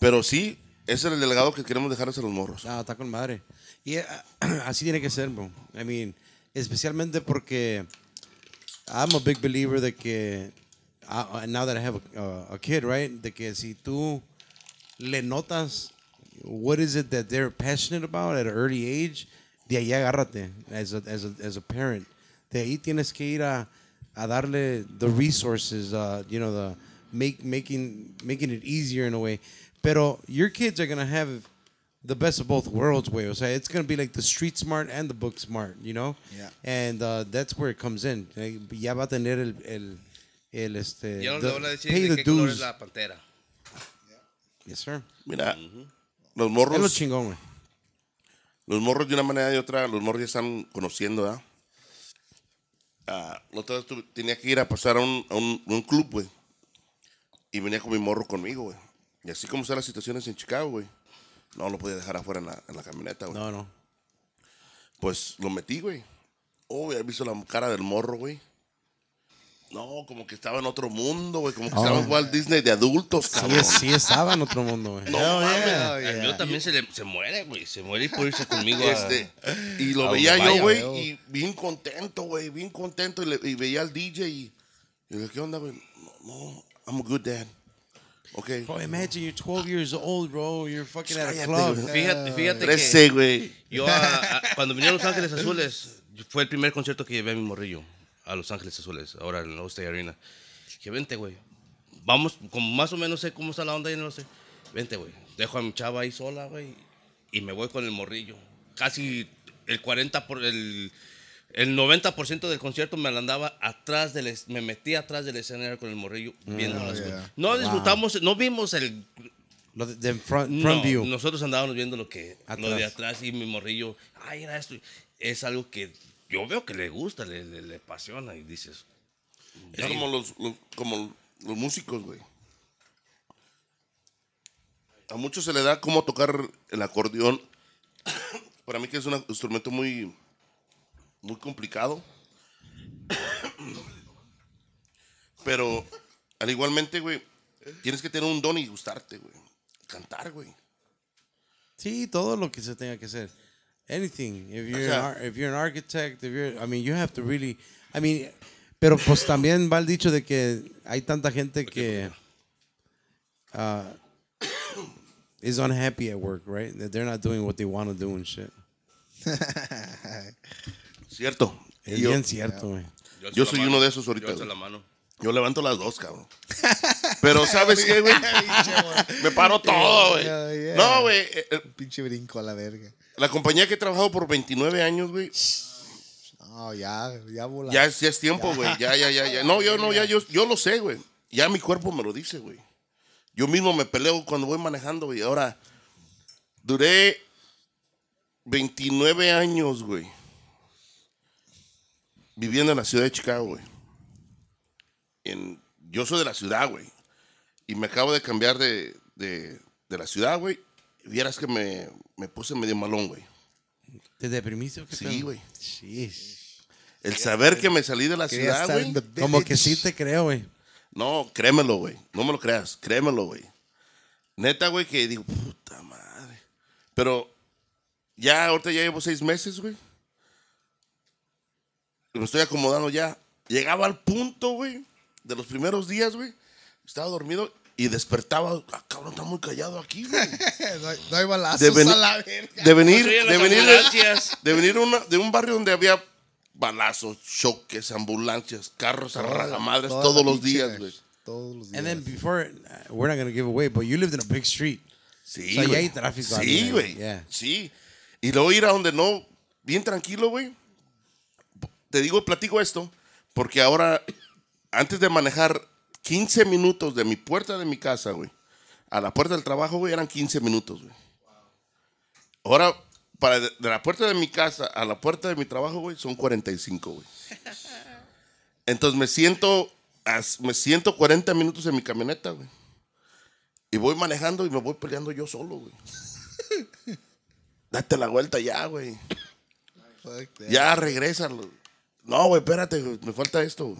Pero sí, ese es el delegado que queremos dejar a los morros. Ah, está con madre. Y eh, así tiene que ser, bro. I mean, especialmente porque I'm a big believer de que uh, now that I have a, uh, a, kid, right? De que si tú le notas what is it that they're passionate about at an early age, de ahí agárrate as a, as a, as a parent. De ahí tienes que ir a, a darle the resources, uh, you know, the make making making it easier in a way. Pero your kids are gonna have the best of both worlds way. O sea, it's going to be like the street smart and the book smart, you know? Yeah. And uh, that's where it comes in. Eh, ya va a tener el, el, este, Yo the, le de qué color la pantera. Yes, sir. Mira, los Es morros, chingón, güey. los morros de una manera y otra, los morros ya están conociendo, ¿verdad? Ah, la otra tenía que ir a pasar a un, un- un club, wey Y venía con mi morro conmigo, wey Y así como están las situaciones en Chicago, wey no lo podía dejar afuera en la, en la camioneta, güey. No, no. Pues lo metí, güey. Oh, has visto la cara del morro, güey. No, como que estaba en otro mundo, güey. Como que estaba oh. en Walt Disney de adultos, cabrón. Sí, sí estaba en otro mundo, güey. No, no mames. también se, le, se muere, güey. Se muere y por irse conmigo a, este, Y lo veía yo, güey. Y bien contento, güey. Bien contento. Y, veía al DJ y... le dije, ¿qué onda, güey? No, no, I'm a good dad. Okay. Bro, imagine you're 12 years old, bro. You're fucking at a club. Fíjate, fíjate que güey. yo a- ah, ah, a- Los Ángeles Azules fue el primer concierto que llevé a mi morrillo a Los Ángeles Azules, ahora en la Oste Arena. Dije, vente, güey. Vamos, como más o menos sé cómo está la onda, ahí, no lo sé. Vente, güey. Dejo a mi chava ahí sola, güey. Y me voy con el morrillo. Casi el 40 por el el 90% del concierto me andaba atrás del me metí atrás del escenario con el morrillo mm, viendo las cosas. No disfrutamos, no vimos el lo de, front, view. Nosotros andábamos viendo lo que atrás. de atrás y mi morrillo, ay, era esto. Es algo que yo veo que le gusta, le, le, apasiona y dices. Es como los, como los músicos, güey. A muchos se le da como tocar el acordeón. Para mí que es un instrumento muy muy complicado. Pero al igualmente, güey, tienes que tener un don y gustarte, güey. Cantar, güey. Sí, todo lo que se tenga que hacer. Anything. If you're, an, if you're an architect, if you're, I mean, you have to really, I mean, pero pues también va el dicho de que hay tanta gente que uh, is unhappy at work, right? That they're not doing what they want to do and shit. Cierto. Es bien cierto, güey. Yo, soy uno de esos ahorita. Yo, la yo levanto las dos, cabrón. Pero ¿sabes qué, güey? Me paro todo, güey. No, güey. Eh, eh, pinche brinco a la verga. La compañía que he trabajado por 29 años, güey. No, ya, ya volá. Ya, ya es tiempo, güey. Ya. ya, ya, ya, No, yo no, ya, yo, yo lo sé, güey. Ya mi cuerpo me lo dice, güey. Yo mismo me peleo cuando voy manejando, güey. Ahora, duré 29 años, güey viviendo en la ciudad de Chicago, güey. yo soy de la ciudad, güey. Y me acabo de cambiar de, la ciudad, güey. Vieras que me, puse medio malón, güey. ¿Te deprimiste o Sí, güey. Sí. El saber que me salí de la ciudad, güey. Como que sí te creo, güey. No, créemelo, güey. No me lo creas. Créemelo, güey. Neta, güey, que digo, puta madre. Pero ya, ahorita ya llevo seis meses, güey me estoy acomodando ya. Llegaba al punto, güey, de los primeros días, güey. Estaba dormido y despertaba. Ah, cabrón, está muy callado aquí, güey. no, hay, balazos de a la verga. De venir, de venir, de venir de un barrio donde había balazos, choques, ambulancias, carros a madres todos los días, güey. Todos los días. And then before, uh, we're not going to give away, but you lived in a big street. Sí, hay tráfico. Sí, eh, güey. Sí. Y luego ir a donde no, bien tranquilo, güey te digo, platico esto, porque ahora, antes de manejar 15 minutos de mi puerta de mi casa, güey, a la puerta del trabajo, güey, eran 15 minutos, güey. Ahora, para de, la puerta de mi casa a la puerta de mi trabajo, güey, son 45, güey. Entonces me siento, me siento 40 minutos en mi camioneta, güey. Y voy manejando y me voy peleando yo solo, güey. Date la vuelta ya, güey. Ya güey. No, güey, espérate, me falta esto.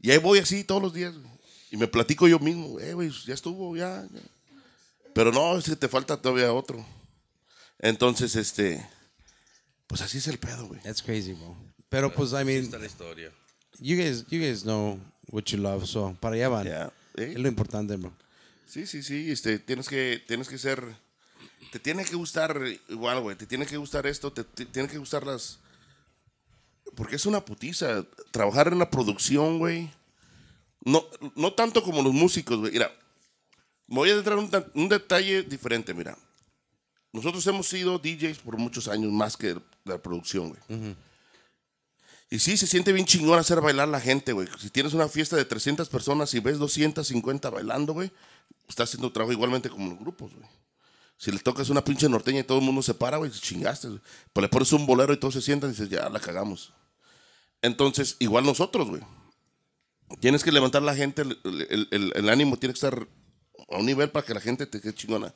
Y ahí voy así todos los días. Y me platico yo mismo, eh, güey, ya estuvo, ya, Pero no, si te falta todavía otro. Entonces, este, pues así es el pedo, güey. That's crazy, bro. Pero pues, I mean, Esta la historia. you guys, you guys know what you love, so para allá van. Es lo importante, bro. Sí, sí, sí, este, tienes que, tienes que ser, te tiene que gustar igual, güey, te tiene que gustar esto, te, te tiene que gustar las, porque es una putiza. Trabajar en la producción, güey. No, no tanto como los músicos, güey. Mira, me voy a entrar un, un detalle diferente, mira. Nosotros hemos sido DJs por muchos años más que la producción, güey. Y sí, se siente bien chingón hacer bailar a la gente, güey. Si tienes una fiesta de 300 personas y ves 250 bailando, güey, estás haciendo trabajo igualmente como los grupos, güey. Si le tocas una pinche norteña y todo el mundo se para, güey, chingaste. güey Pero le pones un bolero y todo se sientan y dices, ya la cagamos. Entonces, igual nosotros, güey. Tienes que levantar la gente, el, ánimo tiene que estar a un nivel para que la gente te quede chingona.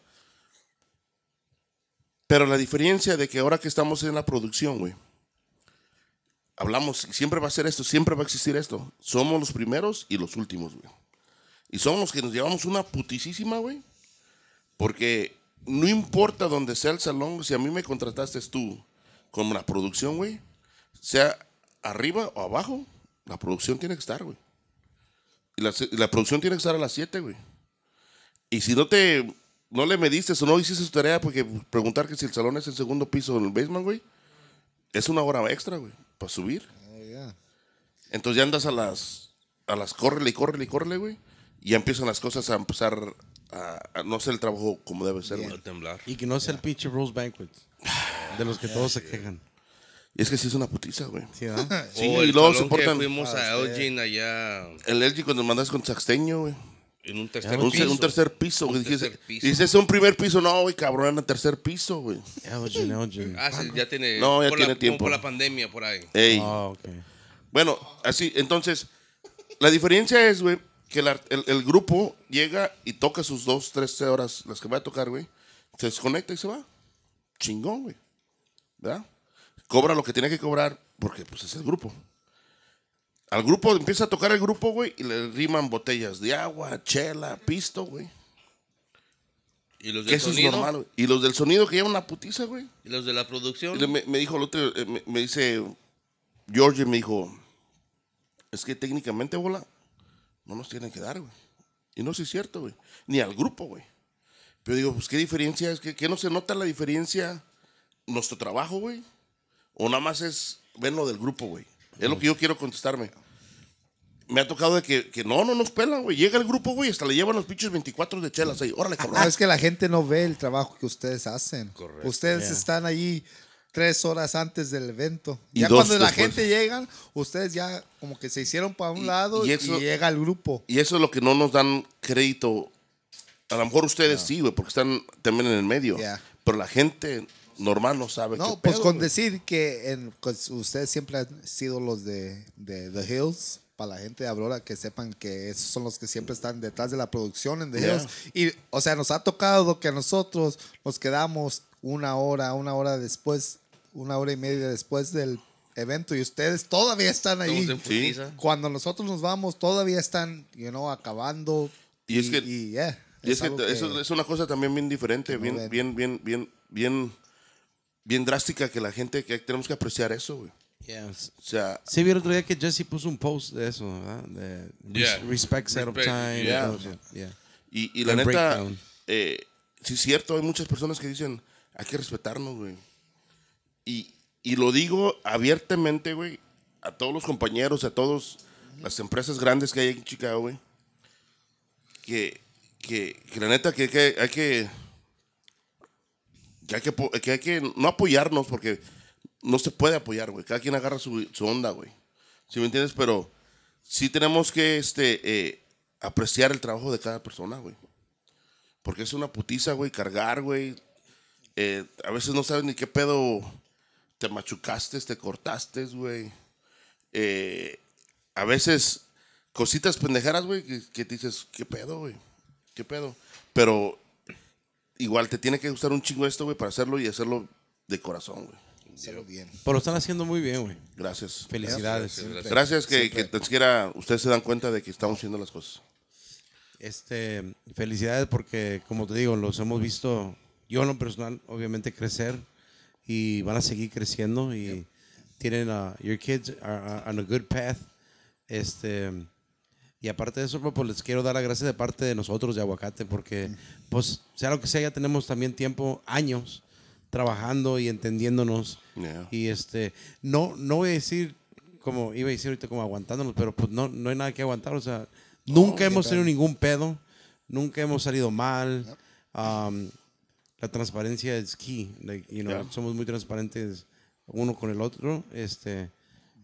Pero la diferencia de que ahora que estamos en la producción, güey, hablamos, siempre va a ser esto, siempre va a existir esto. Somos los primeros y los últimos, güey. Y somos los que nos llevamos una putisísima, güey. Porque no importa dónde sea el salón, si a mí me contrataste tú con la producción, güey, sea arriba o abajo, la producción tiene que estar, güey. Y la, producción tiene que estar a las 7, güey. Y si no te no le mediste o no hiciste su tarea porque preguntar que si el salón es el segundo piso en el basement, güey, es una hora extra, güey, para subir. Oh, Entonces ya andas a las, a las córrele y córrele y córrele, güey, y ya empiezan las cosas a empezar a, no hacer el trabajo como debe ser, Y que no es el pinche Rose Banquet, de los que todos se quejan. Es que sí es una putiza, güey. Sí, sí oh, y luego Fuimos ah, a, Elgin allá. El Elgin cuando mandas con Saxteño, güey. En un tercer, piso. un tercer piso. Un tercer piso. Dices, es un primer piso. No, güey, cabrón, en el tercer piso, güey. Elgin, Elgin. Ah, sí, ya tiene. No, ya tiene tiempo. por la pandemia, por ahí. Ey. Ah, okay. Bueno, así, entonces, la diferencia es, güey, que el, el, grupo llega y toca sus dos, tres horas, las que va a tocar, güey. Se desconecta y se va. Chingón, güey. ¿Verdad? cobra lo que tiene que cobrar porque pues es el grupo. Al grupo empieza a tocar el grupo, güey, y le riman botellas de agua, chela, pisto, güey. ¿Y los del sonido? es Y los del sonido que llevan una putiza, güey. ¿Y los de la producción? Me, dijo el otro, eh, me, dice, George me dijo, es que técnicamente, bola, no nos tienen que dar, güey. Y no sé si es cierto, güey. Ni al grupo, güey. Pero digo, pues, ¿qué diferencia? ¿Es que, ¿Qué no se nota la diferencia? Nuestro trabajo, güey. O nada más es, ven lo del grupo, güey. Es lo que yo quiero contestarme. Me ha tocado de que, no, no nos pelan, güey. Llega el grupo, güey, hasta le llevan los pinches 24 de chelas ahí. Órale, cabrón. es que la gente no ve el trabajo que ustedes hacen. Ustedes están allí tres horas antes del evento. Y ya cuando la gente llega, ustedes ya como que se hicieron para un lado y, llega el grupo. Y eso es lo que no nos dan crédito. A lo mejor ustedes sí, güey, porque están también en el medio. Pero la gente normal no sabe. No, pues con decir que en, ustedes siempre han sido los de, The Hills. Para la gente de Aurora que sepan que esos son los que siempre están detrás de la producción en The Hills. Y, o sea, nos ha tocado que nosotros nos quedamos una hora, una hora después, una hora y media después del evento y ustedes todavía están ahí. Cuando nosotros nos vamos, todavía están, you know, acabando. Y, es que, es, que, eso es una cosa también bien diferente, bien, bien, bien, bien, bien bien drástica que la gente, que tenemos que apreciar eso, güey. Yes. O sea, sí, vi el otro día que Jesse puso un post de eso, ¿verdad? De respect, set time. Yeah. Y, y, la neta, eh, sí es cierto, hay muchas personas que dicen, hay que respetarnos, güey. Y, y lo digo abiertamente, güey, a todos los compañeros, a todas las empresas grandes que hay en Chicago, güey. Que, que, la neta, que hay que que hay que, no apoyarnos porque no se puede apoyar, güey. Cada quien agarra su, su onda, güey. ¿Sí me entiendes? Pero sí tenemos que este, eh, apreciar el trabajo de cada persona, güey. Porque es una putiza, güey, cargar, güey. Eh, a veces no sabes ni qué pedo te machucaste, te cortaste, güey. Eh, a veces cositas pendejeras, güey, que, que, dices, qué pedo, güey. ¿Qué pedo? Pero igual te tiene que gustar un chingo esto, güey, para hacerlo y hacerlo de corazón, güey. bien. Pero lo están haciendo muy bien, güey. Gracias. Felicidades. Gracias, gracias. que, que ustedes se dan cuenta de que estamos haciendo las cosas. Este, felicidades porque, como te digo, los hemos visto, yo en lo personal, obviamente crecer y van a seguir creciendo y tienen, a, your kids on a good path. Este, y aparte de eso, pues, pues les quiero dar la gracia de parte de nosotros de Aguacate, porque, pues, sea lo que sea, ya tenemos también tiempo, años, trabajando y entendiéndonos. Y este, no, no voy a decir, como iba a decir ahorita, como aguantándonos, pero pues no, no hay nada que aguantar. O sea, nunca hemos tenido ningún pedo, nunca hemos salido mal. Um, la transparencia es key. y you Somos muy transparentes uno con el otro. Este,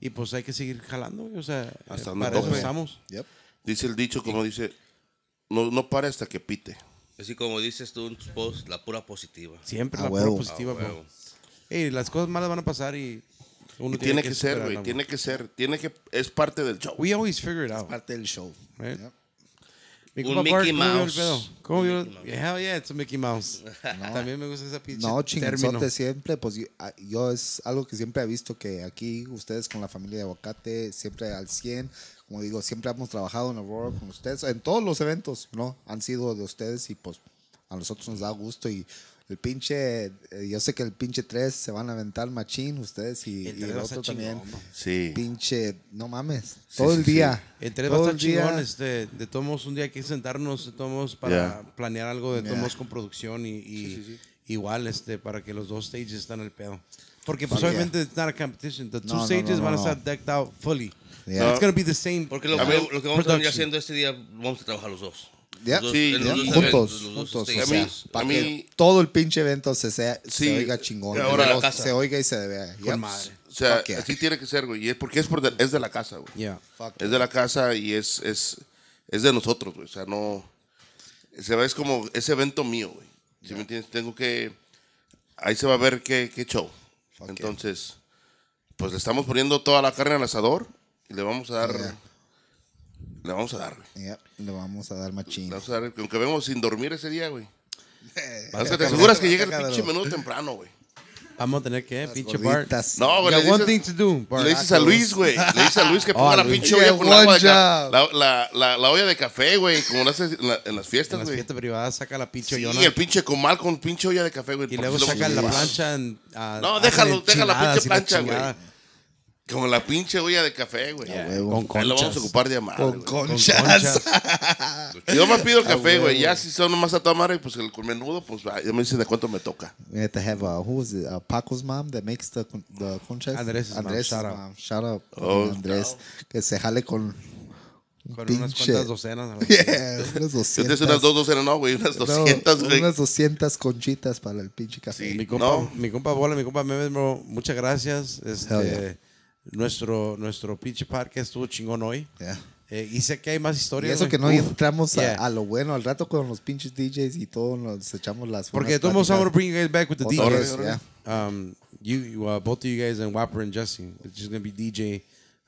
y pues hay que seguir jalando. O sea, Hasta eh, donde eso Dice el dicho, como dice, no, no para hasta que pite. Así como dices tú en tus posts, la pura positiva. Siempre la pura positiva, A las cosas malas van a pasar y uno tiene que ser, güey. Tiene que ser. Tiene que. Es parte del show. We always figure it out. Parte del show. Un Mickey Mouse. ¿Cómo vio yeah, it's a Mickey Mouse. También me gusta esa pizza. No, término. siempre. Pues ah, yo, es algo que siempre he visto que aquí ustedes con la familia de aguacate siempre al 100, como digo, siempre hemos trabajado en Aurora con ustedes, en todos los eventos, ¿no? Han sido de ustedes y pues a nosotros nos da gusto y el pinche, eh, yo sé que el pinche 3 se van a aventar machín ustedes y el, otro también. sí. Pinche, no mames, todo el día. Sí. El 3 este, de todos un día hay que sentarnos, de para planear algo de todos con producción y, igual, este, para que los dos stages están al pedo. Porque pues, obviamente yeah. not a competition, the stages van a estar decked out fully be the same. Porque lo, que, vamos a estar haciendo este día, vamos a trabajar los dos. Ya, sí, juntos, este, para que todo el pinche evento se, sea, se oiga chingón. se oiga y se vea. madre. Pues, o sea, así tiene que ser, güey. es porque es, de, la casa, güey. Es de la casa y es, es, es de nosotros, güey. O sea, no. es como ese evento mío, güey. Si me entiendes? Tengo que. Ahí se va a ver qué, show. Entonces, pues le estamos poniendo toda la carne al asador. Y le vamos a dar. Le vamos a dar, le vamos a dar machín. Le vamos a dar, aunque vemos sin dormir ese día, güey. Eh, Más que te aseguras que llega el pinche menudo temprano, güey. Vamos a tener que, pinche Bart. No, güey. one thing to do, Le dices a Luis, güey. Le dices a Luis que ah, ponga la pinche olla con agua. La, la, la, la, olla de café, güey. Como lo haces en, las fiestas, güey. En las fiestas privadas saca la pinche olla. Sí, y el pinche comal con pinche olla de café, güey. Y luego saca la plancha. no, déjalo, déjalo, la pinche plancha, güey. Como la pinche olla de café, güey. Ah, con conchas. Ahí lo vamos a ocupar de amar. Con, conchas. Yo me pido ah, café, güey. Ya si son nomás a tomar, pues el menudo, pues ya me dicen de cuánto me toca. We have to have, uh, who's it? Uh, Paco's mom that makes the, the conchas. Andrés. Andrés. Shout, Out. Oh, Andrés. Que se jale con con unas cuantas docenas. unas doscientas. unas dos docenas, no, güey. Unas doscientas, güey. Unas doscientas conchitas para el pinche café. Sí, mi compa, no. mi compa Bola, mi compa Meme, muchas gracias. Este, nuestro, nuestro pinche parque estuvo chingón hoy. Eh, y sé que hay más historias. Y eso que no entramos a, lo bueno, al rato con los pinches DJs y todo, nos echamos las. Porque todos vamos a bring you guys back with the DJs. Um, you, uh, both of you guys and Whopper and Justin, it's just to be DJ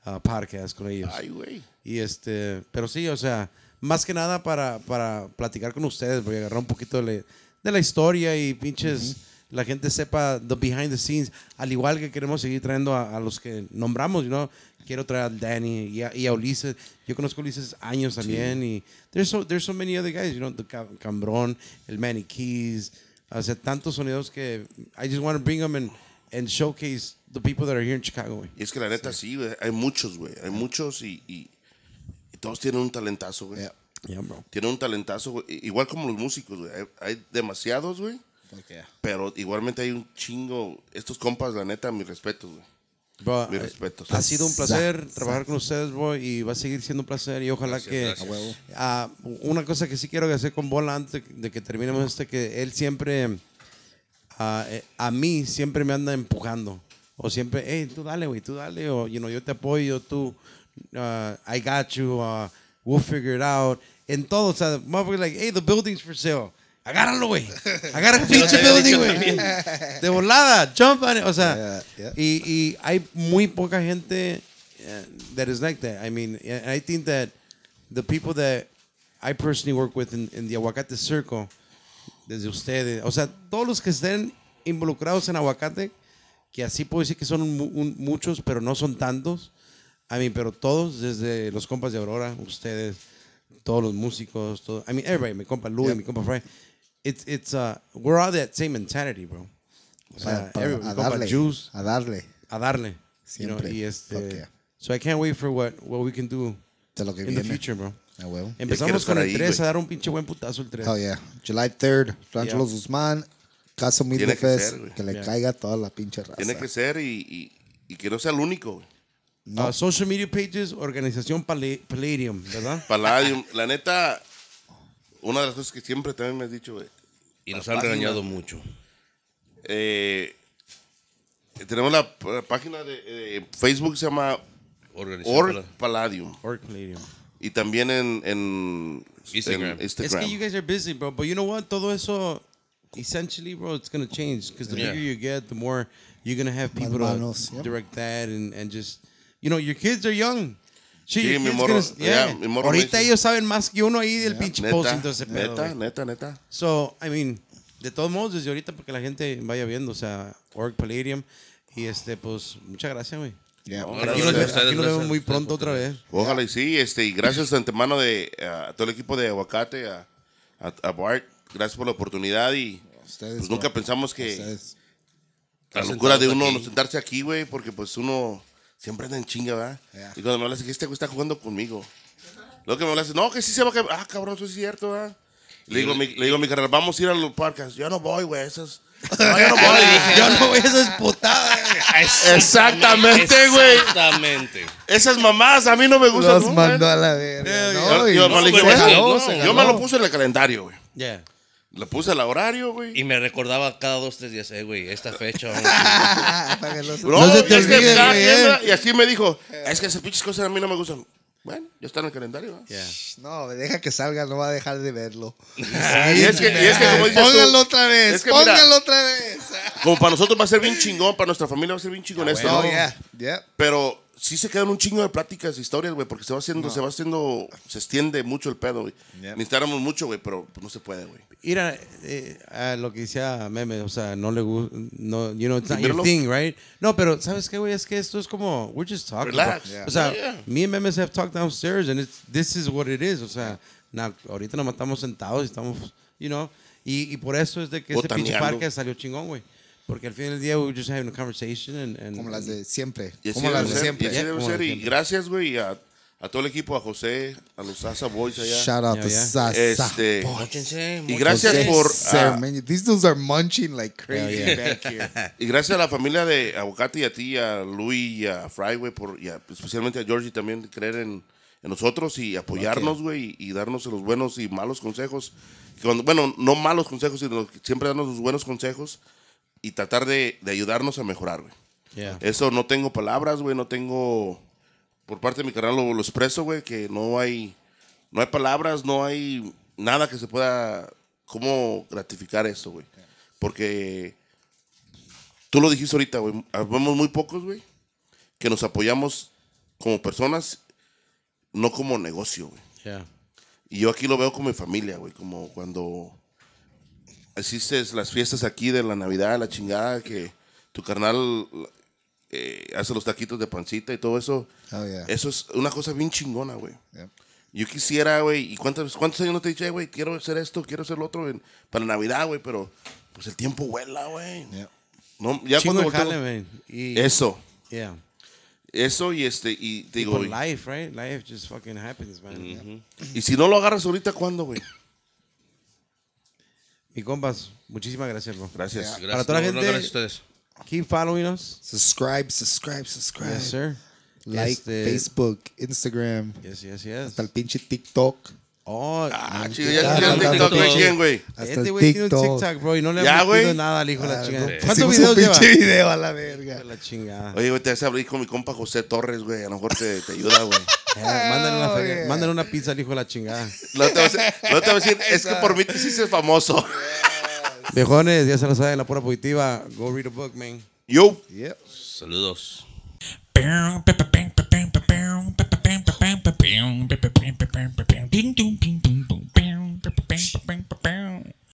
uh, podcast con ellos. Ay, güey. Y este, pero sí, o sea, más que nada para, para platicar con ustedes, Voy a agarrar un poquito de, la historia y pinches la gente sepa the behind the scenes. Al igual que queremos seguir trayendo a, los que nombramos, ¿No? quiero traer a Danny y a, Ulises. Yo conozco a Ulises años también. Y there's so, there's so many other guys, you know, Cambrón, el Manny Keys. hace tantos sonidos que I just want to bring them and, and showcase the people that are here in Chicago. Y es que la neta sí, güey, hay muchos, güey. Hay muchos y, y, todos tienen un talentazo, güey. tienen un talentazo, Igual como los músicos, güey. Hay, hay demasiados, güey. Pero igualmente hay un chingo. Estos compas, la neta, mi respeto güey. Mi eh, respeto. Ha sido un placer trabajar con ustedes, bro, y va a seguir siendo un placer. Y ojalá que. Ah, una cosa que sí quiero hacer con Bola antes de que terminemos este, que él siempre. Ah, eh, a mí siempre me anda empujando. O siempre, hey, tú dale, güey, tú dale. O, you yo te apoyo, tú. Ah, I got you. we'll figure it out. En todo, o sea, like, hey, the building's for sale. Agárralo, güey. Agarra pinche pedo, güey. De volada. Jump O sea, Y, y, hay muy poca gente eh, that is like that. I mean, eh, I think that the people that I personally work with in, the Aguacate Circle, desde ustedes, o sea, todos los que estén involucrados en aguacate, que así puedo decir que son muchos, pero no son tantos. I mean, pero todos, desde los compas de Aurora, ustedes, todos los músicos, todos, I mean, everybody, mi compa Luis, mi compa Frank it's it's uh we're all that same mentality, bro. a darle, a darle, a darle, siempre. y este, So I can't wait for what what we can do in the future, bro. Ah, well. Empezamos con el 3 a dar un pinche buen putazo el 3. Oh yeah, July 3rd, Franchelo Guzmán, Caso Tiene que, Fest, que le caiga toda la pinche raza. Tiene que ser y, y, y que no sea el único, No. Uh, social media pages, organización Palladium, Palladium, ¿verdad? Palladium. la neta, una de las cosas que siempre también me has dicho, güey, y nos han engañado regañado mucho. Eh, tenemos la, página de, Facebook, se llama Org Palladium. Org Palladium. Y también en, en, Instagram. en, Instagram. Es que you guys are busy, bro. But you know what? Todo eso, essentially, bro, it's going to change. Because the bigger you get, the more you're going to have people direct that and, and just, you know, your kids are young. Sí, mi morro, Ahorita ellos saben más que uno ahí del pinche post. neta, neta, neta. So, I mean, de todos modos, desde ahorita, porque la gente vaya viendo, o sea, Org Palladium. Y este, pues, muchas gracias, güey. aquí, nos vemos muy pronto otra vez. Ojalá y sí, este, y gracias de antemano de, todo el equipo de Aguacate, a, Bart, gracias por la oportunidad y pues, nunca pensamos que la locura de uno no sentarse aquí, güey, porque pues uno siempre andan chinga, ¿verdad? Y cuando me hablas, que este güey está jugando conmigo. Luego que me hablas, no, que sí se va a Ah, cabrón, eso es cierto, ¿verdad? Le digo, le digo a mi carnal, vamos a ir a los parques. Yo no voy, güey, esas. No, yo no voy. yo no voy, esas es putada. Exactamente, güey. Exactamente. Esas mamás a mí no me gustan. Los mandó a la verga. Eh, yo, me, lo puse en el calendario, güey. Yeah. Le puse el horario, güey. Y me recordaba cada dos, tres días, eh, güey, esta fecha. no se te olvide, Y así me dijo, es que esas pinches cosas a mí no me gustan. Bueno, ya está en el calendario, ¿no? No, deja que salga, no va a dejar de verlo. y, es que, y, es que, como dices Póngalo otra vez, póngalo otra vez. Como para nosotros va a ser bien chingón, para nuestra familia va a ser bien chingón esto. ¿no? Pero sí se quedan un chingo de pláticas, e historias, güey, porque se va haciendo, se va haciendo, se extiende mucho el pedo, güey. Necesitamos Necesitáramos mucho, güey, pero pues, no se puede, güey. Mira, eh, a lo que decía Meme, o sea, no le gusta, no, you know, it's not your thing, right? No, pero ¿sabes qué, güey? Es que esto es como, we're just talking. Relax. O sea, me y Memes have talked downstairs and it's, this is what it is, o sea, ahorita nos matamos sentados y estamos, you know, y, por eso es de que ese pinche parque salió chingón, güey. Porque al fin del día, we were just having a conversation. And, como las de siempre. como las de siempre. Y, yeah, ser. y gracias, güey, a, todo el equipo, a José, a los Sasa Boys allá. Shout out yeah, to este, Boys. Y gracias por... Sir, uh, ah, These dudes are munching like crazy back y gracias a la familia de Aguacate y a ti, a Luis y a Fry, güey, y especialmente a Georgie también, creer en, nosotros y apoyarnos, güey, y, darnos los buenos y malos consejos. bueno, no malos consejos, sino siempre darnos los buenos consejos y tratar de, ayudarnos a mejorar, güey. Eso no tengo palabras, güey, no tengo... Por parte de mi canal lo, expreso, güey, que no hay, no hay palabras, no hay nada que se pueda... ¿Cómo gratificar eso, güey? Porque tú lo dijiste ahorita, güey. Vemos muy pocos, güey, que nos apoyamos como personas, no como negocio, güey. Y yo aquí lo veo con mi familia, güey. Como cuando hiciste las fiestas aquí de la Navidad, la chingada, que tu carnal eh, hace los taquitos de pancita y todo eso. Oh, eso es una cosa bien chingona, güey. Yo quisiera, güey, ¿y cuántos, años no te dije, eh, güey, quiero hacer esto, quiero hacer lo otro para Navidad, güey? Pero pues el tiempo vuela, güey. ya cuando y, Eso. Eso y este, y te digo. Life, right? Life just fucking happens, man. Y si no lo agarras ahorita, ¿cuándo, güey? Mi compas, muchísimas gracias, bro. Gracias. Para toda la gente, keep following us. Subscribe, subscribe, subscribe. Yes, sir. Like, este, Facebook, Instagram. Yes, yes, yes. Hasta el pinche TikTok. Oh, ah, este, chido, ya este tiene un TikTok, güey, güey? Este güey tiene un TikTok, bro, y no le ha metido nada al hijo de la ah, chingada. ¿Cuántos videos lleva? pinche video a la verga. La chingada. Oye, güey, te vas a abrir con mi compa José Torres, güey, a lo mejor te, te ayuda, güey mándale, una pizza al hijo de la chingada. te decir, es que por mí te hiciste famoso. Viejones, ya se lo saben, la pura positiva. Go read a book, man. Yo. Saludos.